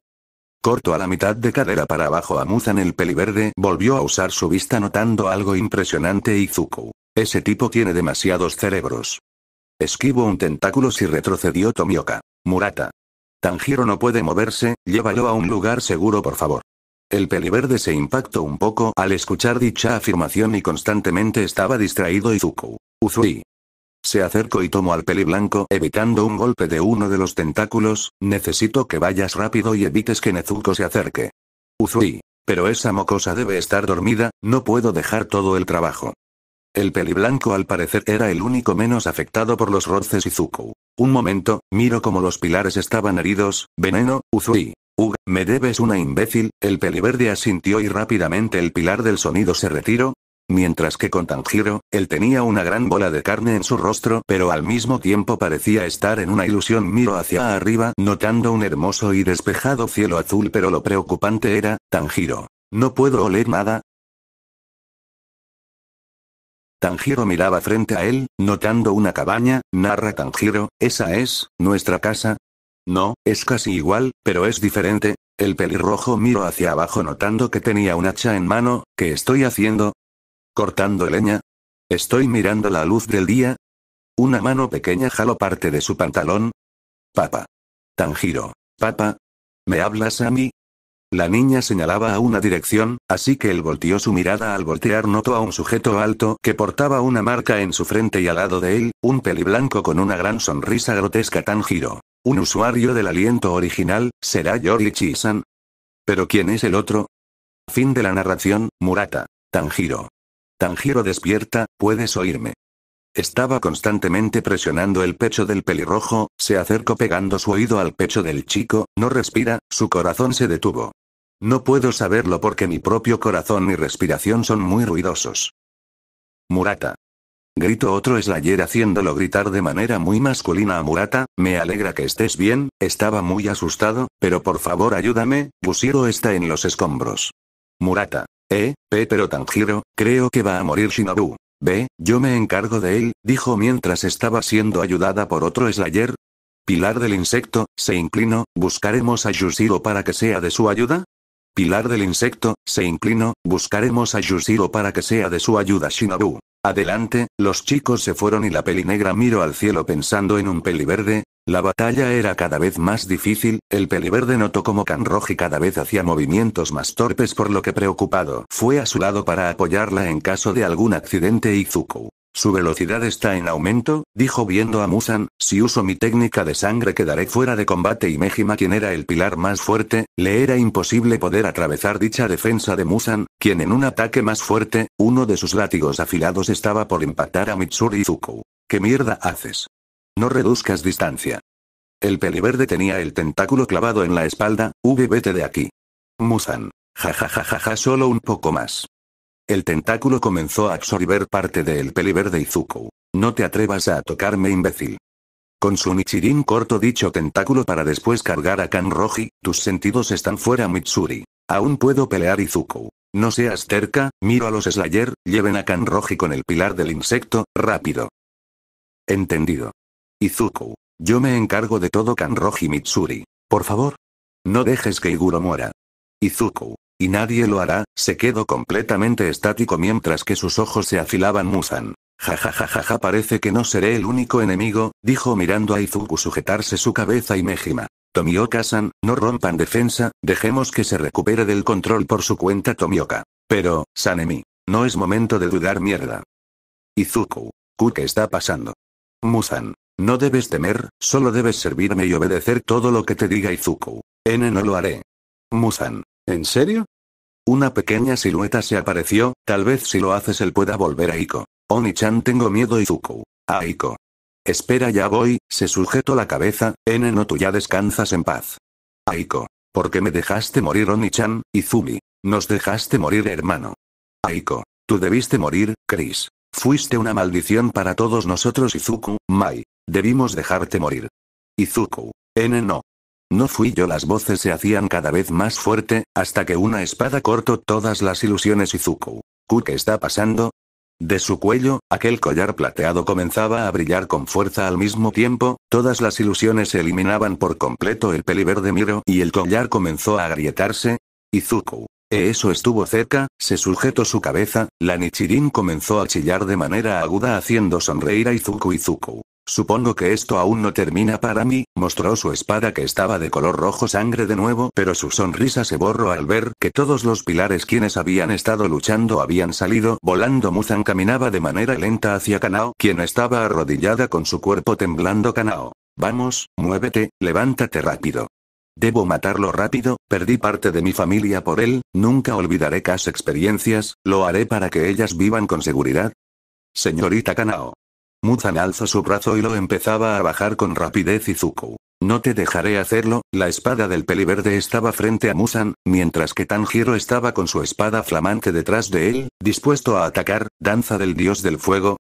corto a la mitad de cadera para abajo a Muzan el peliverde volvió a usar su vista notando algo impresionante Izuku. Ese tipo tiene demasiados cerebros. Esquivo un tentáculo si retrocedió Tomioka. Murata. Tanjiro no puede moverse, llévalo a un lugar seguro por favor. El peliverde se impactó un poco al escuchar dicha afirmación y constantemente estaba distraído Izuku. Uzui. Se acerco y tomo al peli blanco evitando un golpe de uno de los tentáculos, necesito que vayas rápido y evites que Nezuko se acerque. Uzui. Pero esa mocosa debe estar dormida, no puedo dejar todo el trabajo. El peli blanco al parecer era el único menos afectado por los roces Izuku. Un momento, miro como los pilares estaban heridos, veneno, Uzui. Ug, me debes una imbécil, el peli verde asintió y rápidamente el pilar del sonido se retiró, Mientras que con Tanjiro, él tenía una gran bola de carne en su rostro pero al mismo tiempo parecía estar en una ilusión miro hacia arriba notando un hermoso y despejado cielo azul pero lo preocupante era, Tanjiro. ¿No puedo oler nada? Tanjiro miraba frente a él, notando una cabaña, narra Tanjiro, ¿esa es, nuestra casa? No, es casi igual, pero es diferente, el pelirrojo miró hacia abajo notando que tenía un hacha en mano, ¿qué estoy haciendo? ¿Cortando leña? ¿Estoy mirando la luz del día? Una mano pequeña jaló parte de su pantalón. Papa. Tanjiro. Papa. ¿Me hablas a mí? La niña señalaba a una dirección, así que él volteó su mirada al voltear notó a un sujeto alto que portaba una marca en su frente y al lado de él, un peli blanco con una gran sonrisa grotesca Tanjiro. Un usuario del aliento original, será Yorichi-san. ¿Pero quién es el otro? Fin de la narración, Murata. Tanjiro. Tanjiro despierta, puedes oírme. Estaba constantemente presionando el pecho del pelirrojo, se acercó pegando su oído al pecho del chico, no respira, su corazón se detuvo. No puedo saberlo porque mi propio corazón y respiración son muy ruidosos. Murata. gritó otro slayer haciéndolo gritar de manera muy masculina a Murata, me alegra que estés bien, estaba muy asustado, pero por favor ayúdame, Busiro está en los escombros. Murata. Eh, pero Tanjiro, creo que va a morir Shinobu. Ve, yo me encargo de él, dijo mientras estaba siendo ayudada por otro Slayer. Pilar del insecto, se inclinó, buscaremos a Yushiro para que sea de su ayuda. Pilar del insecto, se inclinó, buscaremos a Yushiro para que sea de su ayuda Shinobu. Adelante, los chicos se fueron y la peli negra miró al cielo pensando en un peli verde, la batalla era cada vez más difícil, el peliverde notó como Kanroji cada vez hacía movimientos más torpes por lo que preocupado fue a su lado para apoyarla en caso de algún accidente Izuku. Su velocidad está en aumento, dijo viendo a Musan, si uso mi técnica de sangre quedaré fuera de combate y Mejima quien era el pilar más fuerte, le era imposible poder atravesar dicha defensa de Musan, quien en un ataque más fuerte, uno de sus látigos afilados estaba por impactar a Mitsuri Izuku. ¿Qué mierda haces? No reduzcas distancia. El peliverde tenía el tentáculo clavado en la espalda, V vete de aquí. Musan. Ja ja ja ja ja solo un poco más. El tentáculo comenzó a absorber parte del peliverde Izuku. No te atrevas a tocarme imbécil. Con su Nichirin corto dicho tentáculo para después cargar a Kanroji, tus sentidos están fuera Mitsuri. Aún puedo pelear Izuku. No seas terca, miro a los Slayer, lleven a Kanroji con el pilar del insecto, rápido. Entendido. Izuku. Yo me encargo de todo Kanroji Mitsuri. Por favor. No dejes que Iguro muera. Izuku. Y nadie lo hará, se quedó completamente estático mientras que sus ojos se afilaban Musan. Ja ja ja ja ja parece que no seré el único enemigo, dijo mirando a Izuku sujetarse su cabeza y Mejima. Tomioka-san, no rompan defensa, dejemos que se recupere del control por su cuenta Tomioka. Pero, Sanemi, no es momento de dudar mierda. Izuku, ¿qué está pasando? Musan, no debes temer, solo debes servirme y obedecer todo lo que te diga Izuku. N no lo haré. Musan. ¿En serio? Una pequeña silueta se apareció, tal vez si lo haces él pueda volver a Iko. Oni-chan tengo miedo Izuku. A Espera ya voy, se sujetó la cabeza, N no tú ya descansas en paz. Aiko. ¿Por qué me dejaste morir Oni-chan, Izumi? Nos dejaste morir hermano. Aiko. Tú debiste morir, Chris. Fuiste una maldición para todos nosotros Izuku, Mai. Debimos dejarte morir. Izuku. N no. No fui yo las voces se hacían cada vez más fuerte, hasta que una espada cortó todas las ilusiones Izuku. qué está pasando? De su cuello, aquel collar plateado comenzaba a brillar con fuerza al mismo tiempo, todas las ilusiones se eliminaban por completo el verde Miro y el collar comenzó a agrietarse. Izuku. E eso estuvo cerca, se sujetó su cabeza, la Nichirin comenzó a chillar de manera aguda haciendo sonreír a Izuku Izuku. Supongo que esto aún no termina para mí, mostró su espada que estaba de color rojo sangre de nuevo, pero su sonrisa se borró al ver que todos los pilares quienes habían estado luchando habían salido volando. Muzan caminaba de manera lenta hacia Kanao, quien estaba arrodillada con su cuerpo temblando. Kanao. Vamos, muévete, levántate rápido. Debo matarlo rápido, perdí parte de mi familia por él, nunca olvidaré cas experiencias, lo haré para que ellas vivan con seguridad. Señorita Kanao. Muzan alzó su brazo y lo empezaba a bajar con rapidez y Zuko. No te dejaré hacerlo, la espada del peliverde estaba frente a Muzan, mientras que Tanjiro estaba con su espada flamante detrás de él, dispuesto a atacar, danza del dios del fuego,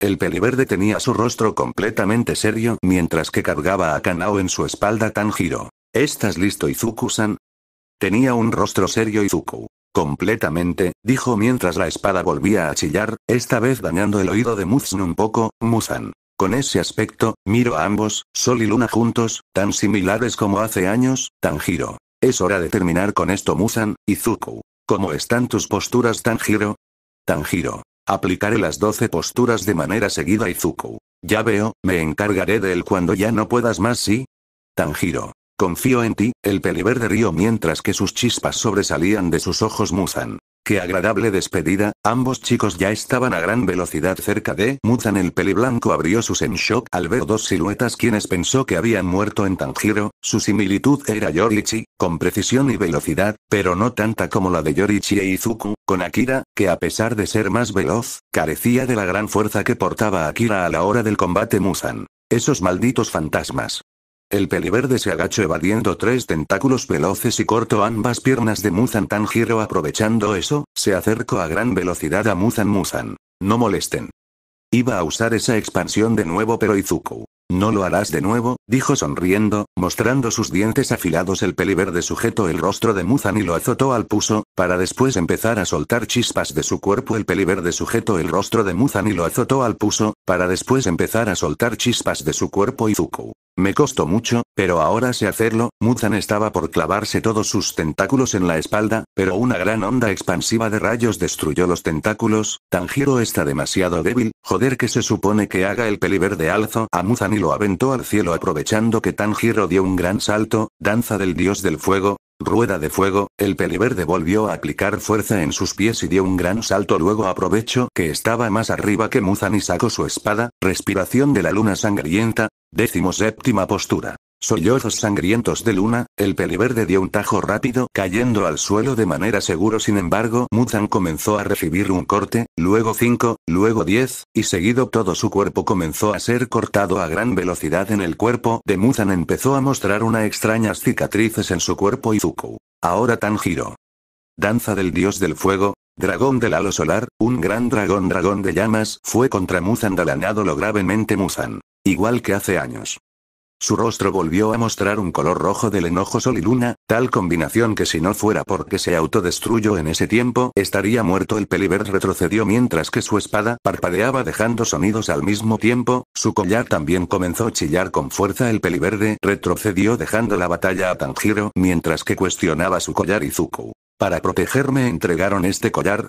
el peliverde tenía su rostro completamente serio mientras que cargaba a Kanao en su espalda Tanjiro. ¿Estás listo Izuku-san? Tenía un rostro serio Izuku. Completamente, dijo mientras la espada volvía a chillar, esta vez dañando el oído de Muzan un poco, Muzan. Con ese aspecto, miro a ambos, Sol y Luna juntos, tan similares como hace años, Tanjiro. Es hora de terminar con esto Muzan, Izuku. ¿Cómo están tus posturas Tanjiro? Tanjiro. Aplicaré las 12 posturas de manera seguida Izuku. Ya veo, me encargaré de él cuando ya no puedas más, ¿sí? Tanjiro. Confío en ti, el peliverde río mientras que sus chispas sobresalían de sus ojos Muzan. Qué agradable despedida, ambos chicos ya estaban a gran velocidad cerca de Muzan el peliblanco abrió sus en shock al ver dos siluetas quienes pensó que habían muerto en Tanjiro, su similitud era Yorichi, con precisión y velocidad, pero no tanta como la de Yorichi e Izuku, con Akira, que a pesar de ser más veloz, carecía de la gran fuerza que portaba Akira a la hora del combate Musan. Esos malditos fantasmas. El peliverde se agachó evadiendo tres tentáculos veloces y cortó ambas piernas de Musan Tanjiro aprovechando eso, se acercó a gran velocidad a Musan Musan. No molesten. Iba a usar esa expansión de nuevo pero Izuku, no lo harás de nuevo, dijo sonriendo, mostrando sus dientes afilados. El peliverde sujeto el rostro de Muzan y lo azotó al puso, para después empezar a soltar chispas de su cuerpo. El peliverde sujeto el rostro de Muzan y lo azotó al puso, para después empezar a soltar chispas de su cuerpo. Y me costó mucho, pero ahora sé hacerlo. Muzan estaba por clavarse todos sus tentáculos en la espalda, pero una gran onda expansiva de rayos destruyó los tentáculos. Tanjiro está demasiado débil, joder que se supone que haga el de alzo a Muzan y lo aventó al cielo aprovechando que Tanjiro dio un gran salto, danza del dios del fuego, Rueda de fuego, el peliverde volvió a aplicar fuerza en sus pies y dio un gran salto luego aprovechó que estaba más arriba que Muzan y sacó su espada, respiración de la luna sangrienta, décimo séptima postura. Sollozos sangrientos de Luna, el peliverde dio un tajo rápido cayendo al suelo de manera seguro sin embargo Muzan comenzó a recibir un corte, luego 5, luego 10, y seguido todo su cuerpo comenzó a ser cortado a gran velocidad en el cuerpo de Muzan empezó a mostrar una extrañas cicatrices en su cuerpo y Zuku. Ahora tan giro. Danza del dios del fuego, dragón del halo solar, un gran dragón dragón de llamas fue contra Muzan dalanado lo gravemente Muzan. Igual que hace años. Su rostro volvió a mostrar un color rojo del enojo sol y luna, tal combinación que si no fuera porque se autodestruyó en ese tiempo, estaría muerto. El peliverde retrocedió mientras que su espada parpadeaba dejando sonidos al mismo tiempo, su collar también comenzó a chillar con fuerza. El peliverde retrocedió dejando la batalla a Tanjiro mientras que cuestionaba su collar Izuku. Para protegerme entregaron este collar.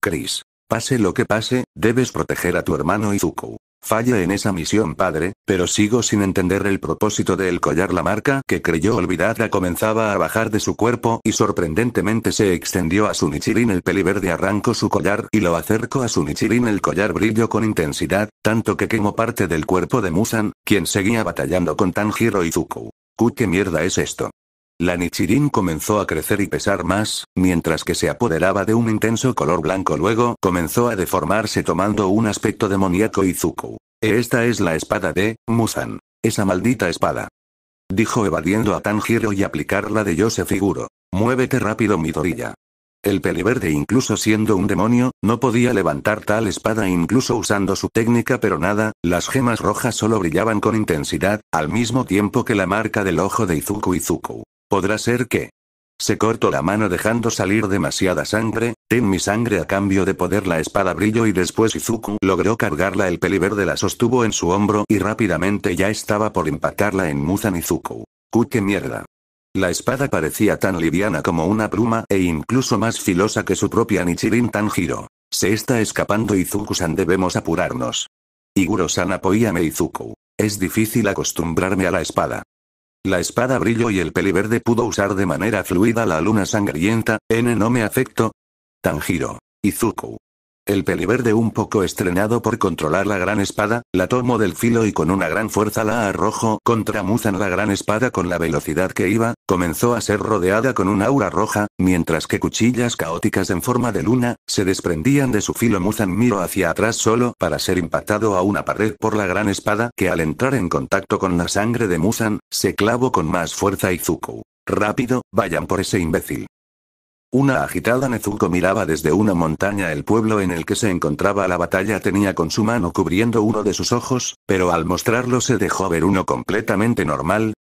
Chris. Pase lo que pase, debes proteger a tu hermano Izuku. Falle en esa misión padre, pero sigo sin entender el propósito del collar. La marca que creyó olvidada comenzaba a bajar de su cuerpo y sorprendentemente se extendió a su Sunichirin. El peliverde arrancó su collar y lo acercó a su Sunichirin. El collar brilló con intensidad, tanto que quemó parte del cuerpo de Musan, quien seguía batallando con Tanjiro y Zuku. ¿Qué mierda es esto? La Nichirin comenzó a crecer y pesar más, mientras que se apoderaba de un intenso color blanco luego comenzó a deformarse tomando un aspecto demoníaco Izuku. Esta es la espada de, Musan. Esa maldita espada. Dijo evadiendo a Tanjiro y aplicarla de yo se Figuro. Muévete rápido dorilla. El peliverde incluso siendo un demonio, no podía levantar tal espada incluso usando su técnica pero nada, las gemas rojas solo brillaban con intensidad, al mismo tiempo que la marca del ojo de Izuku Izuku. ¿Podrá ser que? Se cortó la mano dejando salir demasiada sangre, ten mi sangre a cambio de poder la espada brillo y después Izuku logró cargarla el peliverde la sostuvo en su hombro y rápidamente ya estaba por impactarla en Muzan Izuku. ku qué mierda! La espada parecía tan liviana como una bruma e incluso más filosa que su propia Nichirin Tanjiro. Se está escapando Izuku-san debemos apurarnos. Iguro-san apóyame Izuku. Es difícil acostumbrarme a la espada. La espada brillo y el peliverde pudo usar de manera fluida la luna sangrienta, N no me afecto. Tanjiro. Izuku. El peliverde un poco estrenado por controlar la gran espada, la tomó del filo y con una gran fuerza la arrojó contra Muzan la gran espada con la velocidad que iba, comenzó a ser rodeada con un aura roja, mientras que cuchillas caóticas en forma de luna, se desprendían de su filo Muzan miró hacia atrás solo para ser impactado a una pared por la gran espada que al entrar en contacto con la sangre de Muzan, se clavó con más fuerza y Zuko. Rápido, vayan por ese imbécil. Una agitada Nezuko miraba desde una montaña el pueblo en el que se encontraba la batalla tenía con su mano cubriendo uno de sus ojos, pero al mostrarlo se dejó ver uno completamente normal,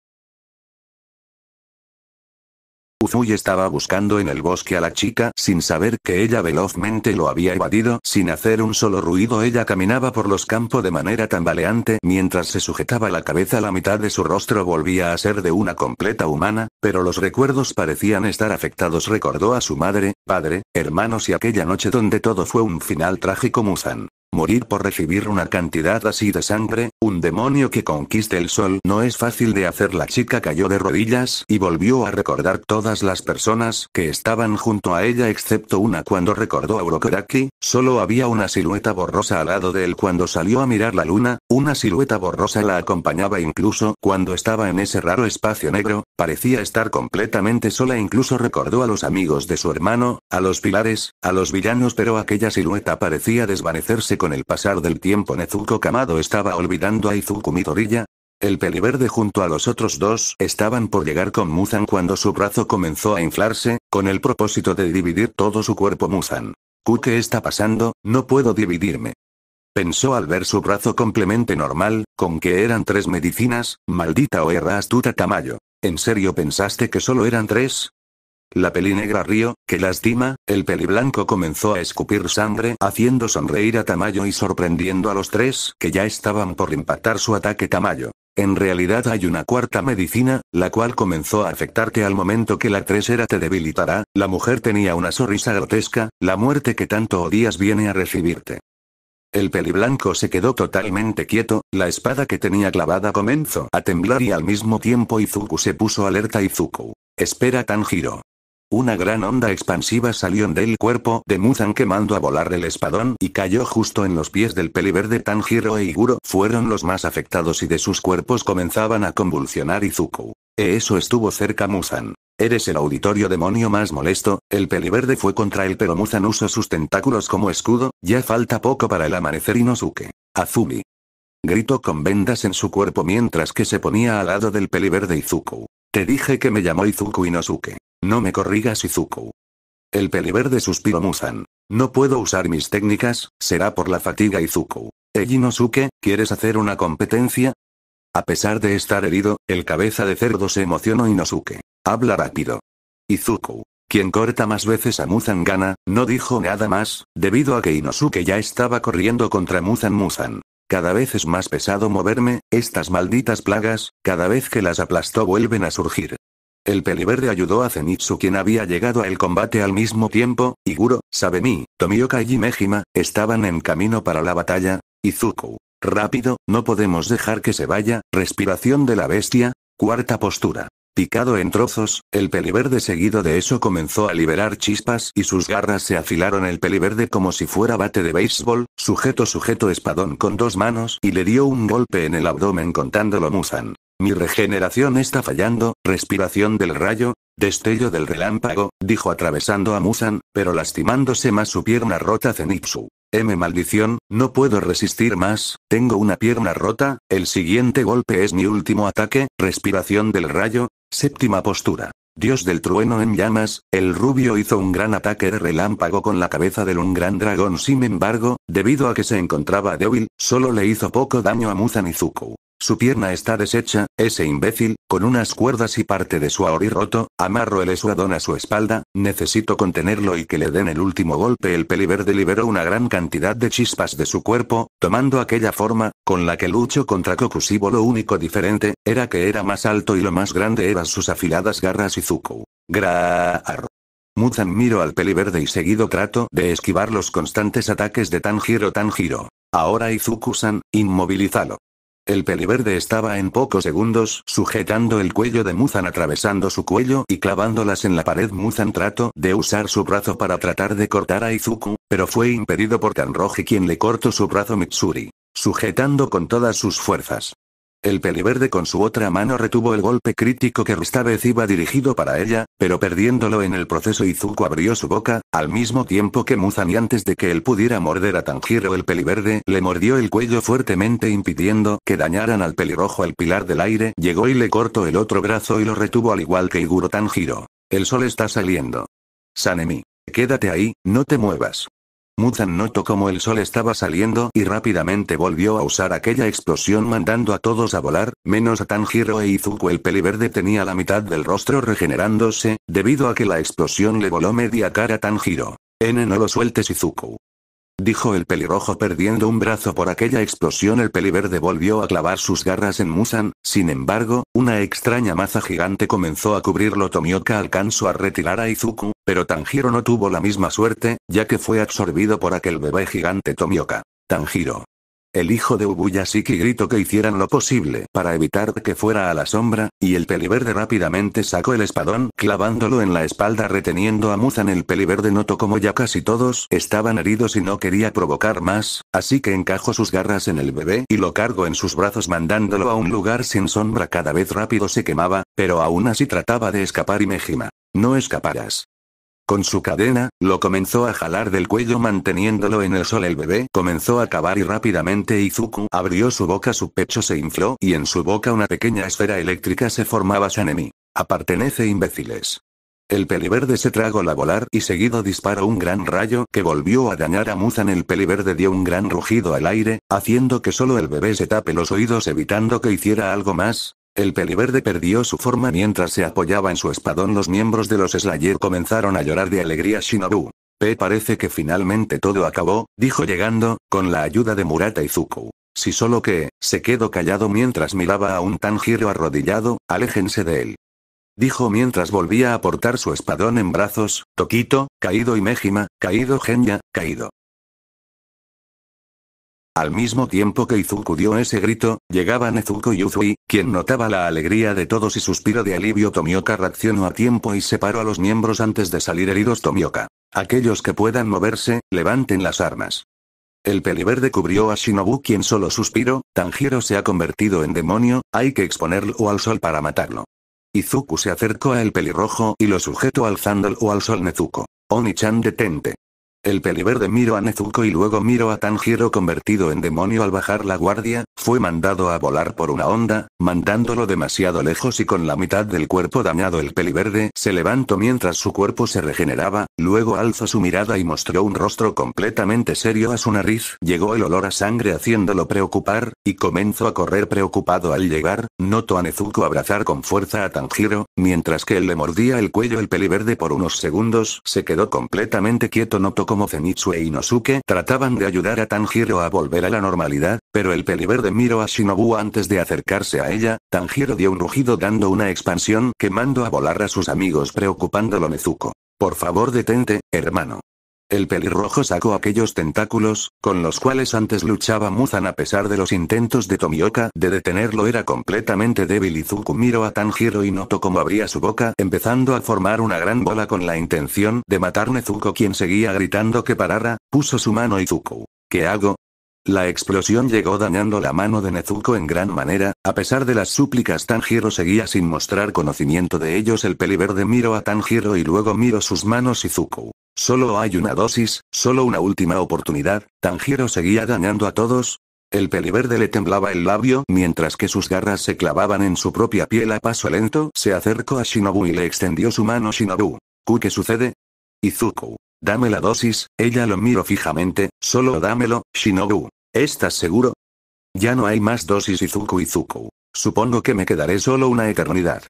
Uzui estaba buscando en el bosque a la chica sin saber que ella velozmente lo había evadido. Sin hacer un solo ruido ella caminaba por los campos de manera tambaleante mientras se sujetaba la cabeza la mitad de su rostro volvía a ser de una completa humana, pero los recuerdos parecían estar afectados recordó a su madre, padre, hermanos y aquella noche donde todo fue un final trágico Musan morir por recibir una cantidad así de sangre, un demonio que conquiste el sol no es fácil de hacer. La chica cayó de rodillas y volvió a recordar todas las personas que estaban junto a ella excepto una cuando recordó a Urokoraki, solo había una silueta borrosa al lado de él cuando salió a mirar la luna, una silueta borrosa la acompañaba incluso cuando estaba en ese raro espacio negro, parecía estar completamente sola incluso recordó a los amigos de su hermano, a los pilares, a los villanos pero aquella silueta parecía desvanecerse con el pasar del tiempo Nezuko Kamado estaba olvidando a Izuku Midoriya. El peliverde junto a los otros dos estaban por llegar con Muzan cuando su brazo comenzó a inflarse, con el propósito de dividir todo su cuerpo Muzan. ¿Qué está pasando? No puedo dividirme. Pensó al ver su brazo complemente normal, con que eran tres medicinas, maldita o erra astuta Tamayo. ¿En serio pensaste que solo eran tres? La peli negra río, que lastima, el peliblanco comenzó a escupir sangre, haciendo sonreír a Tamayo y sorprendiendo a los tres que ya estaban por impactar su ataque Tamayo. En realidad hay una cuarta medicina, la cual comenzó a afectarte al momento que la era te debilitará, la mujer tenía una sonrisa grotesca, la muerte que tanto odias viene a recibirte. El peliblanco se quedó totalmente quieto, la espada que tenía clavada comenzó a temblar y al mismo tiempo Izuku se puso alerta Izuku. Espera Tanjiro. Una gran onda expansiva salió del cuerpo de Muzan quemando a volar el espadón y cayó justo en los pies del peliverde Tanjiro e Iguro. Fueron los más afectados y de sus cuerpos comenzaban a convulsionar Izuku. E eso estuvo cerca Muzan. Eres el auditorio demonio más molesto, el peliverde fue contra él pero Muzan usó sus tentáculos como escudo, ya falta poco para el amanecer Inosuke. Azumi. Gritó con vendas en su cuerpo mientras que se ponía al lado del peliverde Izuku. Te dije que me llamó Izuku Inosuke. No me corrigas Izuku. El peliverde suspiró Muzan. No puedo usar mis técnicas, será por la fatiga Izuku. Inosuke, ¿quieres hacer una competencia? A pesar de estar herido, el cabeza de cerdo se emocionó Inosuke. Habla rápido. Izuku. Quien corta más veces a Muzan gana, no dijo nada más, debido a que Inosuke ya estaba corriendo contra Muzan Musan. Cada vez es más pesado moverme, estas malditas plagas, cada vez que las aplastó vuelven a surgir. El peliverde ayudó a Zenitsu quien había llegado al combate al mismo tiempo, Iguro, Sabemi, Tomioka y Mejima, estaban en camino para la batalla, Izuku. Rápido, no podemos dejar que se vaya, respiración de la bestia, cuarta postura. Picado en trozos, el peliverde seguido de eso comenzó a liberar chispas y sus garras se afilaron el peliverde como si fuera bate de béisbol, sujeto sujeto espadón con dos manos y le dio un golpe en el abdomen contándolo Musan. Mi regeneración está fallando, respiración del rayo, destello del relámpago, dijo atravesando a Musan, pero lastimándose más su pierna rota Zenitsu. Eh, M maldición, no puedo resistir más, tengo una pierna rota, el siguiente golpe es mi último ataque, respiración del rayo, séptima postura. Dios del trueno en llamas, el rubio hizo un gran ataque de relámpago con la cabeza del un gran dragón. Sin embargo, debido a que se encontraba débil, solo le hizo poco daño a Muzan y su pierna está deshecha, ese imbécil, con unas cuerdas y parte de su aori roto, amarro el esuadón a su espalda, necesito contenerlo y que le den el último golpe. El peliverde liberó una gran cantidad de chispas de su cuerpo, tomando aquella forma, con la que luchó contra Kokusibo. Lo único diferente, era que era más alto y lo más grande eran sus afiladas garras y Zuko. Graar. Muzan miro al peliverde y seguido trato de esquivar los constantes ataques de Tanjiro Tanjiro. Ahora Izuku-san, inmovilízalo. El peliverde estaba en pocos segundos sujetando el cuello de Muzan atravesando su cuello y clavándolas en la pared. Muzan trató de usar su brazo para tratar de cortar a Izuku, pero fue impedido por Kanroji quien le cortó su brazo Mitsuri, sujetando con todas sus fuerzas. El peliverde con su otra mano retuvo el golpe crítico que Rustavez iba dirigido para ella, pero perdiéndolo en el proceso Izuku abrió su boca, al mismo tiempo que Muzan y antes de que él pudiera morder a Tanjiro el peliverde le mordió el cuello fuertemente impidiendo que dañaran al pelirrojo el pilar del aire llegó y le cortó el otro brazo y lo retuvo al igual que Iguro Tanjiro. El sol está saliendo. Sanemi. Quédate ahí, no te muevas. Muzan notó como el sol estaba saliendo y rápidamente volvió a usar aquella explosión mandando a todos a volar, menos a Tanjiro e Izuku. El peliverde tenía la mitad del rostro regenerándose, debido a que la explosión le voló media cara a Tanjiro. N no lo sueltes Izuku dijo el pelirrojo perdiendo un brazo por aquella explosión. El peliverde volvió a clavar sus garras en Musan, sin embargo, una extraña maza gigante comenzó a cubrirlo. Tomioka alcanzó a retirar a Izuku, pero Tanjiro no tuvo la misma suerte, ya que fue absorbido por aquel bebé gigante Tomioka. Tanjiro. El hijo de Ubuyashiki gritó que hicieran lo posible para evitar que fuera a la sombra, y el peliverde rápidamente sacó el espadón clavándolo en la espalda reteniendo a Muzan. El peliverde notó como ya casi todos estaban heridos y no quería provocar más, así que encajó sus garras en el bebé y lo cargó en sus brazos mandándolo a un lugar sin sombra cada vez rápido se quemaba, pero aún así trataba de escapar y Mejima. No escaparás. Con su cadena, lo comenzó a jalar del cuello manteniéndolo en el sol. El bebé comenzó a cavar y rápidamente Izuku abrió su boca, su pecho se infló y en su boca una pequeña esfera eléctrica se formaba. Sanemi. Apartenece imbéciles. El peliverde se tragó la volar y seguido disparó un gran rayo que volvió a dañar a Muzan. El peliverde dio un gran rugido al aire, haciendo que solo el bebé se tape los oídos evitando que hiciera algo más, el peliverde perdió su forma mientras se apoyaba en su espadón. Los miembros de los Slayer comenzaron a llorar de alegría. Shinobu. P parece que finalmente todo acabó, dijo llegando, con la ayuda de Murata y Si solo que, se quedó callado mientras miraba a un Tanjiro arrodillado, aléjense de él. Dijo mientras volvía a portar su espadón en brazos, Toquito, caído y Mejima, caído Genya, caído. Al mismo tiempo que Izuku dio ese grito, llegaba Nezuko y Uzui, quien notaba la alegría de todos y suspiro de alivio. Tomioka reaccionó a tiempo y separó a los miembros antes de salir heridos Tomioka. Aquellos que puedan moverse, levanten las armas. El peliverde cubrió a Shinobu quien solo suspiró, Tanjiro se ha convertido en demonio, hay que exponerlo al sol para matarlo. Izuku se acercó a el pelirrojo y lo sujetó alzándolo al sol Nezuko. Oni-chan detente. El peliverde miró a Nezuko y luego miró a Tanjiro convertido en demonio al bajar la guardia, fue mandado a volar por una onda, mandándolo demasiado lejos y con la mitad del cuerpo dañado el peliverde se levantó mientras su cuerpo se regeneraba, luego alzó su mirada y mostró un rostro completamente serio a su nariz, llegó el olor a sangre haciéndolo preocupar, y comenzó a correr preocupado al llegar, notó a Nezuko abrazar con fuerza a Tanjiro, mientras que él le mordía el cuello el peliverde por unos segundos, se quedó completamente quieto no como Zenitsu e Inosuke trataban de ayudar a Tanjiro a volver a la normalidad, pero el peliverde miró a Shinobu antes de acercarse a ella, Tanjiro dio un rugido dando una expansión que mandó a volar a sus amigos preocupándolo Nezuko. Por favor detente, hermano. El pelirrojo sacó aquellos tentáculos, con los cuales antes luchaba Muzan a pesar de los intentos de Tomioka de detenerlo era completamente débil y miró a Tanjiro y notó cómo abría su boca empezando a formar una gran bola con la intención de matar Nezuko quien seguía gritando que parara, puso su mano y ¿Qué hago? La explosión llegó dañando la mano de Nezuko en gran manera, a pesar de las súplicas Tanjiro seguía sin mostrar conocimiento de ellos el peliverde miró a Tanjiro y luego miró sus manos y Solo hay una dosis, solo una última oportunidad, Tanjiro seguía dañando a todos. El peliverde le temblaba el labio mientras que sus garras se clavaban en su propia piel a paso lento. Se acercó a Shinobu y le extendió su mano Shinobu. qué sucede? Izuku. Dame la dosis, ella lo miró fijamente, solo dámelo, Shinobu. ¿Estás seguro? Ya no hay más dosis Izuku Izuku. Supongo que me quedaré solo una eternidad.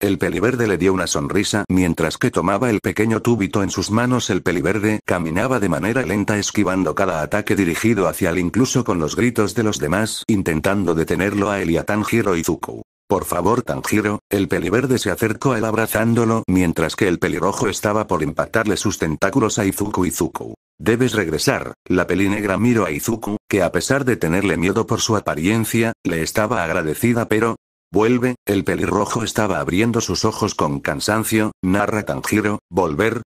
El peliverde le dio una sonrisa mientras que tomaba el pequeño túbito en sus manos. El peliverde caminaba de manera lenta esquivando cada ataque dirigido hacia él incluso con los gritos de los demás intentando detenerlo a él y a Tanjiro Izuku. Por favor Tanjiro, el peliverde se acercó a él abrazándolo mientras que el pelirrojo estaba por impactarle sus tentáculos a Izuku Izuku. Debes regresar, la peli negra miró a Izuku, que a pesar de tenerle miedo por su apariencia, le estaba agradecida pero, Vuelve, el pelirrojo estaba abriendo sus ojos con cansancio, narra Tanjiro, volver.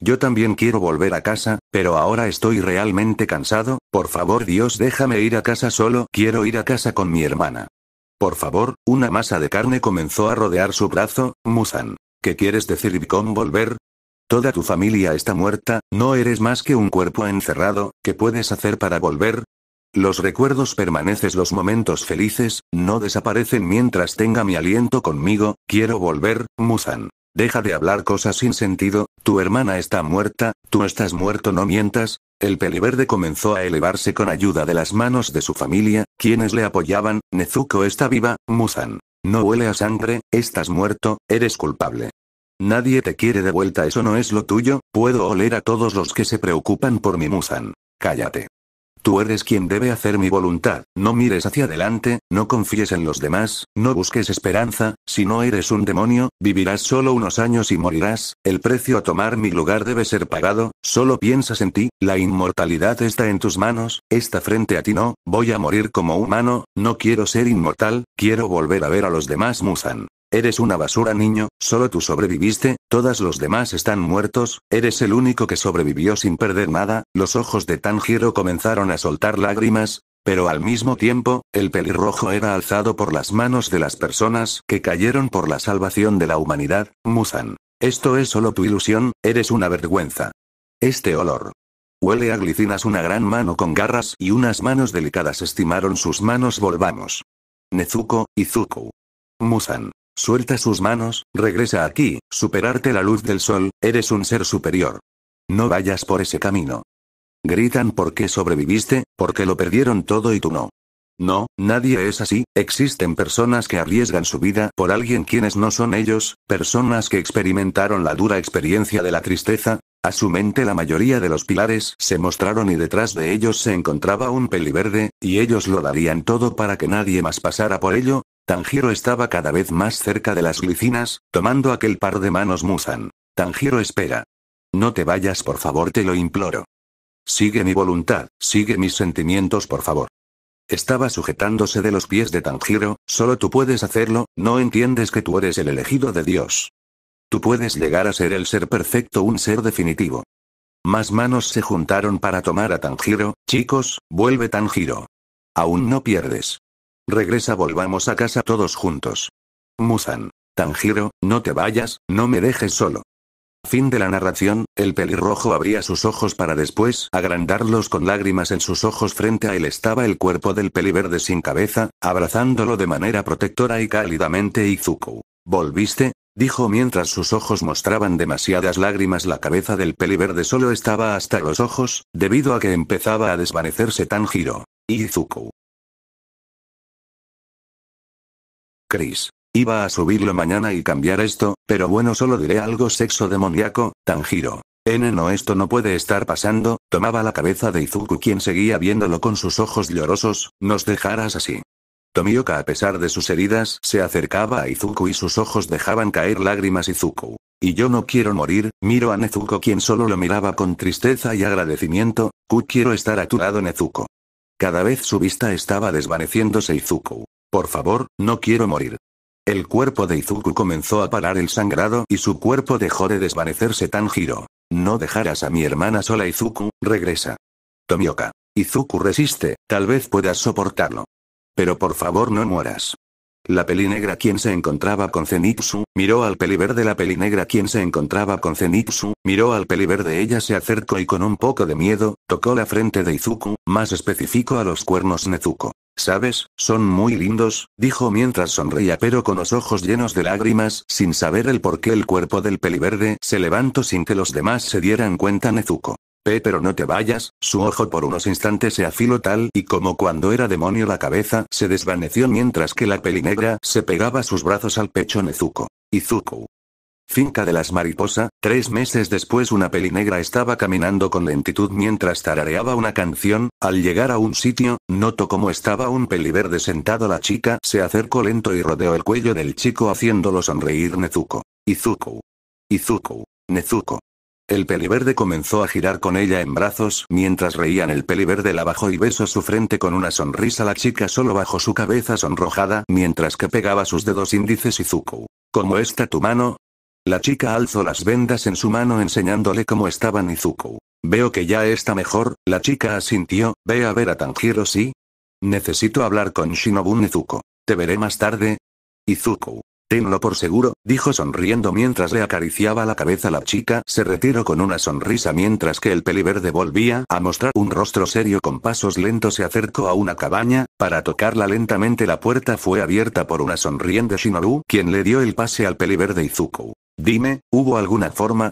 Yo también quiero volver a casa, pero ahora estoy realmente cansado, por favor Dios déjame ir a casa solo, quiero ir a casa con mi hermana. Por favor, una masa de carne comenzó a rodear su brazo, Muzan. ¿Qué quieres decir con volver? Toda tu familia está muerta, no eres más que un cuerpo encerrado, ¿qué puedes hacer para volver? Los recuerdos permaneces los momentos felices, no desaparecen mientras tenga mi aliento conmigo, quiero volver, Musan. Deja de hablar cosas sin sentido, tu hermana está muerta, tú estás muerto no mientas. El peliverde comenzó a elevarse con ayuda de las manos de su familia, quienes le apoyaban, Nezuko está viva, Musan. No huele a sangre, estás muerto, eres culpable. Nadie te quiere de vuelta, eso no es lo tuyo, puedo oler a todos los que se preocupan por mi Musan. Cállate. Tú eres quien debe hacer mi voluntad, no mires hacia adelante, no confíes en los demás, no busques esperanza, si no eres un demonio, vivirás solo unos años y morirás, el precio a tomar mi lugar debe ser pagado, solo piensas en ti, la inmortalidad está en tus manos, está frente a ti no, voy a morir como humano, no quiero ser inmortal, quiero volver a ver a los demás Musan. Eres una basura niño, solo tú sobreviviste, todas los demás están muertos, eres el único que sobrevivió sin perder nada, los ojos de Tanjiro comenzaron a soltar lágrimas, pero al mismo tiempo, el pelirrojo era alzado por las manos de las personas que cayeron por la salvación de la humanidad, Muzan. Esto es solo tu ilusión, eres una vergüenza. Este olor. Huele a glicinas una gran mano con garras y unas manos delicadas estimaron sus manos volvamos. Nezuko, Izuku. Muzan. Suelta sus manos, regresa aquí, superarte la luz del sol, eres un ser superior. No vayas por ese camino. Gritan porque sobreviviste, porque lo perdieron todo y tú no. No, nadie es así, existen personas que arriesgan su vida por alguien quienes no son ellos, personas que experimentaron la dura experiencia de la tristeza, a su mente la mayoría de los pilares se mostraron y detrás de ellos se encontraba un peliverde, y ellos lo darían todo para que nadie más pasara por ello, Tanjiro estaba cada vez más cerca de las glicinas, tomando aquel par de manos Musan. Tanjiro espera. No te vayas por favor, te lo imploro. Sigue mi voluntad, sigue mis sentimientos por favor. Estaba sujetándose de los pies de Tanjiro, solo tú puedes hacerlo, no entiendes que tú eres el elegido de Dios. Tú puedes llegar a ser el ser perfecto, un ser definitivo. Más manos se juntaron para tomar a Tanjiro, chicos, vuelve Tanjiro. Aún no pierdes. Regresa, volvamos a casa todos juntos. Musan. Tanjiro, no te vayas, no me dejes solo. Fin de la narración, el pelirrojo abría sus ojos para después agrandarlos con lágrimas en sus ojos frente a él estaba el cuerpo del peliverde sin cabeza, abrazándolo de manera protectora y cálidamente Izuku. ¿Volviste? dijo mientras sus ojos mostraban demasiadas lágrimas la cabeza del peliverde solo estaba hasta los ojos, debido a que empezaba a desvanecerse Tanjiro. Izuku. Chris. Iba a subirlo mañana y cambiar esto, pero bueno solo diré algo sexo demoníaco, Tanjiro. N no esto no puede estar pasando, tomaba la cabeza de Izuku quien seguía viéndolo con sus ojos llorosos, nos dejarás así. Tomioka a pesar de sus heridas se acercaba a Izuku y sus ojos dejaban caer lágrimas Izuku. Y yo no quiero morir, miro a Nezuko quien solo lo miraba con tristeza y agradecimiento, Ku quiero estar a tu lado Nezuko. Cada vez su vista estaba desvaneciéndose Izuku. Por favor, no quiero morir. El cuerpo de Izuku comenzó a parar el sangrado y su cuerpo dejó de desvanecerse tan giro. No dejarás a mi hermana sola Izuku, regresa. Tomioka. Izuku resiste, tal vez puedas soportarlo. Pero por favor no mueras. La negra quien se encontraba con Zenitsu, miró al verde. la negra quien se encontraba con Zenitsu, miró al verde. ella se acercó y con un poco de miedo, tocó la frente de Izuku, más específico a los cuernos Nezuko. Sabes, son muy lindos, dijo mientras sonreía pero con los ojos llenos de lágrimas, sin saber el por qué el cuerpo del peliverde se levantó sin que los demás se dieran cuenta Nezuko. Pe pero no te vayas, su ojo por unos instantes se afiló tal y como cuando era demonio la cabeza se desvaneció mientras que la pelinegra se pegaba sus brazos al pecho Nezuko. Izuku. Finca de las mariposas, tres meses después una pelinegra estaba caminando con lentitud mientras tarareaba una canción, al llegar a un sitio, notó cómo estaba un verde sentado la chica se acercó lento y rodeó el cuello del chico haciéndolo sonreír Nezuko. Izuku. Izuku. Nezuko. El peliverde comenzó a girar con ella en brazos mientras reían el peliverde la bajó y besó su frente con una sonrisa la chica solo bajó su cabeza sonrojada mientras que pegaba sus dedos índices Izuku. ¿Cómo está tu mano? La chica alzó las vendas en su mano enseñándole cómo estaba Nizuko. Veo que ya está mejor, la chica asintió, ve a ver a Tanjiro, ¿sí? Necesito hablar con Shinobu Nizuko. Te veré más tarde. Izuku. Tenlo por seguro, dijo sonriendo mientras le acariciaba la cabeza la chica, se retiró con una sonrisa mientras que el peliverde volvía a mostrar un rostro serio con pasos lentos se acercó a una cabaña, para tocarla lentamente la puerta fue abierta por una sonriente Shinobu, quien le dio el pase al peliverde Izuku. Dime, ¿hubo alguna forma?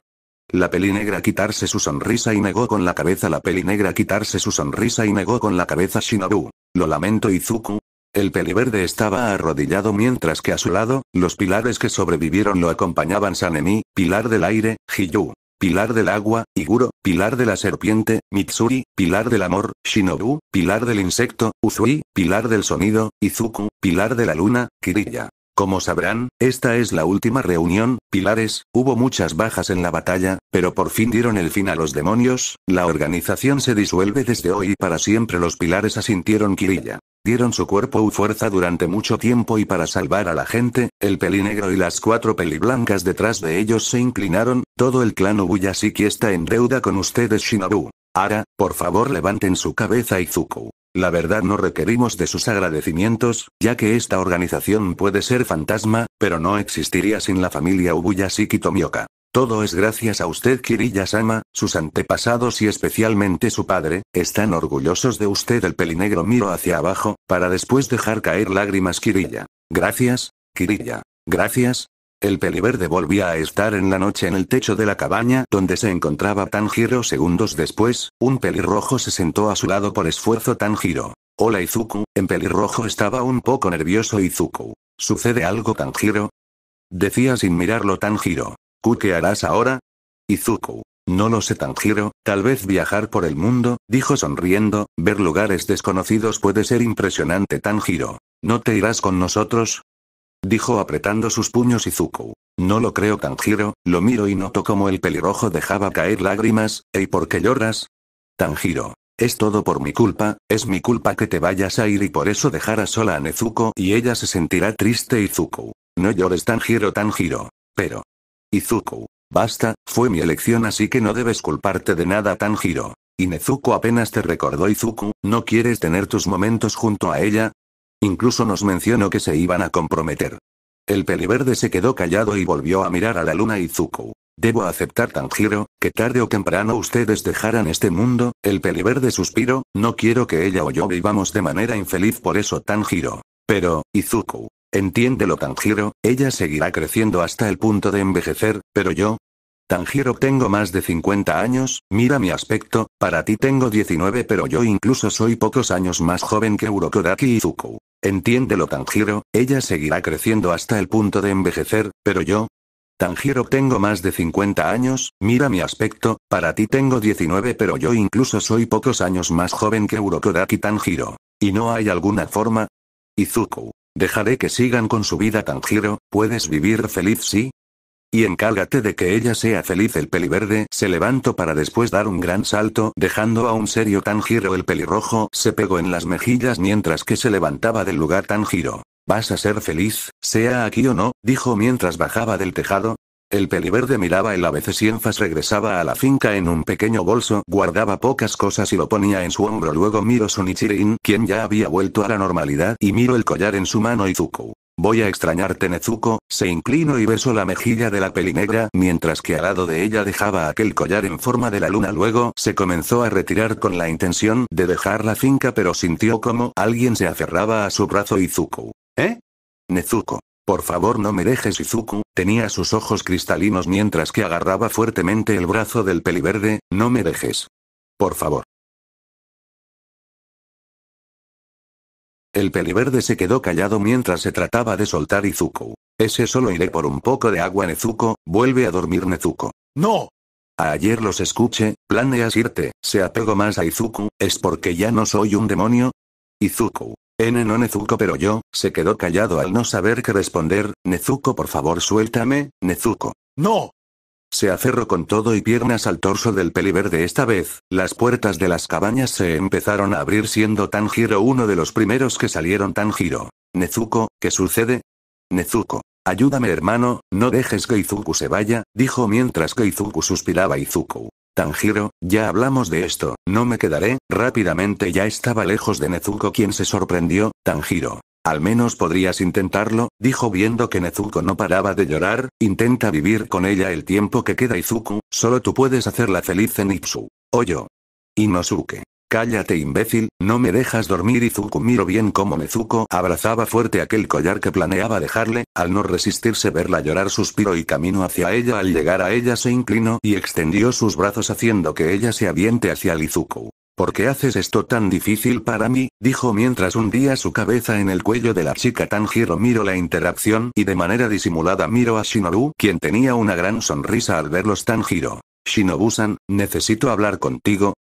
La peli negra quitarse su sonrisa y negó con la cabeza la peli negra quitarse su sonrisa y negó con la cabeza Shinobu. Lo lamento Izuku, el peliverde estaba arrodillado mientras que a su lado, los pilares que sobrevivieron lo acompañaban Sanemi, pilar del aire, Hiyu, pilar del agua, Iguro, pilar de la serpiente, Mitsuri, pilar del amor, Shinobu, pilar del insecto, Uzui, pilar del sonido, Izuku, pilar de la luna, Kirilla. Como sabrán, esta es la última reunión, pilares, hubo muchas bajas en la batalla, pero por fin dieron el fin a los demonios, la organización se disuelve desde hoy y para siempre los pilares asintieron Kirilla dieron su cuerpo u fuerza durante mucho tiempo y para salvar a la gente, el pelinegro y las cuatro peliblancas detrás de ellos se inclinaron, todo el clan Ubuyasiki está en deuda con ustedes Shinobu. Ahora, por favor levanten su cabeza Izuku. La verdad no requerimos de sus agradecimientos, ya que esta organización puede ser fantasma, pero no existiría sin la familia Ubuyashiki Tomioka. Todo es gracias a usted Kirilla-sama, sus antepasados y especialmente su padre, están orgullosos de usted el pelinegro miro hacia abajo, para después dejar caer lágrimas Kirilla. Gracias, Kirilla. Gracias. El peliverde volvía a estar en la noche en el techo de la cabaña donde se encontraba Tanjiro segundos después, un pelirrojo se sentó a su lado por esfuerzo Tanjiro. Hola Izuku, en pelirrojo estaba un poco nervioso Izuku. ¿Sucede algo Tanjiro? Decía sin mirarlo Tanjiro qué harás ahora? Izuku. No lo sé Tanjiro, tal vez viajar por el mundo, dijo sonriendo, ver lugares desconocidos puede ser impresionante Tanjiro. ¿No te irás con nosotros? Dijo apretando sus puños Izuku. No lo creo Tanjiro, lo miro y noto como el pelirrojo dejaba caer lágrimas, ¿y por qué lloras? Tanjiro. Es todo por mi culpa, es mi culpa que te vayas a ir y por eso dejarás sola a Nezuko y ella se sentirá triste Izuku. No llores Tanjiro Tanjiro. Pero, Izuku. Basta, fue mi elección así que no debes culparte de nada Tanjiro. Inezuko apenas te recordó Izuku, ¿no quieres tener tus momentos junto a ella? Incluso nos mencionó que se iban a comprometer. El peliverde se quedó callado y volvió a mirar a la luna Izuku. Debo aceptar Tanjiro, que tarde o temprano ustedes dejaran este mundo, el peliverde suspiro, no quiero que ella o yo vivamos de manera infeliz por eso Tanjiro. Pero, Izuku, Entiéndelo Tanjiro, ella seguirá creciendo hasta el punto de envejecer, pero yo... Tanjiro tengo más de 50 años, mira mi aspecto, para ti tengo 19 pero yo incluso soy pocos años más joven que Urokodaki Izuku. Entiéndelo Tanjiro, ella seguirá creciendo hasta el punto de envejecer, pero yo... Tanjiro tengo más de 50 años, mira mi aspecto, para ti tengo 19 pero yo incluso soy pocos años más joven que Urokodaki Tanjiro. ¿Y no hay alguna forma? Izuku. Dejaré que sigan con su vida giro, ¿puedes vivir feliz sí? Y encárgate de que ella sea feliz el peliverde se levantó para después dar un gran salto dejando a un serio giro. el pelirrojo se pegó en las mejillas mientras que se levantaba del lugar giro. ¿Vas a ser feliz, sea aquí o no? dijo mientras bajaba del tejado, el peliverde miraba el abecesienfas regresaba a la finca en un pequeño bolso, guardaba pocas cosas y lo ponía en su hombro. Luego miro Sunichirin, quien ya había vuelto a la normalidad, y miro el collar en su mano Izuku. Voy a extrañarte Nezuko, se inclinó y besó la mejilla de la negra mientras que al lado de ella dejaba aquel collar en forma de la luna. Luego, se comenzó a retirar con la intención de dejar la finca pero sintió como alguien se aferraba a su brazo Izuku. ¿Eh? Nezuko. Por favor no me dejes Izuku, tenía sus ojos cristalinos mientras que agarraba fuertemente el brazo del peliverde, no me dejes. Por favor. El peliverde se quedó callado mientras se trataba de soltar Izuku. Ese solo iré por un poco de agua Nezuko, vuelve a dormir Nezuko. ¡No! ayer los escuché, planeas irte, se apego más a Izuku, ¿es porque ya no soy un demonio? Izuku, N no Nezuko pero yo, se quedó callado al no saber qué responder, Nezuko por favor suéltame, Nezuko. ¡No! Se aferró con todo y piernas al torso del peliverde esta vez, las puertas de las cabañas se empezaron a abrir siendo Tanjiro uno de los primeros que salieron Tanjiro. Nezuko, ¿qué sucede? Nezuko. Ayúdame hermano, no dejes que Izuku se vaya, dijo mientras que Izuku suspiraba Izuku. Tanjiro, ya hablamos de esto, no me quedaré, rápidamente ya estaba lejos de Nezuko quien se sorprendió, Tanjiro. Al menos podrías intentarlo, dijo viendo que Nezuko no paraba de llorar, intenta vivir con ella el tiempo que queda Izuku, solo tú puedes hacerla feliz en Ipsu. Oyo. Inosuke. Cállate imbécil, no me dejas dormir Izuku miro bien como Mezuko abrazaba fuerte aquel collar que planeaba dejarle, al no resistirse verla llorar suspiro y camino hacia ella al llegar a ella se inclinó y extendió sus brazos haciendo que ella se aviente hacia el Izuku. ¿Por qué haces esto tan difícil para mí? dijo mientras hundía su cabeza en el cuello de la chica Tanjiro miro la interacción y de manera disimulada miro a Shinoru, quien tenía una gran sonrisa al verlos Tanjiro. Shinobu-san, necesito hablar contigo,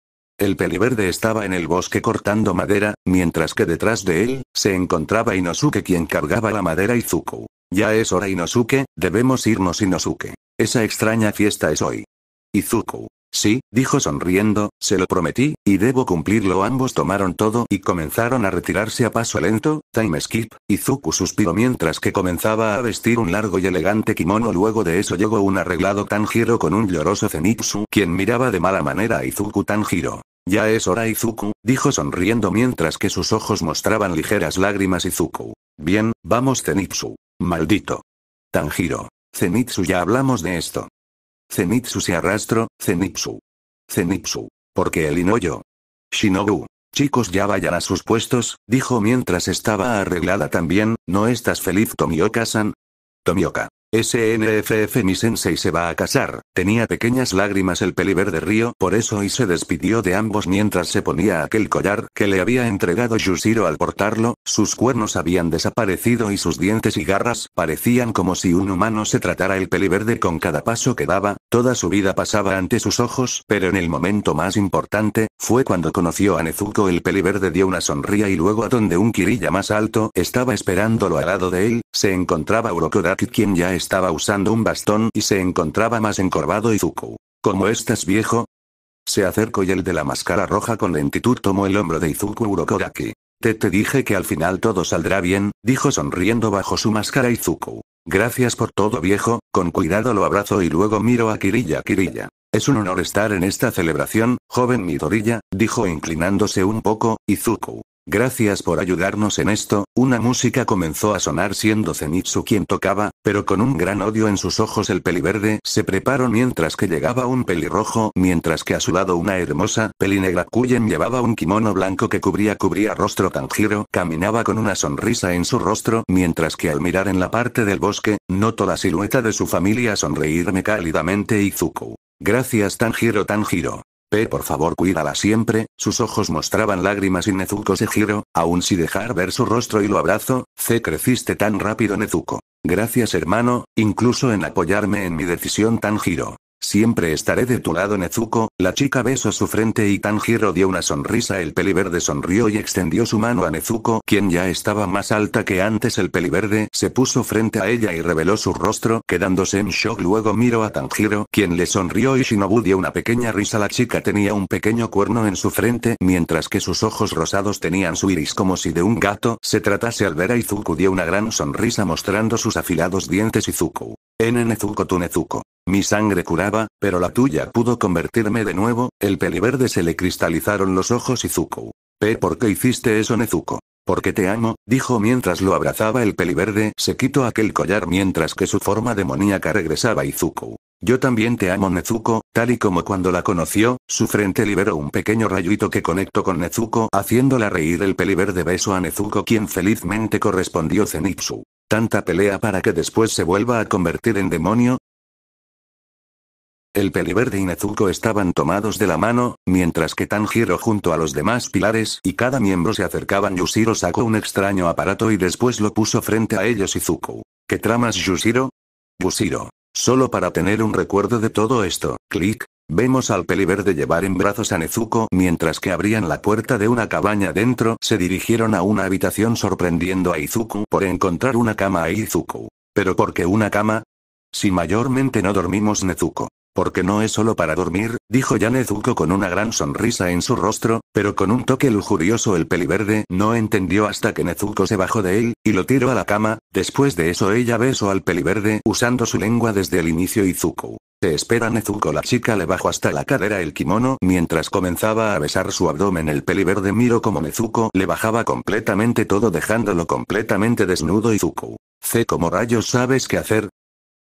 el peliverde estaba en el bosque cortando madera, mientras que detrás de él, se encontraba Inosuke quien cargaba la madera Izuku. Ya es hora Inosuke, debemos irnos Inosuke. Esa extraña fiesta es hoy. Izuku. Sí, dijo sonriendo, se lo prometí, y debo cumplirlo. Ambos tomaron todo y comenzaron a retirarse a paso lento, time skip, Izuku suspiró mientras que comenzaba a vestir un largo y elegante kimono. Luego de eso llegó un arreglado Tanjiro con un lloroso Zenitsu, quien miraba de mala manera a Izuku Tanjiro. Ya es hora Izuku, dijo sonriendo mientras que sus ojos mostraban ligeras lágrimas Izuku. Bien, vamos Zenitsu. Maldito. Tanjiro. Zenitsu ya hablamos de esto. Zenitsu se arrastró, Zenitsu. Zenitsu. Porque el Inoyo. Shinobu. Chicos ya vayan a sus puestos, dijo mientras estaba arreglada también, ¿no estás feliz Tomioka-san? Tomioka. SNFF Misensei se va a casar. Tenía pequeñas lágrimas el peliverde río por eso y se despidió de ambos mientras se ponía aquel collar que le había entregado Yushiro al portarlo, sus cuernos habían desaparecido y sus dientes y garras parecían como si un humano se tratara el peliverde con cada paso que daba, toda su vida pasaba ante sus ojos, pero en el momento más importante, fue cuando conoció a Nezuko el peliverde dio una sonrisa y luego a donde un kirilla más alto estaba esperándolo al lado de él, se encontraba Urokodaki quien ya estaba usando un bastón y se encontraba más encorvado Izuku. ¿Cómo estás viejo? Se acercó y el de la máscara roja con lentitud tomó el hombro de Izuku Urokodaki. Te te dije que al final todo saldrá bien, dijo sonriendo bajo su máscara Izuku. Gracias por todo viejo, con cuidado lo abrazo y luego miro a Kirilla Kirilla. Es un honor estar en esta celebración, joven Midorilla, dijo inclinándose un poco, Izuku. Gracias por ayudarnos en esto, una música comenzó a sonar siendo Zenitsu quien tocaba, pero con un gran odio en sus ojos el peliverde se preparó mientras que llegaba un pelirrojo, mientras que a su lado una hermosa negra cuyen llevaba un kimono blanco que cubría cubría rostro Tanjiro, caminaba con una sonrisa en su rostro, mientras que al mirar en la parte del bosque, notó la silueta de su familia sonreírme cálidamente Izuku. Gracias Tanjiro Tanjiro. P. Por favor, cuídala siempre. Sus ojos mostraban lágrimas y Nezuko se giró, aun si dejar ver su rostro y lo abrazo. C. Creciste tan rápido, Nezuko. Gracias, hermano, incluso en apoyarme en mi decisión tan giro. Siempre estaré de tu lado, Nezuko. La chica besó su frente y Tanjiro dio una sonrisa. El peliverde sonrió y extendió su mano a Nezuko, quien ya estaba más alta que antes. El peliverde se puso frente a ella y reveló su rostro, quedándose en shock. Luego miró a Tanjiro, quien le sonrió y Shinobu dio una pequeña risa. La chica tenía un pequeño cuerno en su frente, mientras que sus ojos rosados tenían su iris como si de un gato se tratase. Al ver a Izuku dio una gran sonrisa mostrando sus afilados dientes. Izuku N Nezuko tu Nezuko. Mi sangre curaba, pero la tuya pudo convertirme de nuevo, el peliverde se le cristalizaron los ojos y por qué hiciste eso Nezuko? Porque te amo, dijo mientras lo abrazaba el peliverde, se quitó aquel collar mientras que su forma demoníaca regresaba y Yo también te amo Nezuko, tal y como cuando la conoció, su frente liberó un pequeño rayito que conectó con Nezuko haciéndola reír el peliverde beso a Nezuko quien felizmente correspondió Zenitsu. ¿Tanta pelea para que después se vuelva a convertir en demonio? El peliverde y Nezuko estaban tomados de la mano, mientras que Tanjiro junto a los demás pilares y cada miembro se acercaban. Yushiro sacó un extraño aparato y después lo puso frente a ellos y Zuko. ¿Qué tramas Yushiro? Yushiro. Solo para tener un recuerdo de todo esto, Click. Vemos al peliverde llevar en brazos a Nezuko mientras que abrían la puerta de una cabaña dentro. Se dirigieron a una habitación sorprendiendo a Izuku por encontrar una cama a Izuku. ¿Pero por qué una cama? Si mayormente no dormimos Nezuko. Porque no es solo para dormir, dijo ya Nezuko con una gran sonrisa en su rostro, pero con un toque lujurioso el peliverde no entendió hasta que Nezuko se bajó de él, y lo tiró a la cama, después de eso ella besó al peliverde usando su lengua desde el inicio Izuku. Se espera Nezuko la chica le bajó hasta la cadera el kimono mientras comenzaba a besar su abdomen el peliverde miro como Nezuko le bajaba completamente todo dejándolo completamente desnudo y Zuko. C como rayos sabes qué hacer.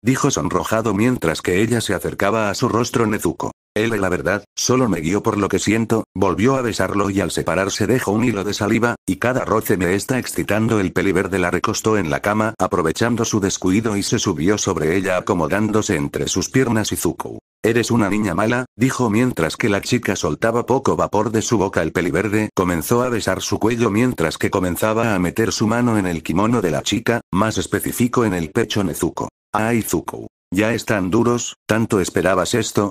Dijo sonrojado mientras que ella se acercaba a su rostro Nezuko. Él, la verdad, solo me guió por lo que siento, volvió a besarlo y al separarse dejó un hilo de saliva, y cada roce me está excitando. El peliverde la recostó en la cama, aprovechando su descuido y se subió sobre ella acomodándose entre sus piernas y Zuko. Eres una niña mala, dijo mientras que la chica soltaba poco vapor de su boca. El peliverde comenzó a besar su cuello mientras que comenzaba a meter su mano en el kimono de la chica, más específico en el pecho Nezuko. Ay Zuko. Ya están duros, tanto esperabas esto,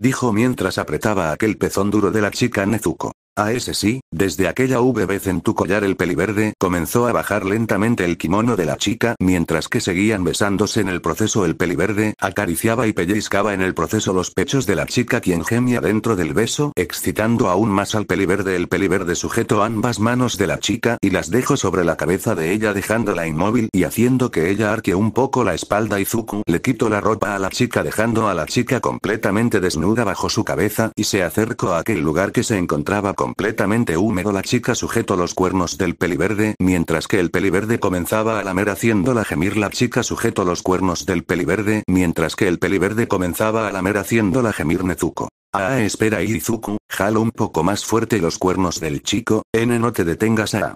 dijo mientras apretaba aquel pezón duro de la chica Nezuko. A ese sí, desde aquella vez en tu collar el peliverde comenzó a bajar lentamente el kimono de la chica mientras que seguían besándose en el proceso el peliverde acariciaba y pellizcaba en el proceso los pechos de la chica quien gemía dentro del beso excitando aún más al peliverde el peliverde sujetó ambas manos de la chica y las dejó sobre la cabeza de ella dejándola inmóvil y haciendo que ella arque un poco la espalda y Zuku le quitó la ropa a la chica dejando a la chica completamente desnuda bajo su cabeza y se acercó a aquel lugar que se encontraba con completamente húmedo la chica sujetó los cuernos del peliverde, mientras que el peliverde comenzaba a lamer haciéndola gemir la chica sujetó los cuernos del peliverde, mientras que el peliverde comenzaba a lamer haciéndola gemir Nezuko. Ah, espera Izuku, jalo un poco más fuerte los cuernos del chico, N no te detengas a... Ah.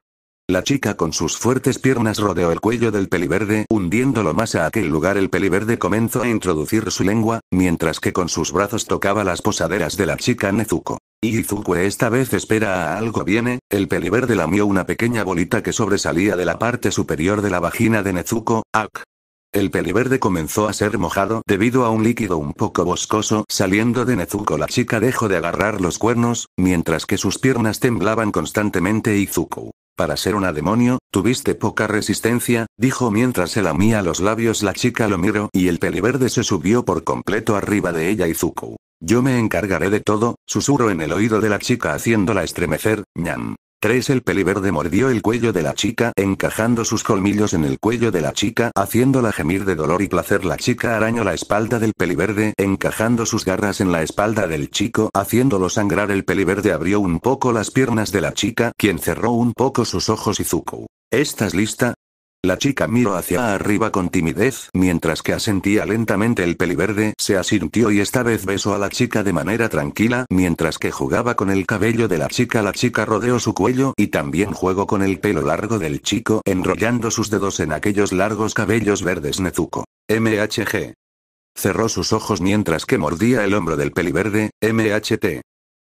La chica con sus fuertes piernas rodeó el cuello del peliverde, hundiéndolo más a aquel lugar. El peliverde comenzó a introducir su lengua, mientras que con sus brazos tocaba las posaderas de la chica Nezuko. Izuku esta vez espera a algo viene, el peliverde lamió una pequeña bolita que sobresalía de la parte superior de la vagina de Nezuko, ak. El peliverde comenzó a ser mojado debido a un líquido un poco boscoso saliendo de Nezuko. La chica dejó de agarrar los cuernos, mientras que sus piernas temblaban constantemente. Izuku para ser una demonio, tuviste poca resistencia, dijo mientras se lamía los labios la chica lo miró y el peliverde se subió por completo arriba de ella y Zuko. Yo me encargaré de todo, susurro en el oído de la chica haciéndola estremecer, ñam. 3. El peliverde mordió el cuello de la chica, encajando sus colmillos en el cuello de la chica, haciéndola gemir de dolor y placer. La chica arañó la espalda del peliverde, encajando sus garras en la espalda del chico, haciéndolo sangrar. El peliverde abrió un poco las piernas de la chica, quien cerró un poco sus ojos y Zuko. ¿Estás lista? La chica miró hacia arriba con timidez, mientras que asentía lentamente el peliverde, se asintió y esta vez besó a la chica de manera tranquila, mientras que jugaba con el cabello de la chica. La chica rodeó su cuello y también jugó con el pelo largo del chico, enrollando sus dedos en aquellos largos cabellos verdes Nezuko. MHG. Cerró sus ojos mientras que mordía el hombro del peliverde, MHT.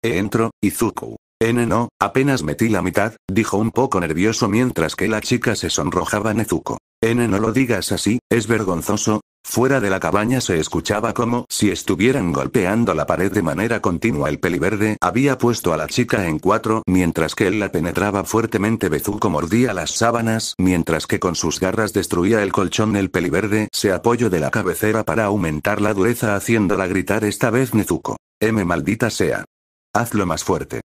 E entro, Izuku. N no, apenas metí la mitad, dijo un poco nervioso mientras que la chica se sonrojaba Nezuko. N no lo digas así, es vergonzoso. Fuera de la cabaña se escuchaba como si estuvieran golpeando la pared de manera continua. El peliverde había puesto a la chica en cuatro mientras que él la penetraba fuertemente. Bezuko mordía las sábanas mientras que con sus garras destruía el colchón. El peliverde se apoyó de la cabecera para aumentar la dureza haciéndola gritar esta vez Nezuko. M maldita sea. Hazlo más fuerte.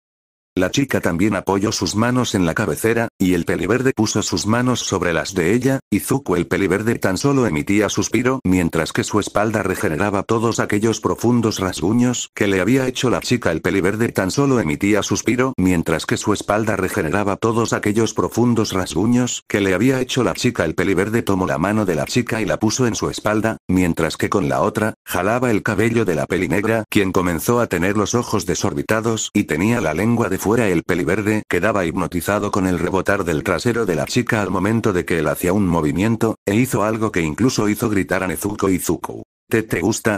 La chica también apoyó sus manos en la cabecera, y el peliverde puso sus manos sobre las de ella, y Zuko el peliverde tan solo emitía suspiro mientras que su espalda regeneraba todos aquellos profundos rasguños que le había hecho la chica el peliverde tan solo emitía suspiro mientras que su espalda regeneraba todos aquellos profundos rasguños que le había hecho la chica el peliverde tomó la mano de la chica y la puso en su espalda, mientras que con la otra, jalaba el cabello de la pelinegra quien comenzó a tener los ojos desorbitados y tenía la lengua de fuera el peliverde, quedaba hipnotizado con el rebotar del trasero de la chica al momento de que él hacía un movimiento, e hizo algo que incluso hizo gritar a Nezuko Izuku. ¿Te te gusta?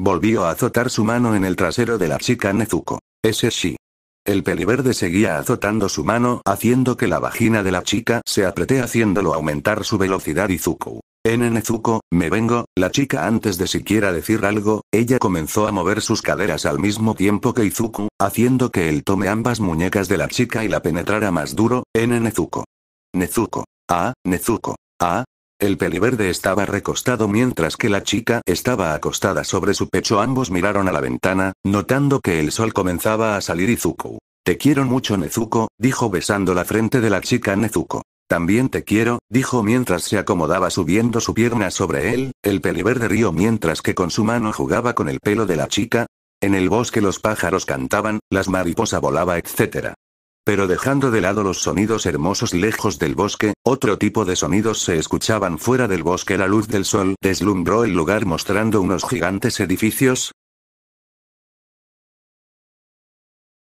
Volvió a azotar su mano en el trasero de la chica Nezuko. Ese sí. El peliverde seguía azotando su mano, haciendo que la vagina de la chica se apreté haciéndolo aumentar su velocidad Izuku. Nenezuko, me vengo, la chica antes de siquiera decir algo, ella comenzó a mover sus caderas al mismo tiempo que Izuku, haciendo que él tome ambas muñecas de la chica y la penetrara más duro, Nenezuko. Nezuko. Nezuko. Ah, Nezuko. Ah. El peliverde estaba recostado mientras que la chica estaba acostada sobre su pecho. Ambos miraron a la ventana, notando que el sol comenzaba a salir Izuku. Te quiero mucho Nezuko, dijo besando la frente de la chica Nezuko. También te quiero, dijo mientras se acomodaba subiendo su pierna sobre él, el peliverde río mientras que con su mano jugaba con el pelo de la chica. En el bosque los pájaros cantaban, las mariposas volaba, etc. Pero dejando de lado los sonidos hermosos lejos del bosque, otro tipo de sonidos se escuchaban fuera del bosque. La luz del sol deslumbró el lugar mostrando unos gigantes edificios,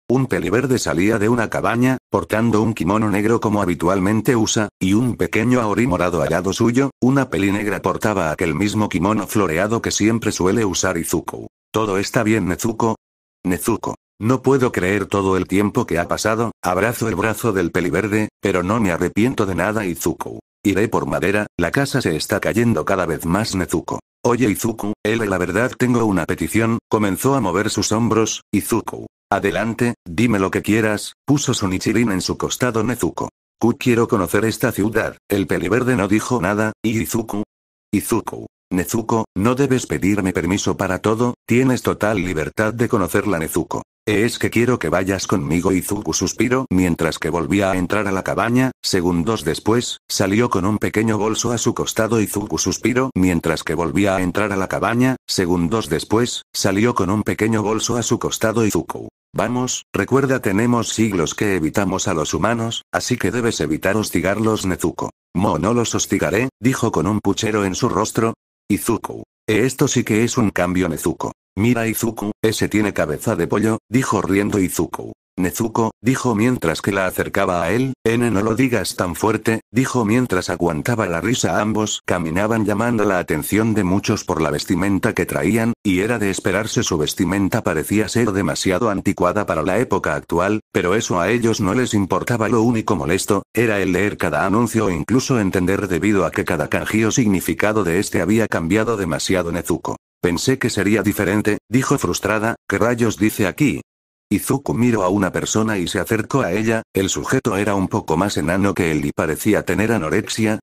Un peliverde salía de una cabaña, portando un kimono negro como habitualmente usa, y un pequeño aori morado al lado suyo, una peli negra portaba aquel mismo kimono floreado que siempre suele usar Izuku. ¿Todo está bien Nezuko? Nezuko. No puedo creer todo el tiempo que ha pasado, abrazo el brazo del peliverde, pero no me arrepiento de nada Izuku. Iré por madera, la casa se está cayendo cada vez más Nezuko. Oye Izuku, él la verdad tengo una petición, comenzó a mover sus hombros, Izuku. Adelante, dime lo que quieras, puso Sonichirin en su costado Nezuko. Ku quiero conocer esta ciudad, el peliverde no dijo nada, y Izuku. Izuku. Nezuko, no debes pedirme permiso para todo, tienes total libertad de conocerla Nezuko. Es que quiero que vayas conmigo. Izuku suspiro, mientras que volvía a entrar a la cabaña. Segundos después, salió con un pequeño bolso a su costado. Izuku suspiro, mientras que volvía a entrar a la cabaña. Segundos después, salió con un pequeño bolso a su costado. Izuku. Vamos, recuerda tenemos siglos que evitamos a los humanos, así que debes evitar hostigarlos Nezuko. Mo no los hostigaré, dijo con un puchero en su rostro. Izuku. Esto sí que es un cambio Nezuko. Mira Izuku, ese tiene cabeza de pollo, dijo riendo Izuku. Nezuko, dijo mientras que la acercaba a él, N no lo digas tan fuerte, dijo mientras aguantaba la risa. Ambos caminaban llamando la atención de muchos por la vestimenta que traían, y era de esperarse su vestimenta parecía ser demasiado anticuada para la época actual, pero eso a ellos no les importaba. Lo único molesto, era el leer cada anuncio o e incluso entender debido a que cada kanji o significado de este había cambiado demasiado Nezuko. Pensé que sería diferente, dijo frustrada, ¿qué rayos dice aquí? Izuku miró a una persona y se acercó a ella, el sujeto era un poco más enano que él y parecía tener anorexia.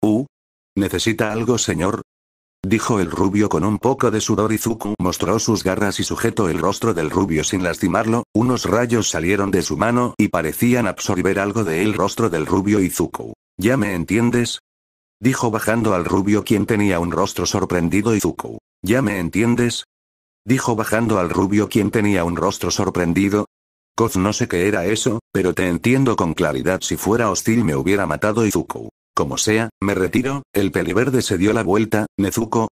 Uh. ¿Necesita algo, señor? Dijo el rubio con un poco de sudor. Izuku mostró sus garras y sujetó el rostro del rubio sin lastimarlo, unos rayos salieron de su mano y parecían absorber algo del el rostro del rubio Izuku. ¿Ya me entiendes? Dijo bajando al rubio quien tenía un rostro sorprendido Izuku. ¿Ya me entiendes? Dijo bajando al rubio quien tenía un rostro sorprendido. Koz no sé qué era eso, pero te entiendo con claridad si fuera hostil me hubiera matado Izuku. Como sea, me retiro, el peliverde se dio la vuelta, Nezuko.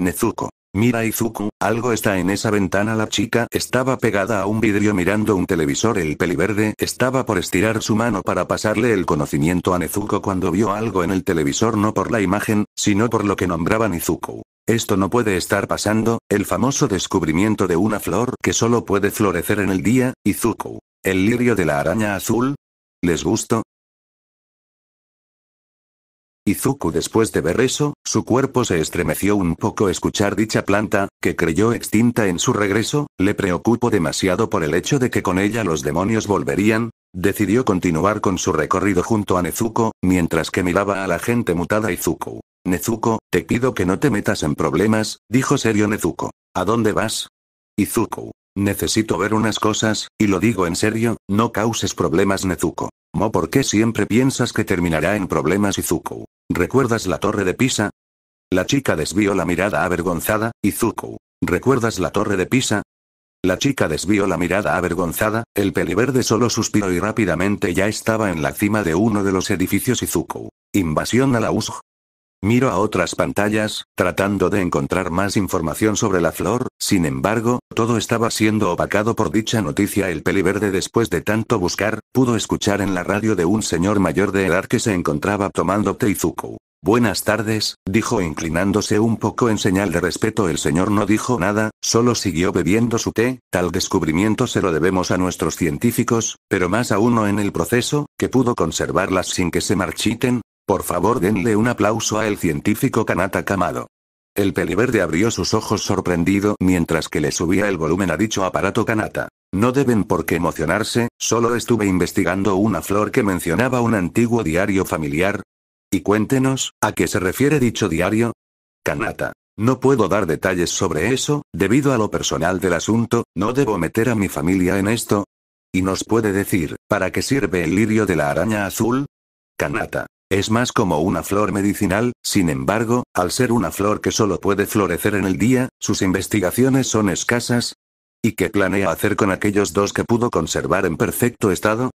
Nezuko. Mira Izuku, algo está en esa ventana. La chica estaba pegada a un vidrio mirando un televisor. El peliverde estaba por estirar su mano para pasarle el conocimiento a Nezuko cuando vio algo en el televisor no por la imagen, sino por lo que nombraban Izuku. Esto no puede estar pasando, el famoso descubrimiento de una flor que solo puede florecer en el día, Izuku. El lirio de la araña azul. ¿Les gustó? Izuku después de ver eso, su cuerpo se estremeció un poco escuchar dicha planta, que creyó extinta en su regreso, le preocupó demasiado por el hecho de que con ella los demonios volverían, decidió continuar con su recorrido junto a Nezuko, mientras que miraba a la gente mutada Izuku. Nezuko, te pido que no te metas en problemas, dijo serio Nezuko. ¿A dónde vas? Izuku. Necesito ver unas cosas, y lo digo en serio, no causes problemas Nezuko. Mo, ¿por qué siempre piensas que terminará en problemas Izuku? ¿Recuerdas la torre de Pisa? La chica desvió la mirada avergonzada, Izuku. ¿Recuerdas la torre de Pisa? La chica desvió la mirada avergonzada, el peliverde solo suspiró y rápidamente ya estaba en la cima de uno de los edificios Izuku. Invasión a la USG. Miro a otras pantallas, tratando de encontrar más información sobre la flor, sin embargo, todo estaba siendo opacado por dicha noticia. El peliverde después de tanto buscar, pudo escuchar en la radio de un señor mayor de edad que se encontraba tomando teizuku. Buenas tardes, dijo inclinándose un poco en señal de respeto. El señor no dijo nada, solo siguió bebiendo su té, tal descubrimiento se lo debemos a nuestros científicos, pero más a uno en el proceso, que pudo conservarlas sin que se marchiten, por favor denle un aplauso a el científico Kanata Kamado. El peliverde abrió sus ojos sorprendido mientras que le subía el volumen a dicho aparato Kanata. No deben por qué emocionarse, solo estuve investigando una flor que mencionaba un antiguo diario familiar. Y cuéntenos, ¿a qué se refiere dicho diario? Kanata. No puedo dar detalles sobre eso, debido a lo personal del asunto, no debo meter a mi familia en esto. ¿Y nos puede decir, para qué sirve el lirio de la araña azul? Kanata. Es más como una flor medicinal, sin embargo, al ser una flor que solo puede florecer en el día, sus investigaciones son escasas. ¿Y qué planea hacer con aquellos dos que pudo conservar en perfecto estado?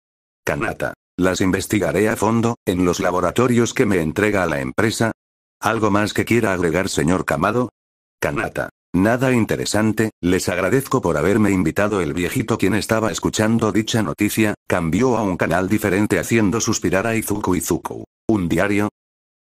Kanata. Las investigaré a fondo, en los laboratorios que me entrega a la empresa. ¿Algo más que quiera agregar, señor Kamado? Kanata. Nada interesante, les agradezco por haberme invitado. El viejito quien estaba escuchando dicha noticia, cambió a un canal diferente haciendo suspirar a Izuku Izuku. ¿Un diario?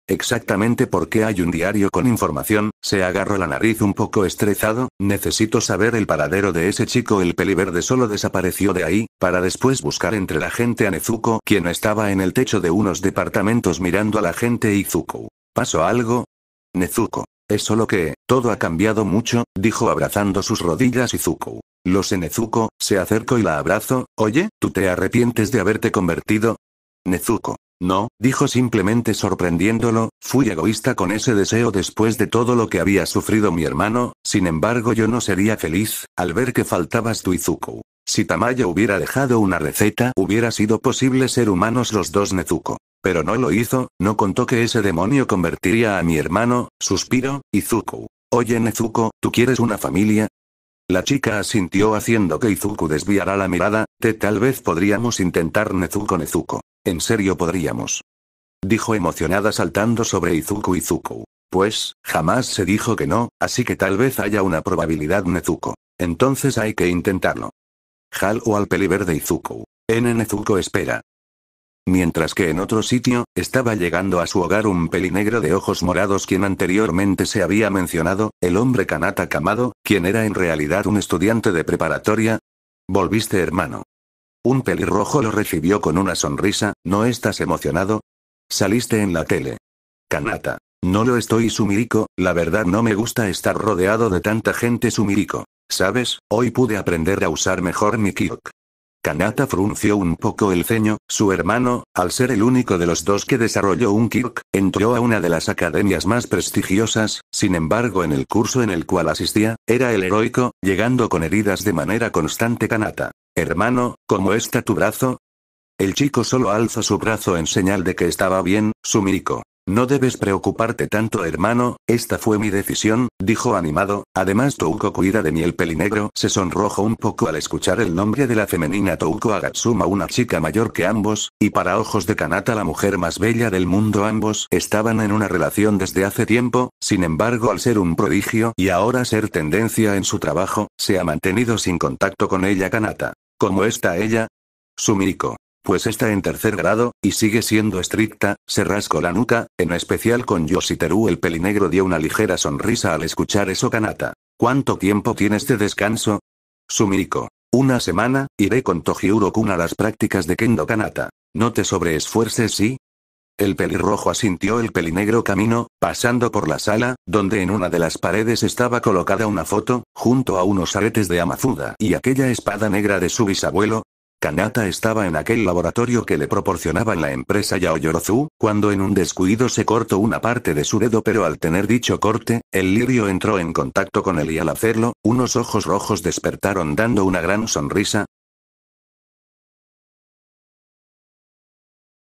Exactamente porque hay un diario con información, se agarró la nariz un poco estresado, necesito saber el paradero de ese chico el peliverde solo desapareció de ahí, para después buscar entre la gente a Nezuko quien estaba en el techo de unos departamentos mirando a la gente Izuku. ¿Pasó algo? Nezuko. Es solo que, todo ha cambiado mucho, dijo abrazando sus rodillas Zuko. Lo sé Nezuko, se acercó y la abrazo, oye, ¿tú te arrepientes de haberte convertido? Nezuko. No, dijo simplemente sorprendiéndolo, fui egoísta con ese deseo después de todo lo que había sufrido mi hermano, sin embargo yo no sería feliz, al ver que faltabas tú Izuku. Si Tamayo hubiera dejado una receta hubiera sido posible ser humanos los dos Nezuko. Pero no lo hizo, no contó que ese demonio convertiría a mi hermano, suspiro, Izuku. Oye Nezuko, ¿tú quieres una familia? La chica asintió haciendo que Izuku desviara la mirada, te tal vez podríamos intentar Nezuko Nezuko. En serio podríamos. Dijo emocionada saltando sobre Izuku Izuku. Pues, jamás se dijo que no, así que tal vez haya una probabilidad Nezuko. Entonces hay que intentarlo. Hal o al verde, Izuku. N Nezuko espera. Mientras que en otro sitio, estaba llegando a su hogar un pelinegro de ojos morados quien anteriormente se había mencionado, el hombre Kanata Kamado, quien era en realidad un estudiante de preparatoria. Volviste hermano. Un pelirrojo lo recibió con una sonrisa, ¿no estás emocionado? Saliste en la tele. Kanata. No lo estoy Sumirico, la verdad no me gusta estar rodeado de tanta gente Sumirico. ¿Sabes? Hoy pude aprender a usar mejor mi Kirk. Kanata frunció un poco el ceño, su hermano, al ser el único de los dos que desarrolló un Kirk, entró a una de las academias más prestigiosas, sin embargo en el curso en el cual asistía, era el heroico, llegando con heridas de manera constante Kanata. Hermano, ¿cómo está tu brazo? El chico solo alza su brazo en señal de que estaba bien, sumirico. No debes preocuparte tanto, hermano, esta fue mi decisión, dijo animado. Además, Touko cuida de miel El pelinegro se sonrojo un poco al escuchar el nombre de la femenina Touko Agatsuma, una chica mayor que ambos, y para ojos de Kanata, la mujer más bella del mundo. Ambos estaban en una relación desde hace tiempo, sin embargo, al ser un prodigio y ahora ser tendencia en su trabajo, se ha mantenido sin contacto con ella. Kanata. ¿Cómo está ella? Sumiko. Pues está en tercer grado, y sigue siendo estricta, se rascó la nuca, en especial con Yoshiteru el pelinegro dio una ligera sonrisa al escuchar eso Kanata. ¿Cuánto tiempo tienes de este descanso? Sumiko, Una semana, iré con Tojiuro-kun a las prácticas de Kendo Kanata. No te sobreesfuerces, ¿sí? El pelirrojo asintió el pelinegro camino, pasando por la sala, donde en una de las paredes estaba colocada una foto, junto a unos aretes de Amazuda y aquella espada negra de su bisabuelo, Kanata estaba en aquel laboratorio que le proporcionaban la empresa Yaoyorozu, cuando en un descuido se cortó una parte de su dedo pero al tener dicho corte, el lirio entró en contacto con él y al hacerlo, unos ojos rojos despertaron dando una gran sonrisa,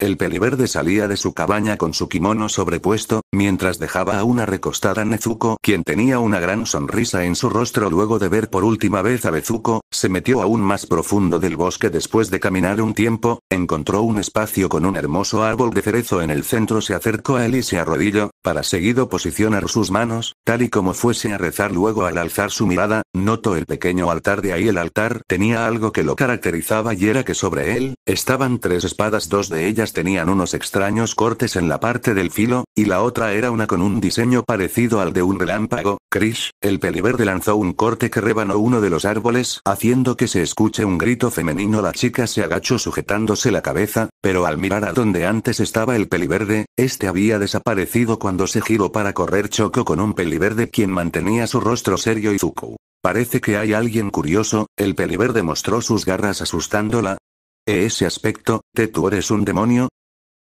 El peliverde salía de su cabaña con su kimono sobrepuesto, mientras dejaba a una recostada Nezuko, quien tenía una gran sonrisa en su rostro luego de ver por última vez a Bezuko, se metió aún más profundo del bosque después de caminar un tiempo, encontró un espacio con un hermoso árbol de cerezo en el centro, se acercó a él y se arrodilló, para seguido posicionar sus manos, tal y como fuese a rezar luego al alzar su mirada, notó el pequeño altar de ahí el altar tenía algo que lo caracterizaba y era que sobre él, estaban tres espadas dos de ellas tenían unos extraños cortes en la parte del filo, y la otra era una con un diseño parecido al de un relámpago. Krish, el peliverde lanzó un corte que rebanó uno de los árboles, haciendo que se escuche un grito femenino. La chica se agachó sujetándose la cabeza, pero al mirar a donde antes estaba el peliverde, este había desaparecido cuando se giró para correr choco con un peliverde quien mantenía su rostro serio y Zuko. Parece que hay alguien curioso, el peliverde mostró sus garras asustándola, e ese aspecto, ¿te tú eres un demonio?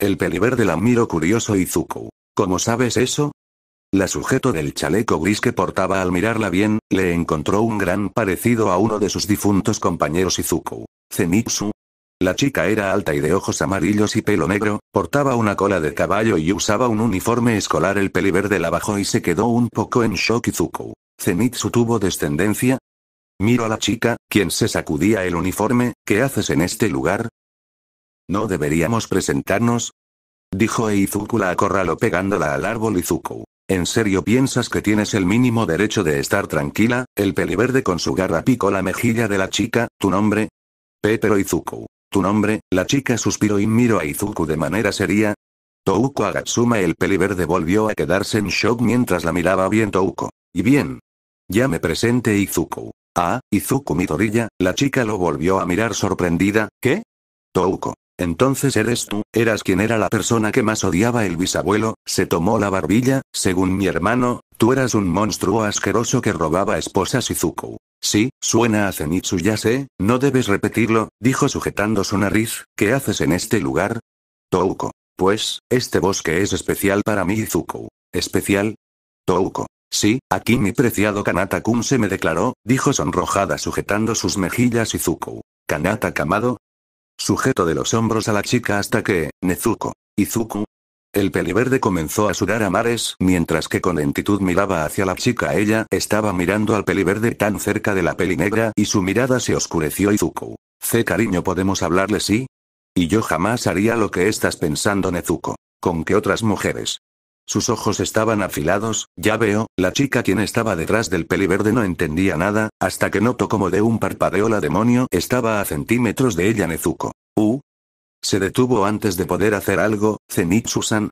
El de la miró curioso Izuku. ¿Cómo sabes eso? La sujeto del chaleco gris que portaba al mirarla bien, le encontró un gran parecido a uno de sus difuntos compañeros Izuku. Zenitsu. La chica era alta y de ojos amarillos y pelo negro, portaba una cola de caballo y usaba un uniforme escolar. El peliverde la bajó y se quedó un poco en shock Izuku. ¿Zenitsu tuvo descendencia? Miro a la chica, quien se sacudía el uniforme, ¿qué haces en este lugar? ¿No deberíamos presentarnos? Dijo Izuku la acorraló pegándola al árbol Izuku. ¿En serio piensas que tienes el mínimo derecho de estar tranquila? El peliverde con su garra picó la mejilla de la chica, ¿tu nombre? Pepero Izuku. ¿Tu nombre? La chica suspiró y miró a Izuku de manera seria. Touko Agatsuma el peliverde volvió a quedarse en shock mientras la miraba bien Touko. Y bien. Ya me presente Izuku. Ah, Izuku Midorilla, la chica lo volvió a mirar sorprendida, ¿qué? Touko. Entonces eres tú, eras quien era la persona que más odiaba el bisabuelo, se tomó la barbilla, según mi hermano, tú eras un monstruo asqueroso que robaba esposas Izuku. Sí, suena a Zenitsu ya sé, no debes repetirlo, dijo sujetando su nariz, ¿qué haces en este lugar? Touko. Pues, este bosque es especial para mí Izuku. ¿Especial? Touko. Sí, aquí mi preciado Kanata-kun se me declaró, dijo sonrojada sujetando sus mejillas Izuku. Kanata Kamado. Sujeto de los hombros a la chica hasta que, Nezuko. Izuku. El peliverde comenzó a sudar a mares, mientras que con lentitud miraba hacia la chica. Ella estaba mirando al peliverde tan cerca de la peli negra y su mirada se oscureció Izuku. C cariño, ¿podemos hablarle sí? Y yo jamás haría lo que estás pensando Nezuko. ¿Con qué otras mujeres? Sus ojos estaban afilados, ya veo, la chica quien estaba detrás del verde, no entendía nada, hasta que notó como de un parpadeo la demonio estaba a centímetros de ella Nezuko. Uh. Se detuvo antes de poder hacer algo, Zenitsu-san.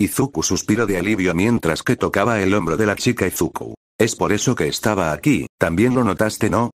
Izuku suspiró de alivio mientras que tocaba el hombro de la chica Izuku. Es por eso que estaba aquí, también lo notaste ¿no?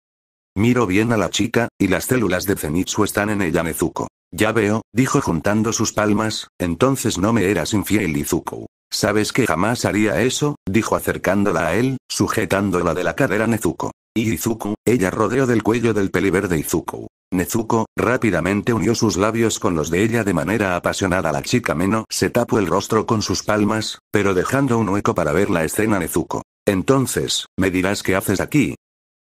Miro bien a la chica, y las células de Zenitsu están en ella Nezuko. Ya veo, dijo juntando sus palmas, entonces no me eras infiel Izuku. Sabes que jamás haría eso, dijo acercándola a él, sujetándola de la cadera Nezuko. Y Izuku, ella rodeó del cuello del peliverde Izuku. Nezuko, rápidamente unió sus labios con los de ella de manera apasionada. La chica Meno se tapó el rostro con sus palmas, pero dejando un hueco para ver la escena Nezuko. Entonces, ¿me dirás qué haces aquí?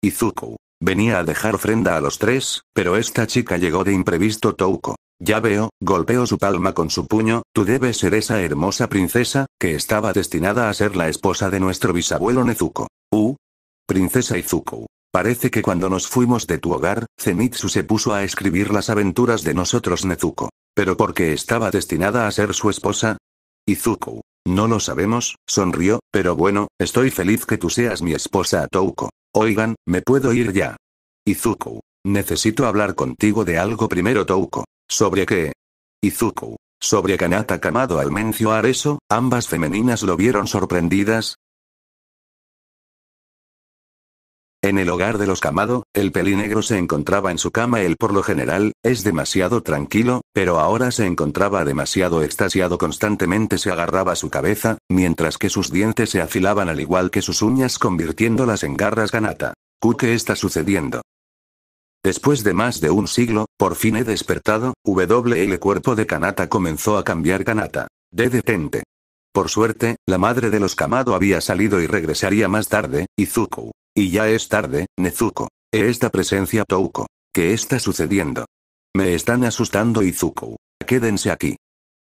Izuku. Venía a dejar ofrenda a los tres, pero esta chica llegó de imprevisto Touko. Ya veo, golpeó su palma con su puño, tú debes ser esa hermosa princesa, que estaba destinada a ser la esposa de nuestro bisabuelo Nezuko. Uh. Princesa Izuku. Parece que cuando nos fuimos de tu hogar, Zenitsu se puso a escribir las aventuras de nosotros Nezuko. ¿Pero por qué estaba destinada a ser su esposa? Izuku. No lo sabemos, sonrió, pero bueno, estoy feliz que tú seas mi esposa Touko. Oigan, me puedo ir ya. Izuku. Necesito hablar contigo de algo primero Touko. ¿Sobre qué? Izuku. Sobre Kanata Kamado al mencionar eso, ambas femeninas lo vieron sorprendidas. En el hogar de los Kamado, el pelinegro se encontraba en su cama. Él por lo general, es demasiado tranquilo, pero ahora se encontraba demasiado extasiado. Constantemente se agarraba su cabeza, mientras que sus dientes se afilaban al igual que sus uñas convirtiéndolas en garras Kanata. ¿Qué está sucediendo? Después de más de un siglo, por fin he despertado, El cuerpo de Kanata comenzó a cambiar Kanata. De detente. Por suerte, la madre de los Kamado había salido y regresaría más tarde, Izuku. Y ya es tarde, Nezuko. E esta presencia Touko. ¿Qué está sucediendo? Me están asustando Izuku. Quédense aquí.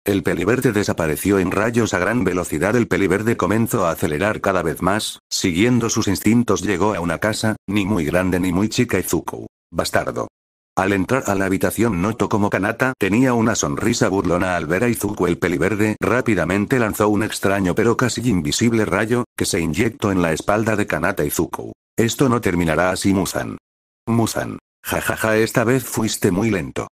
El peliverde desapareció en rayos a gran velocidad. El peliverde comenzó a acelerar cada vez más, siguiendo sus instintos. Llegó a una casa, ni muy grande ni muy chica. Izuku bastardo. Al entrar a la habitación notó como Kanata tenía una sonrisa burlona al ver a Izuku el peliverde. Rápidamente lanzó un extraño pero casi invisible rayo, que se inyectó en la espalda de Kanata Izuku. Esto no terminará así Musan. Musan. Jajaja ja, ja, esta vez fuiste muy lento.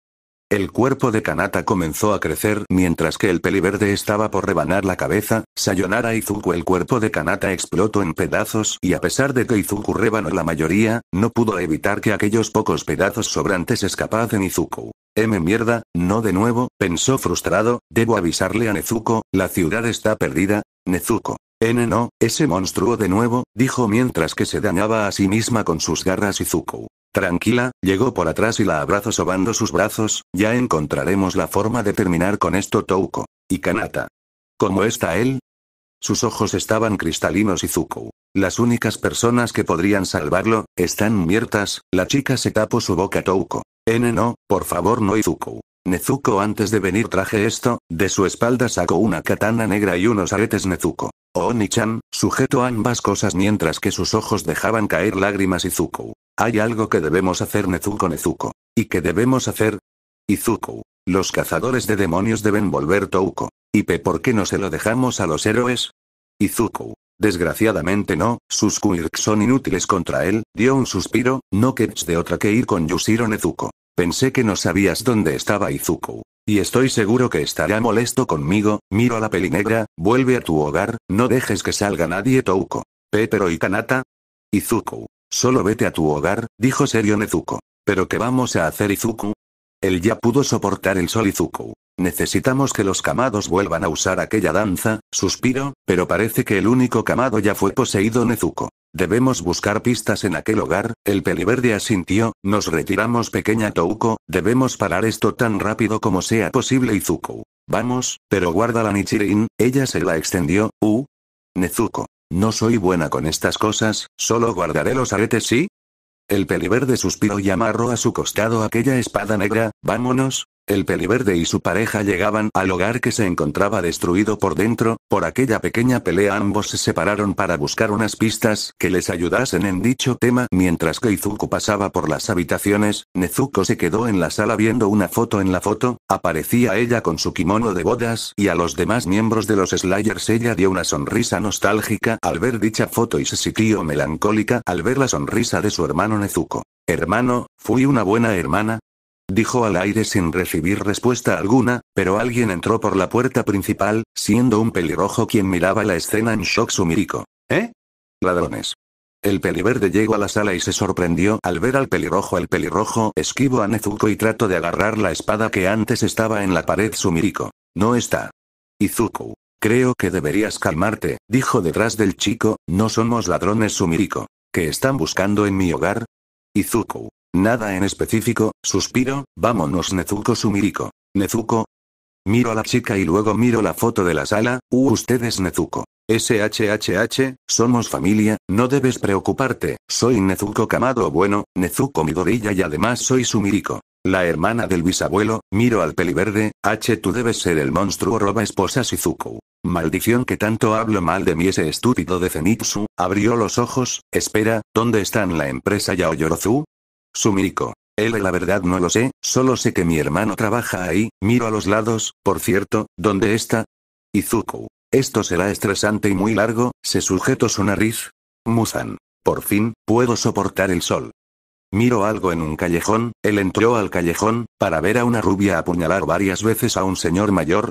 El cuerpo de Kanata comenzó a crecer mientras que el peliverde estaba por rebanar la cabeza, Sayonara Izuku el cuerpo de Kanata explotó en pedazos y a pesar de que Izuku rebanó la mayoría, no pudo evitar que aquellos pocos pedazos sobrantes escapasen Izuku. M mierda, no de nuevo, pensó frustrado, debo avisarle a Nezuko, la ciudad está perdida, Nezuko. N no, ese monstruo de nuevo, dijo mientras que se dañaba a sí misma con sus garras Izuku. Tranquila, llegó por atrás y la abrazó sobando sus brazos, ya encontraremos la forma de terminar con esto Touko. Y Kanata. ¿Cómo está él? Sus ojos estaban cristalinos y Las únicas personas que podrían salvarlo, están muertas, la chica se tapó su boca Touko. N no, por favor no Izuku. Nezuko antes de venir traje esto, de su espalda sacó una katana negra y unos aretes Nezuko. Oni-chan, oh, sujeto ambas cosas mientras que sus ojos dejaban caer lágrimas Izuku. Hay algo que debemos hacer Nezuko Nezuko. ¿Y qué debemos hacer? Izuku. Los cazadores de demonios deben volver Touko. ¿Y por qué no se lo dejamos a los héroes? Izuku. Desgraciadamente no, sus Quirks son inútiles contra él, dio un suspiro, no que de otra que ir con Yushiro Nezuko. Pensé que no sabías dónde estaba Izuku. Y estoy seguro que estará molesto conmigo, miro a la pelinegra, vuelve a tu hogar, no dejes que salga nadie Touko. ¿Pero y Kanata. Izuku. Solo vete a tu hogar, dijo serio Nezuko. ¿Pero qué vamos a hacer Izuku? Él ya pudo soportar el sol Izuku. Necesitamos que los camados vuelvan a usar aquella danza, suspiro, pero parece que el único camado ya fue poseído Nezuko. Debemos buscar pistas en aquel hogar, el peliverde asintió, nos retiramos pequeña Touko, debemos parar esto tan rápido como sea posible Izuku. Vamos, pero guarda la Nichirin, ella se la extendió, uh. Nezuko. No soy buena con estas cosas, solo guardaré los aretes, ¿sí? El peliverde suspiró y amarró a su costado aquella espada negra, vámonos, el peliverde y su pareja llegaban al hogar que se encontraba destruido por dentro, por aquella pequeña pelea ambos se separaron para buscar unas pistas que les ayudasen en dicho tema mientras que pasaba por las habitaciones, Nezuko se quedó en la sala viendo una foto en la foto, aparecía ella con su kimono de bodas y a los demás miembros de los Slayers ella dio una sonrisa nostálgica al ver dicha foto y se sintió melancólica al ver la sonrisa de su hermano Nezuko. Hermano, fui una buena hermana, dijo al aire sin recibir respuesta alguna, pero alguien entró por la puerta principal, siendo un pelirrojo quien miraba la escena en shock sumirico. ¿Eh? Ladrones. El peliverde llegó a la sala y se sorprendió al ver al pelirrojo. El pelirrojo esquivo a Nezuko y trató de agarrar la espada que antes estaba en la pared sumirico. No está. Izuku. Creo que deberías calmarte, dijo detrás del chico, no somos ladrones sumirico. ¿Qué están buscando en mi hogar? Izuku. Nada en específico, suspiro, vámonos Nezuko Sumiriko. Nezuko. Miro a la chica y luego miro la foto de la sala, uh, usted es Nezuko. SHHH, somos familia, no debes preocuparte, soy Nezuko Kamado bueno, Nezuko Midorilla y además soy Sumiriko. La hermana del bisabuelo, miro al peliverde, H tú debes ser el monstruo roba esposa Shizuku. Maldición que tanto hablo mal de mí ese estúpido de Zenitsu, abrió los ojos, espera, ¿dónde están la empresa Yaoyorozu? Sumiriko. Él la verdad no lo sé, solo sé que mi hermano trabaja ahí, miro a los lados, por cierto, ¿dónde está? Izuku. Esto será estresante y muy largo, se sujetó su nariz. Muzan. Por fin, puedo soportar el sol. Miro algo en un callejón, él entró al callejón, para ver a una rubia apuñalar varias veces a un señor mayor.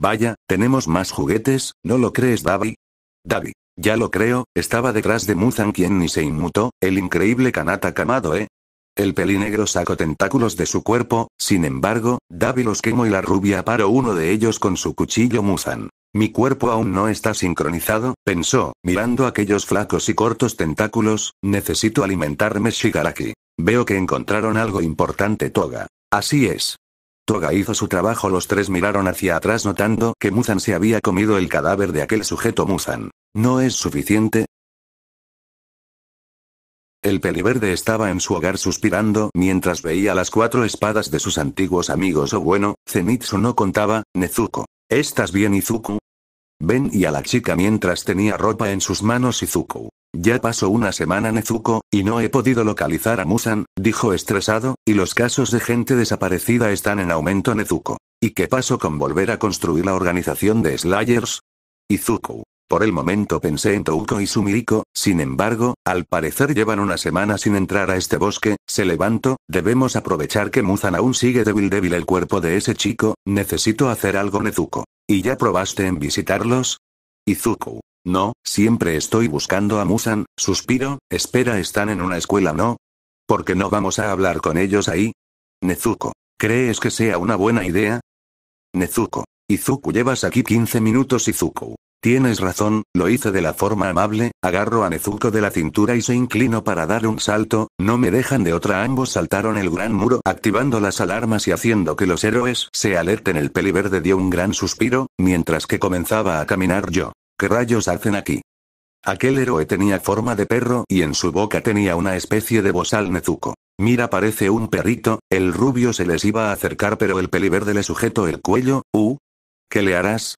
Vaya, tenemos más juguetes, ¿no lo crees, Davi? Davi. Ya lo creo, estaba detrás de Muzan quien ni se inmutó, el increíble Kanata Kamado, ¿eh? El pelinegro sacó tentáculos de su cuerpo, sin embargo, Davi los quemó y la rubia paró uno de ellos con su cuchillo Musan. Mi cuerpo aún no está sincronizado, pensó, mirando aquellos flacos y cortos tentáculos, necesito alimentarme Shigaraki. Veo que encontraron algo importante Toga. Así es. Toga hizo su trabajo, los tres miraron hacia atrás notando que Muzan se había comido el cadáver de aquel sujeto Musan. No es suficiente, el peliverde estaba en su hogar suspirando mientras veía las cuatro espadas de sus antiguos amigos o oh, bueno, Zenitsu no contaba, Nezuko. ¿Estás bien Izuku? Ven y a la chica mientras tenía ropa en sus manos Izuku. Ya pasó una semana Nezuko, y no he podido localizar a Musan, dijo estresado, y los casos de gente desaparecida están en aumento Nezuko. ¿Y qué pasó con volver a construir la organización de Slayers? Izuku. Por el momento pensé en Touko y Sumiriko, sin embargo, al parecer llevan una semana sin entrar a este bosque, se levanto, debemos aprovechar que Muzan aún sigue débil débil el cuerpo de ese chico, necesito hacer algo Nezuko. ¿Y ya probaste en visitarlos? Izuku. No, siempre estoy buscando a Musan, suspiro, espera están en una escuela no. ¿Por qué no vamos a hablar con ellos ahí? Nezuko. ¿Crees que sea una buena idea? Nezuko. Izuku llevas aquí 15 minutos Izuku. Tienes razón, lo hice de la forma amable, agarro a Nezuko de la cintura y se inclino para dar un salto, no me dejan de otra. Ambos saltaron el gran muro activando las alarmas y haciendo que los héroes se alerten. El peliverde dio un gran suspiro, mientras que comenzaba a caminar yo. ¿Qué rayos hacen aquí? Aquel héroe tenía forma de perro y en su boca tenía una especie de bozal Nezuko. Mira parece un perrito, el rubio se les iba a acercar pero el peliverde le sujetó el cuello, ¿uh? ¿Qué le harás?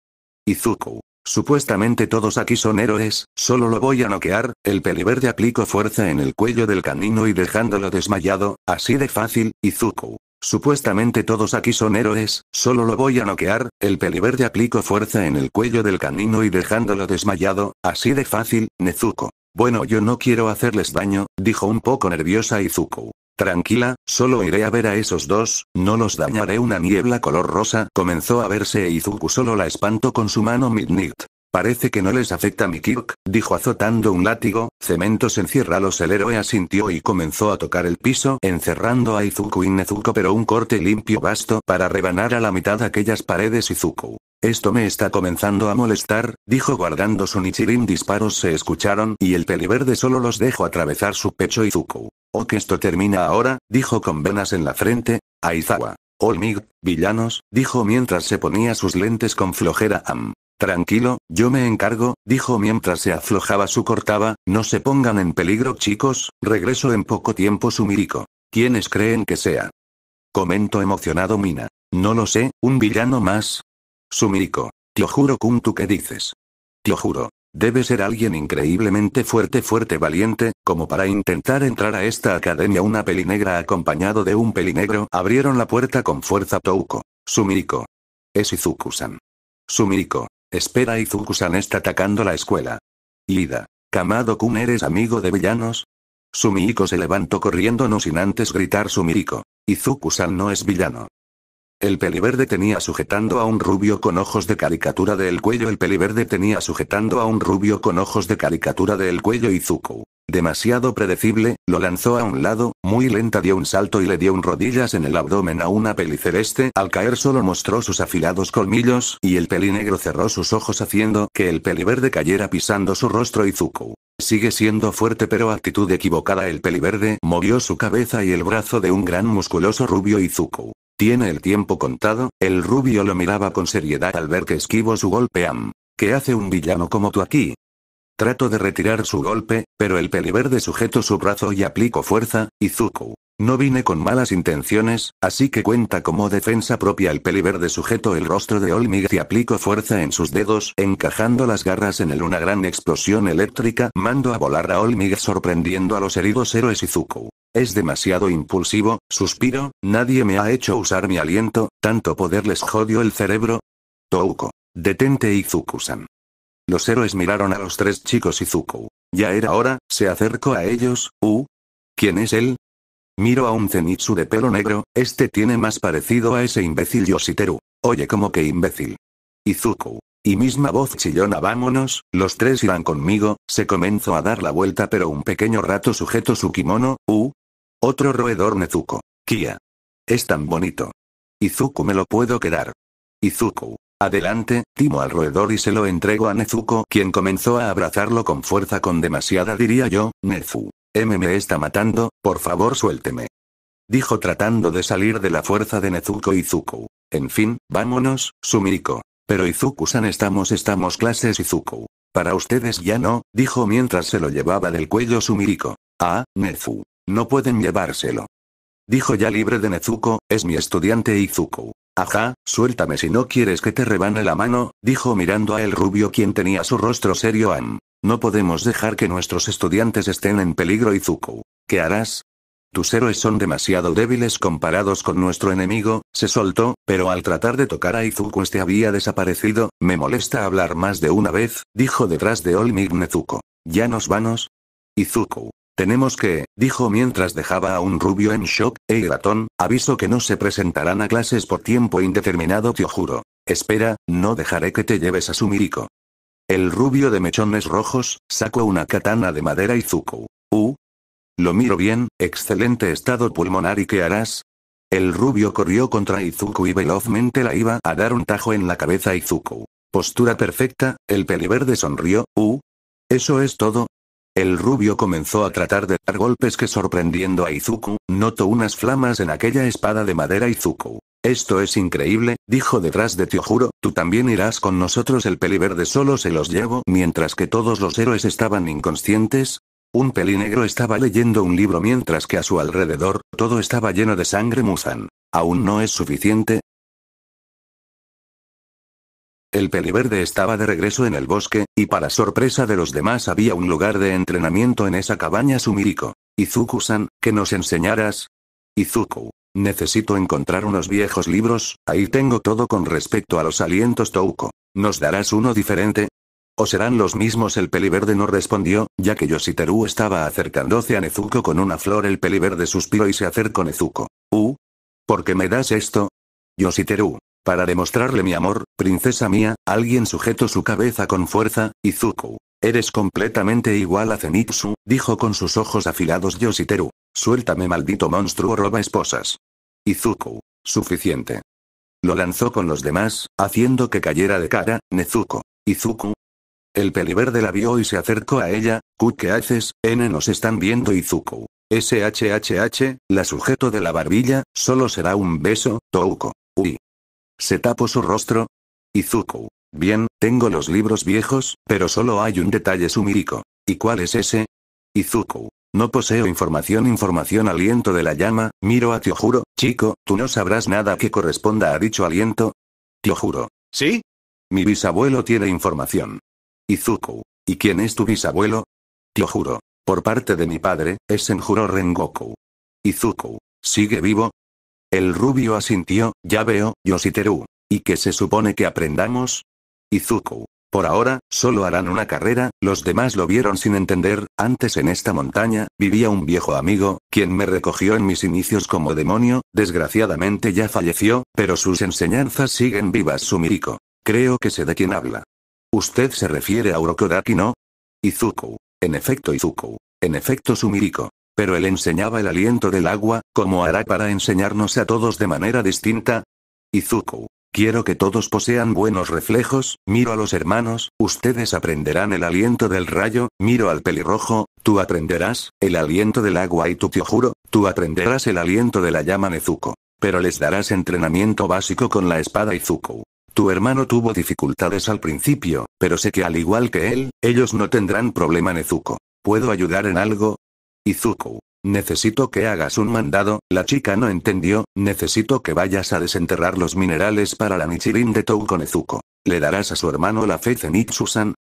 Izuku. Supuestamente todos aquí son héroes, solo lo voy a noquear, el peliverde aplicó fuerza en el cuello del canino y dejándolo desmayado, así de fácil, Izuku. Supuestamente todos aquí son héroes, solo lo voy a noquear, el peliverde aplicó fuerza en el cuello del canino y dejándolo desmayado, así de fácil, Nezuko. Bueno yo no quiero hacerles daño, dijo un poco nerviosa Izuku. Tranquila, solo iré a ver a esos dos, no los dañaré. Una niebla color rosa comenzó a verse e Izuku solo la espantó con su mano Midnight. Parece que no les afecta mi Kirk, dijo azotando un látigo, cemento se encierra los el héroe asintió y comenzó a tocar el piso encerrando a Izuku y Nezuko pero un corte limpio vasto, para rebanar a la mitad aquellas paredes Izuku. Esto me está comenzando a molestar, dijo guardando su Nichirin disparos se escucharon y el peliverde solo los dejó atravesar su pecho Izuku. Oh, que esto termina ahora, dijo con venas en la frente. Aizawa. Olmig, villanos, dijo mientras se ponía sus lentes con flojera am. Tranquilo, yo me encargo, dijo mientras se aflojaba su cortaba, no se pongan en peligro chicos, regreso en poco tiempo Sumirico. ¿Quiénes creen que sea? Comento emocionado Mina. No lo sé, un villano más. Sumirico. Te juro Kuntu, ¿qué dices? Te juro. Debe ser alguien increíblemente fuerte, fuerte, valiente, como para intentar entrar a esta academia. Una pelinegra acompañado de un pelinegro abrieron la puerta con fuerza. Touko. Sumiko, Es Izuku-san. Sumiko, Espera, Izuku-san está atacando la escuela. Lida. Kamado-kun, ¿eres amigo de villanos? Sumiko se levantó corriendo no sin antes gritar Sumiko, Izuku-san no es villano. El peliverde tenía sujetando a un rubio con ojos de caricatura del cuello. El peliverde tenía sujetando a un rubio con ojos de caricatura del cuello y Demasiado predecible, lo lanzó a un lado, muy lenta dio un salto y le dio un rodillas en el abdomen a una celeste. Al caer solo mostró sus afilados colmillos y el peli negro cerró sus ojos haciendo que el peliverde cayera pisando su rostro y Sigue siendo fuerte pero actitud equivocada. El peliverde movió su cabeza y el brazo de un gran musculoso rubio Izuku. Tiene el tiempo contado, el rubio lo miraba con seriedad al ver que esquivo su golpe am. ¿Qué hace un villano como tú aquí? Trato de retirar su golpe, pero el peliverde sujeto su brazo y aplico fuerza, Izuku. No vine con malas intenciones, así que cuenta como defensa propia el peliverde sujeto el rostro de Olmig y aplico fuerza en sus dedos, encajando las garras en él una gran explosión eléctrica, mando a volar a Olmig sorprendiendo a los heridos héroes Izuku. Es demasiado impulsivo, suspiro, nadie me ha hecho usar mi aliento, tanto poder les jodió el cerebro. Touko. Detente Izuku-san. Los héroes miraron a los tres chicos Izuku. Ya era hora, se acercó a ellos, ¿uh? ¿Quién es él? Miro a un Zenitsu de pelo negro, este tiene más parecido a ese imbécil Yoshiteru. Oye, como que imbécil. Izuku. Y misma voz chillona, vámonos, los tres irán conmigo, se comenzó a dar la vuelta pero un pequeño rato sujeto su kimono, ¿U? Otro roedor Nezuko. Kia. Es tan bonito. Izuku me lo puedo quedar. Izuku. Adelante, timo al roedor y se lo entrego a Nezuko, quien comenzó a abrazarlo con fuerza con demasiada diría yo, Nezu. M me está matando, por favor suélteme. Dijo tratando de salir de la fuerza de Nezuko Izuku. En fin, vámonos, Sumiriko. Pero Izuku-san estamos estamos clases Izuku. Para ustedes ya no, dijo mientras se lo llevaba del cuello Sumiriko. Ah, Nezu. No pueden llevárselo. Dijo ya libre de Nezuko, es mi estudiante Izuku. Ajá, suéltame si no quieres que te rebane la mano, dijo mirando a el rubio quien tenía su rostro serio An. No podemos dejar que nuestros estudiantes estén en peligro Izuku. ¿Qué harás? Tus héroes son demasiado débiles comparados con nuestro enemigo, se soltó, pero al tratar de tocar a Izuku este había desaparecido, me molesta hablar más de una vez, dijo detrás de Olmig Nezuko. ¿Ya nos vanos? Izuku. Tenemos que, dijo mientras dejaba a un rubio en shock, hey eh, ratón, aviso que no se presentarán a clases por tiempo indeterminado, te juro. Espera, no dejaré que te lleves a su mirico. El rubio de mechones rojos, sacó una katana de madera y Izuku. Uh. Lo miro bien, excelente estado pulmonar y ¿qué harás? El rubio corrió contra Izuku y velozmente la iba a dar un tajo en la cabeza a Izuku. Postura perfecta, el peliverde sonrió, uh. Eso es todo, el rubio comenzó a tratar de dar golpes que sorprendiendo a Izuku, notó unas flamas en aquella espada de madera Izuku. Esto es increíble, dijo detrás de Juro, tú también irás con nosotros el peliverde solo se los llevo mientras que todos los héroes estaban inconscientes. Un negro estaba leyendo un libro mientras que a su alrededor, todo estaba lleno de sangre Musan. Aún no es suficiente, el peliverde estaba de regreso en el bosque, y para sorpresa de los demás había un lugar de entrenamiento en esa cabaña sumírico. Izuku-san, que nos enseñarás? Izuku. Necesito encontrar unos viejos libros, ahí tengo todo con respecto a los alientos Touko. ¿Nos darás uno diferente? ¿O serán los mismos? El peliverde no respondió, ya que Yoshiteru estaba acercándose a Nezuko con una flor. El peliverde suspiró y se acercó Nezuko. ¿Uh? ¿Por qué me das esto? Yoshiteru. Para demostrarle mi amor, princesa mía, alguien sujetó su cabeza con fuerza, Izuku. Eres completamente igual a Zenitsu, dijo con sus ojos afilados Yoshiteru. Suéltame maldito monstruo roba esposas. Izuku. Suficiente. Lo lanzó con los demás, haciendo que cayera de cara, Nezuko. Izuku. El peliverde la vio y se acercó a ella, ¿qué haces? N nos están viendo Izuku. SHHH, la sujeto de la barbilla, solo será un beso, Touko. Uy. Se tapó su rostro. Izuku. Bien, tengo los libros viejos, pero solo hay un detalle sumírico. ¿Y cuál es ese? Izuku. No poseo información, información, aliento de la llama, miro a Tiojuro, chico, tú no sabrás nada que corresponda a dicho aliento. Juro. ¿Sí? Mi bisabuelo tiene información. Izuku. ¿Y quién es tu bisabuelo? Juro. Por parte de mi padre, es Senjuro Rengoku. Izuku. ¿Sigue vivo? El rubio asintió, ya veo, Yoshiteru. ¿Y qué se supone que aprendamos? Izuku. Por ahora, solo harán una carrera, los demás lo vieron sin entender, antes en esta montaña, vivía un viejo amigo, quien me recogió en mis inicios como demonio, desgraciadamente ya falleció, pero sus enseñanzas siguen vivas Sumiriko. Creo que sé de quién habla. ¿Usted se refiere a Urokodaki no? Izuku. En efecto Izuku. En efecto Sumiriko. Pero él enseñaba el aliento del agua, como hará para enseñarnos a todos de manera distinta. Izuku. Quiero que todos posean buenos reflejos, miro a los hermanos, ustedes aprenderán el aliento del rayo, miro al pelirrojo, tú aprenderás, el aliento del agua y tu te juro, tú aprenderás el aliento de la llama Nezuko. Pero les darás entrenamiento básico con la espada Izuku. Tu hermano tuvo dificultades al principio, pero sé que al igual que él, ellos no tendrán problema Nezuko. ¿Puedo ayudar en algo? Izuku. Necesito que hagas un mandado, la chica no entendió, necesito que vayas a desenterrar los minerales para la Nichirin de Tou con Izuku. ¿Le darás a su hermano la fe Zenitsu-san?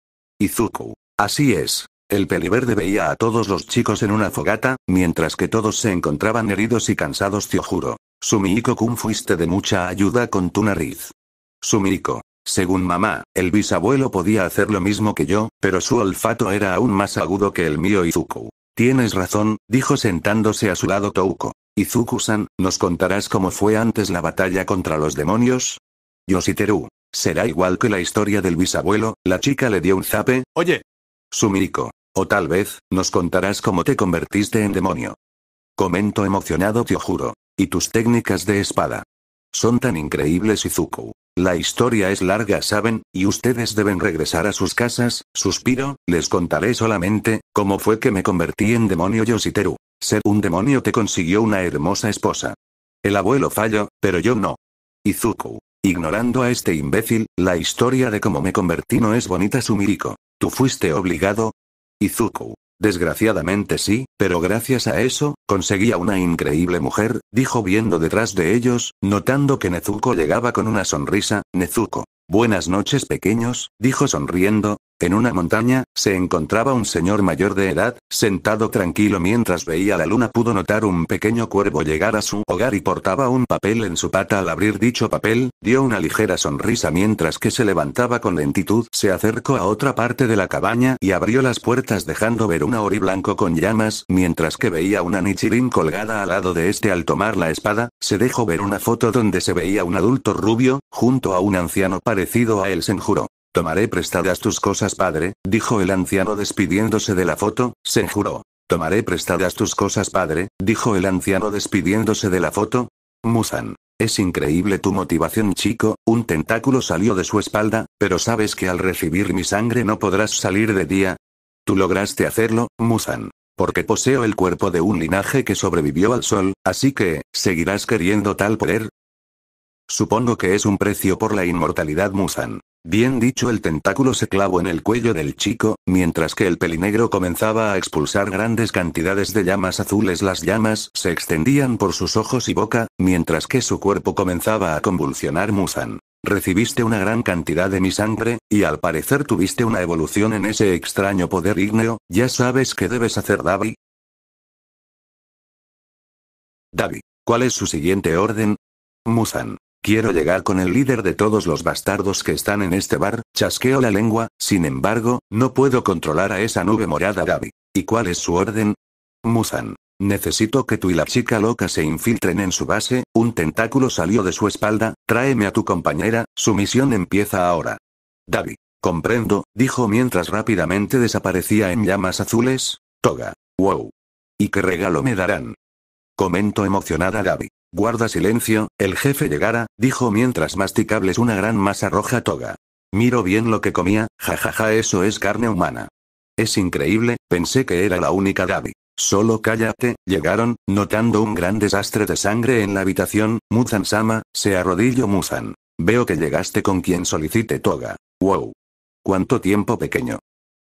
Izuku. Así es. El peliverde veía a todos los chicos en una fogata, mientras que todos se encontraban heridos y cansados juro. sumiiko kun fuiste de mucha ayuda con tu nariz. Sumiko. Según mamá, el bisabuelo podía hacer lo mismo que yo, pero su olfato era aún más agudo que el mío Izuku. Tienes razón, dijo sentándose a su lado Touko. Izuku-san, ¿nos contarás cómo fue antes la batalla contra los demonios? Yoshiteru. Será igual que la historia del bisabuelo, la chica le dio un zape. Oye. Sumiko. O tal vez, nos contarás cómo te convertiste en demonio. Comento emocionado Kyojuro. Y tus técnicas de espada. Son tan increíbles Izuku. La historia es larga, saben, y ustedes deben regresar a sus casas, suspiro, les contaré solamente, cómo fue que me convertí en demonio Yoshiteru. Ser un demonio te consiguió una hermosa esposa. El abuelo falló, pero yo no. Izuku. Ignorando a este imbécil, la historia de cómo me convertí no es bonita Sumiriko. ¿Tú fuiste obligado? Izuku. Desgraciadamente sí, pero gracias a eso, conseguía una increíble mujer, dijo viendo detrás de ellos, notando que Nezuko llegaba con una sonrisa, Nezuko. Buenas noches pequeños, dijo sonriendo, en una montaña, se encontraba un señor mayor de edad, sentado tranquilo mientras veía la luna pudo notar un pequeño cuervo llegar a su hogar y portaba un papel en su pata al abrir dicho papel, dio una ligera sonrisa mientras que se levantaba con lentitud, se acercó a otra parte de la cabaña y abrió las puertas dejando ver un ori blanco con llamas, mientras que veía una nichirin colgada al lado de este al tomar la espada, se dejó ver una foto donde se veía un adulto rubio, junto a un anciano parecido a él se Tomaré prestadas tus cosas, padre, dijo el anciano despidiéndose de la foto, se juró. Tomaré prestadas tus cosas, padre, dijo el anciano despidiéndose de la foto. Musan, Es increíble tu motivación, chico, un tentáculo salió de su espalda, pero sabes que al recibir mi sangre no podrás salir de día. Tú lograste hacerlo, Musan, Porque poseo el cuerpo de un linaje que sobrevivió al sol, así que, ¿seguirás queriendo tal poder? Supongo que es un precio por la inmortalidad, Musan. Bien dicho el tentáculo se clavó en el cuello del chico, mientras que el pelinegro comenzaba a expulsar grandes cantidades de llamas azules. Las llamas se extendían por sus ojos y boca, mientras que su cuerpo comenzaba a convulsionar Muzan. Recibiste una gran cantidad de mi sangre, y al parecer tuviste una evolución en ese extraño poder ígneo, ya sabes qué debes hacer Davi. Davi, ¿cuál es su siguiente orden? Musan. Quiero llegar con el líder de todos los bastardos que están en este bar, chasqueo la lengua, sin embargo, no puedo controlar a esa nube morada Gaby. ¿Y cuál es su orden? Muzan. Necesito que tú y la chica loca se infiltren en su base, un tentáculo salió de su espalda, tráeme a tu compañera, su misión empieza ahora. David. Comprendo, dijo mientras rápidamente desaparecía en llamas azules. Toga. Wow. ¿Y qué regalo me darán? Comento emocionada Gaby. Guarda silencio, el jefe llegara, dijo mientras masticables una gran masa roja toga. Miro bien lo que comía, jajaja, eso es carne humana. Es increíble, pensé que era la única Gaby. Solo cállate, llegaron, notando un gran desastre de sangre en la habitación, Muzan-sama, se arrodilló Muzan. Veo que llegaste con quien solicite toga. Wow. ¿Cuánto tiempo pequeño?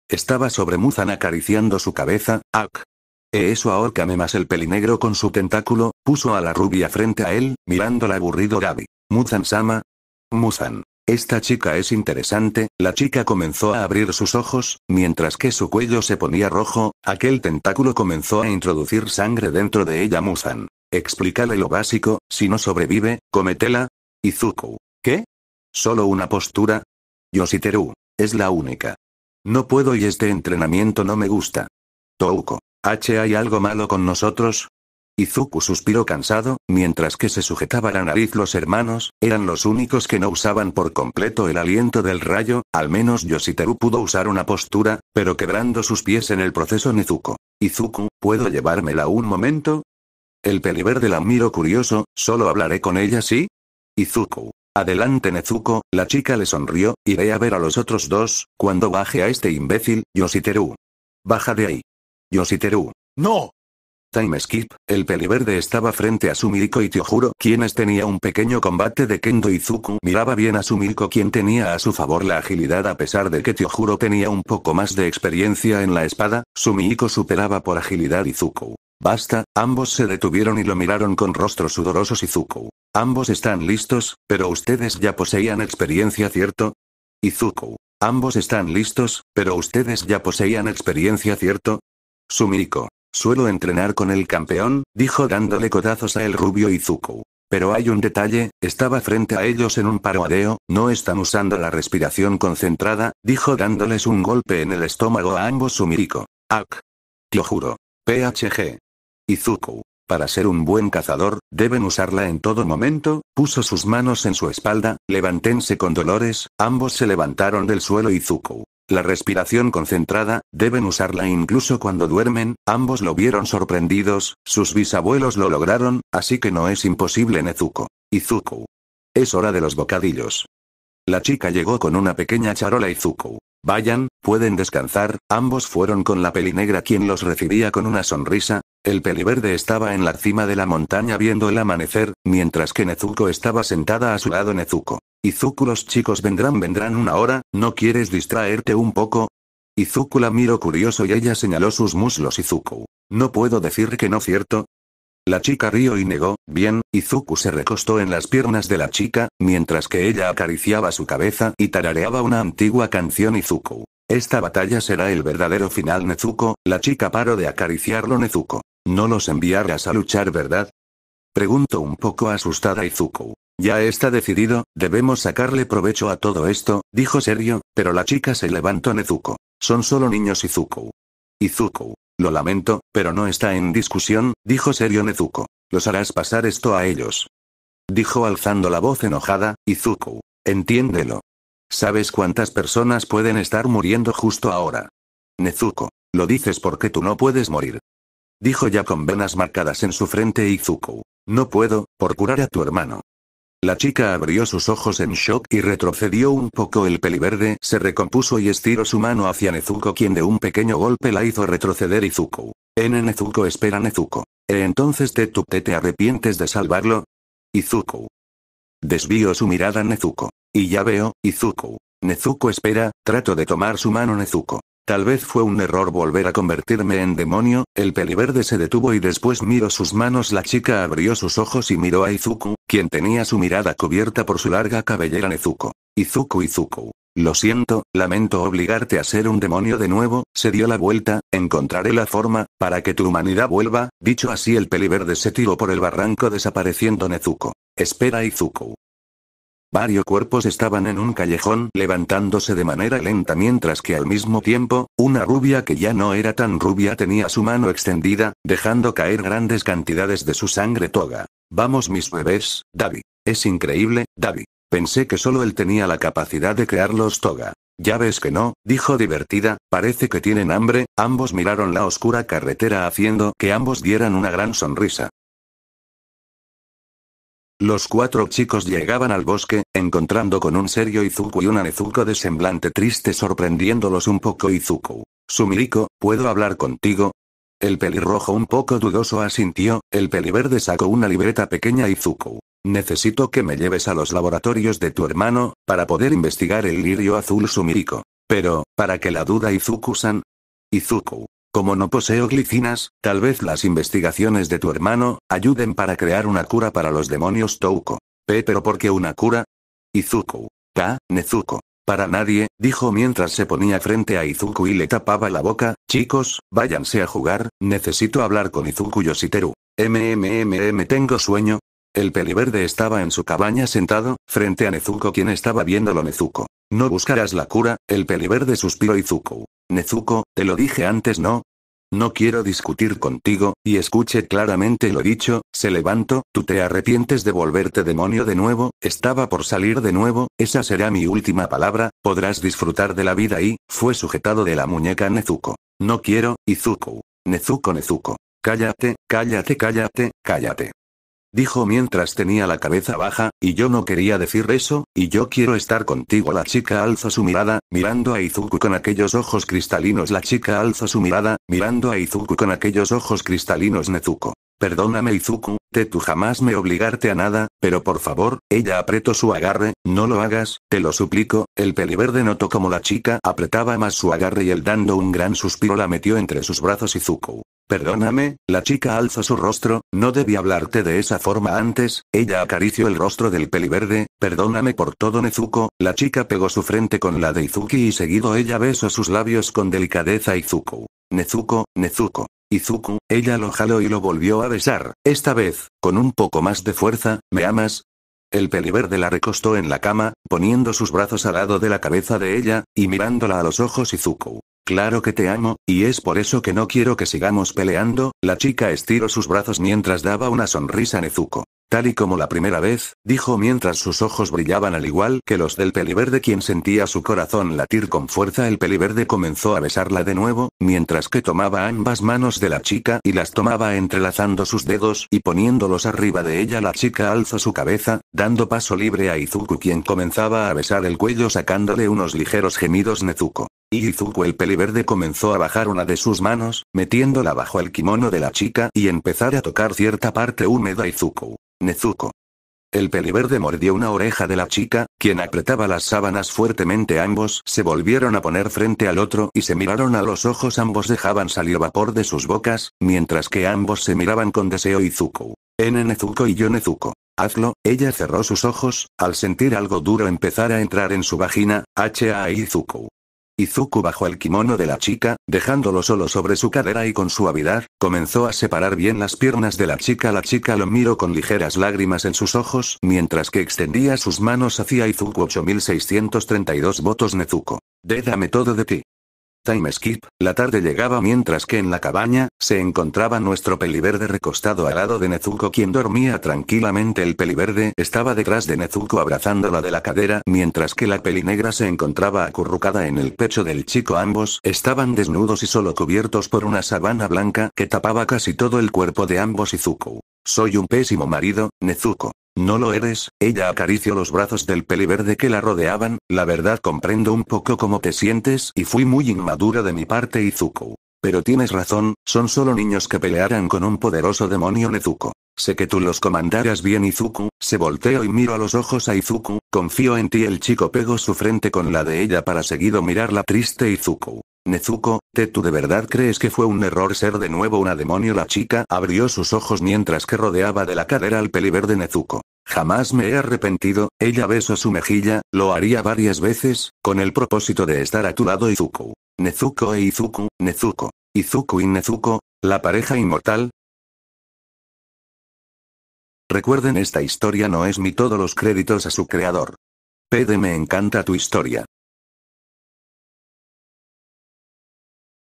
Estaba sobre Muzan acariciando su cabeza, Ak, e eso ahórcame más el pelinegro con su tentáculo, puso a la rubia frente a él, mirándola aburrido Gabi. Muzan-sama. Muzan. Esta chica es interesante, la chica comenzó a abrir sus ojos, mientras que su cuello se ponía rojo, aquel tentáculo comenzó a introducir sangre dentro de ella Muzan. Explícale lo básico, si no sobrevive, cometela. Izuku. ¿Qué? ¿Solo una postura? Yoshiteru. Es la única. No puedo y este entrenamiento no me gusta. Touko. H. ¿Hay algo malo con nosotros? Izuku suspiró cansado, mientras que se sujetaba la nariz los hermanos, eran los únicos que no usaban por completo el aliento del rayo, al menos Yoshiteru pudo usar una postura, pero quebrando sus pies en el proceso Nezuko. Izuku, ¿puedo llevármela un momento? El peliverde la miro curioso, solo hablaré con ella ¿sí? Izuku. Adelante Nezuko, la chica le sonrió, iré a ver a los otros dos, cuando baje a este imbécil, Yoshiteru. Baja de ahí. Yoshiteru. ¡No! Time Skip, el peliverde estaba frente a Sumiko y Tiojuro quienes tenía un pequeño combate de Kendo y miraba bien a Sumiko quien tenía a su favor la agilidad a pesar de que Tiojuro tenía un poco más de experiencia en la espada, Sumiko superaba por agilidad y Zuku. Basta, ambos se detuvieron y lo miraron con rostros sudorosos y Ambos están listos, pero ustedes ya poseían experiencia cierto? Izuku. Ambos están listos, pero ustedes ya poseían experiencia cierto? Sumiriko. Suelo entrenar con el campeón, dijo dándole codazos a el rubio Izuku. Pero hay un detalle, estaba frente a ellos en un paroadeo, no están usando la respiración concentrada, dijo dándoles un golpe en el estómago a ambos Sumiriko. Ak. Lo juro. PHG. Izuku. Para ser un buen cazador, deben usarla en todo momento, puso sus manos en su espalda, levantense con dolores, ambos se levantaron del suelo Izuku la respiración concentrada, deben usarla incluso cuando duermen, ambos lo vieron sorprendidos, sus bisabuelos lo lograron, así que no es imposible Nezuko. Izuku. Es hora de los bocadillos. La chica llegó con una pequeña charola Izuku. Vayan, pueden descansar, ambos fueron con la negra quien los recibía con una sonrisa, el peliverde estaba en la cima de la montaña viendo el amanecer, mientras que Nezuko estaba sentada a su lado Nezuko. Izuku los chicos vendrán vendrán una hora, ¿no quieres distraerte un poco? Izuku la miró curioso y ella señaló sus muslos Izuku. No puedo decir que no cierto. La chica rió y negó, bien, Izuku se recostó en las piernas de la chica, mientras que ella acariciaba su cabeza y tarareaba una antigua canción Izuku. Esta batalla será el verdadero final Nezuko, la chica paró de acariciarlo Nezuko. No los enviarás a luchar ¿verdad? Preguntó un poco asustada Izuku. Ya está decidido, debemos sacarle provecho a todo esto, dijo serio, pero la chica se levantó Nezuko. Son solo niños Izuku. Izuku. Lo lamento, pero no está en discusión, dijo serio Nezuko. Los harás pasar esto a ellos. Dijo alzando la voz enojada, Izuku. Entiéndelo. ¿Sabes cuántas personas pueden estar muriendo justo ahora? Nezuko. Lo dices porque tú no puedes morir. Dijo ya con venas marcadas en su frente Izuku. No puedo, por curar a tu hermano. La chica abrió sus ojos en shock y retrocedió un poco. El peliverde se recompuso y estiró su mano hacia Nezuko, quien de un pequeño golpe la hizo retroceder. Izuku. N. Nezuko, espera Nezuko. entonces te te, te arrepientes de salvarlo? Izuku. Desvío su mirada Nezuko. Y ya veo, Izuku. Nezuko espera, trato de tomar su mano Nezuko. Tal vez fue un error volver a convertirme en demonio, el peliverde se detuvo y después miró sus manos. La chica abrió sus ojos y miró a Izuku, quien tenía su mirada cubierta por su larga cabellera Nezuko. Izuku Izuku. Lo siento, lamento obligarte a ser un demonio de nuevo, se dio la vuelta, encontraré la forma, para que tu humanidad vuelva, dicho así el peliverde se tiró por el barranco desapareciendo Nezuko. Espera Izuku. Varios cuerpos estaban en un callejón levantándose de manera lenta mientras que al mismo tiempo, una rubia que ya no era tan rubia tenía su mano extendida, dejando caer grandes cantidades de su sangre toga. Vamos mis bebés, David. Es increíble, David. Pensé que solo él tenía la capacidad de crearlos toga. Ya ves que no, dijo divertida, parece que tienen hambre, ambos miraron la oscura carretera haciendo que ambos dieran una gran sonrisa. Los cuatro chicos llegaban al bosque, encontrando con un serio Izuku y una Nezuko de semblante triste sorprendiéndolos un poco Izuku. Sumiriko, ¿puedo hablar contigo? El pelirrojo un poco dudoso asintió, el peliverde sacó una libreta pequeña Izuku. Necesito que me lleves a los laboratorios de tu hermano, para poder investigar el lirio azul Sumiriko. Pero, para que la duda Izuku-san... Izuku, como no poseo glicinas, tal vez las investigaciones de tu hermano, ayuden para crear una cura para los demonios Touko. ¿Pero por qué una cura? Izuku. Ka. Nezuko. Para nadie, dijo mientras se ponía frente a Izuku y le tapaba la boca, chicos, váyanse a jugar, necesito hablar con Izuku Yoshiteru. MMMM tengo sueño, el peliverde estaba en su cabaña sentado, frente a Nezuko quien estaba viéndolo Nezuko. No buscarás la cura, el peliverde suspiró Izuku. Nezuko, te lo dije antes no. No quiero discutir contigo, y escuche claramente lo dicho, se levanto tú te arrepientes de volverte demonio de nuevo, estaba por salir de nuevo, esa será mi última palabra, podrás disfrutar de la vida y, fue sujetado de la muñeca Nezuko. No quiero, Izuku. Nezuko Nezuko. Cállate, cállate, cállate, cállate. Dijo mientras tenía la cabeza baja, y yo no quería decir eso, y yo quiero estar contigo. La chica alzó su mirada, mirando a Izuku con aquellos ojos cristalinos. La chica alzó su mirada, mirando a Izuku con aquellos ojos cristalinos. Nezuko. Perdóname Izuku, te tu jamás me obligarte a nada, pero por favor, ella apretó su agarre, no lo hagas, te lo suplico, el peliverde notó como la chica apretaba más su agarre y el dando un gran suspiro la metió entre sus brazos Izuku. Perdóname, la chica alzó su rostro, no debí hablarte de esa forma antes, ella acarició el rostro del peliverde, perdóname por todo Nezuko, la chica pegó su frente con la de Izuki y seguido ella besó sus labios con delicadeza Izuku. Nezuko, Nezuko. Izuku, ella lo jaló y lo volvió a besar, esta vez, con un poco más de fuerza, ¿me amas? El peliverde la recostó en la cama, poniendo sus brazos al lado de la cabeza de ella, y mirándola a los ojos Izuku. Claro que te amo, y es por eso que no quiero que sigamos peleando, la chica estiró sus brazos mientras daba una sonrisa a Nezuko. Tal y como la primera vez, dijo mientras sus ojos brillaban al igual que los del peliverde quien sentía su corazón latir con fuerza el peliverde comenzó a besarla de nuevo, mientras que tomaba ambas manos de la chica y las tomaba entrelazando sus dedos y poniéndolos arriba de ella la chica alzó su cabeza, dando paso libre a Izuku quien comenzaba a besar el cuello sacándole unos ligeros gemidos Nezuko. Y Izuku el peliverde comenzó a bajar una de sus manos, metiéndola bajo el kimono de la chica y empezar a tocar cierta parte húmeda Izuku. Nezuko. El peliverde mordió una oreja de la chica, quien apretaba las sábanas fuertemente ambos se volvieron a poner frente al otro y se miraron a los ojos ambos dejaban salir vapor de sus bocas, mientras que ambos se miraban con deseo Izuku. N Nezuko y yo Nezuko. Hazlo, ella cerró sus ojos, al sentir algo duro empezar a entrar en su vagina, H.A. Izuku. Izuku bajó el kimono de la chica, dejándolo solo sobre su cadera y con suavidad, comenzó a separar bien las piernas de la chica. La chica lo miró con ligeras lágrimas en sus ojos, mientras que extendía sus manos hacia Izuku 8632 votos Nezuko. Dédame todo de ti. Time Skip, la tarde llegaba mientras que en la cabaña, se encontraba nuestro peliverde recostado al lado de Nezuko quien dormía tranquilamente. El peliverde estaba detrás de Nezuko abrazándola de la cadera mientras que la pelinegra se encontraba acurrucada en el pecho del chico. Ambos estaban desnudos y solo cubiertos por una sabana blanca que tapaba casi todo el cuerpo de ambos Izuku. Soy un pésimo marido, Nezuko. No lo eres, ella acarició los brazos del verde que la rodeaban, la verdad comprendo un poco cómo te sientes y fui muy inmadura de mi parte Izuku. Pero tienes razón, son solo niños que pelearan con un poderoso demonio Nezuko. Sé que tú los comandarás bien Izuku, se volteó y miro a los ojos a Izuku, confío en ti el chico pegó su frente con la de ella para seguido mirar la triste Izuku. Nezuko, ¿te tú de verdad crees que fue un error ser de nuevo una demonio? La chica abrió sus ojos mientras que rodeaba de la cadera al de Nezuko. Jamás me he arrepentido, ella besó su mejilla, lo haría varias veces, con el propósito de estar a tu lado Izuku. Nezuko e Izuku, Nezuko. Izuku y Nezuko, la pareja inmortal, Recuerden esta historia no es mi todos los créditos a su creador. Pede me encanta tu historia.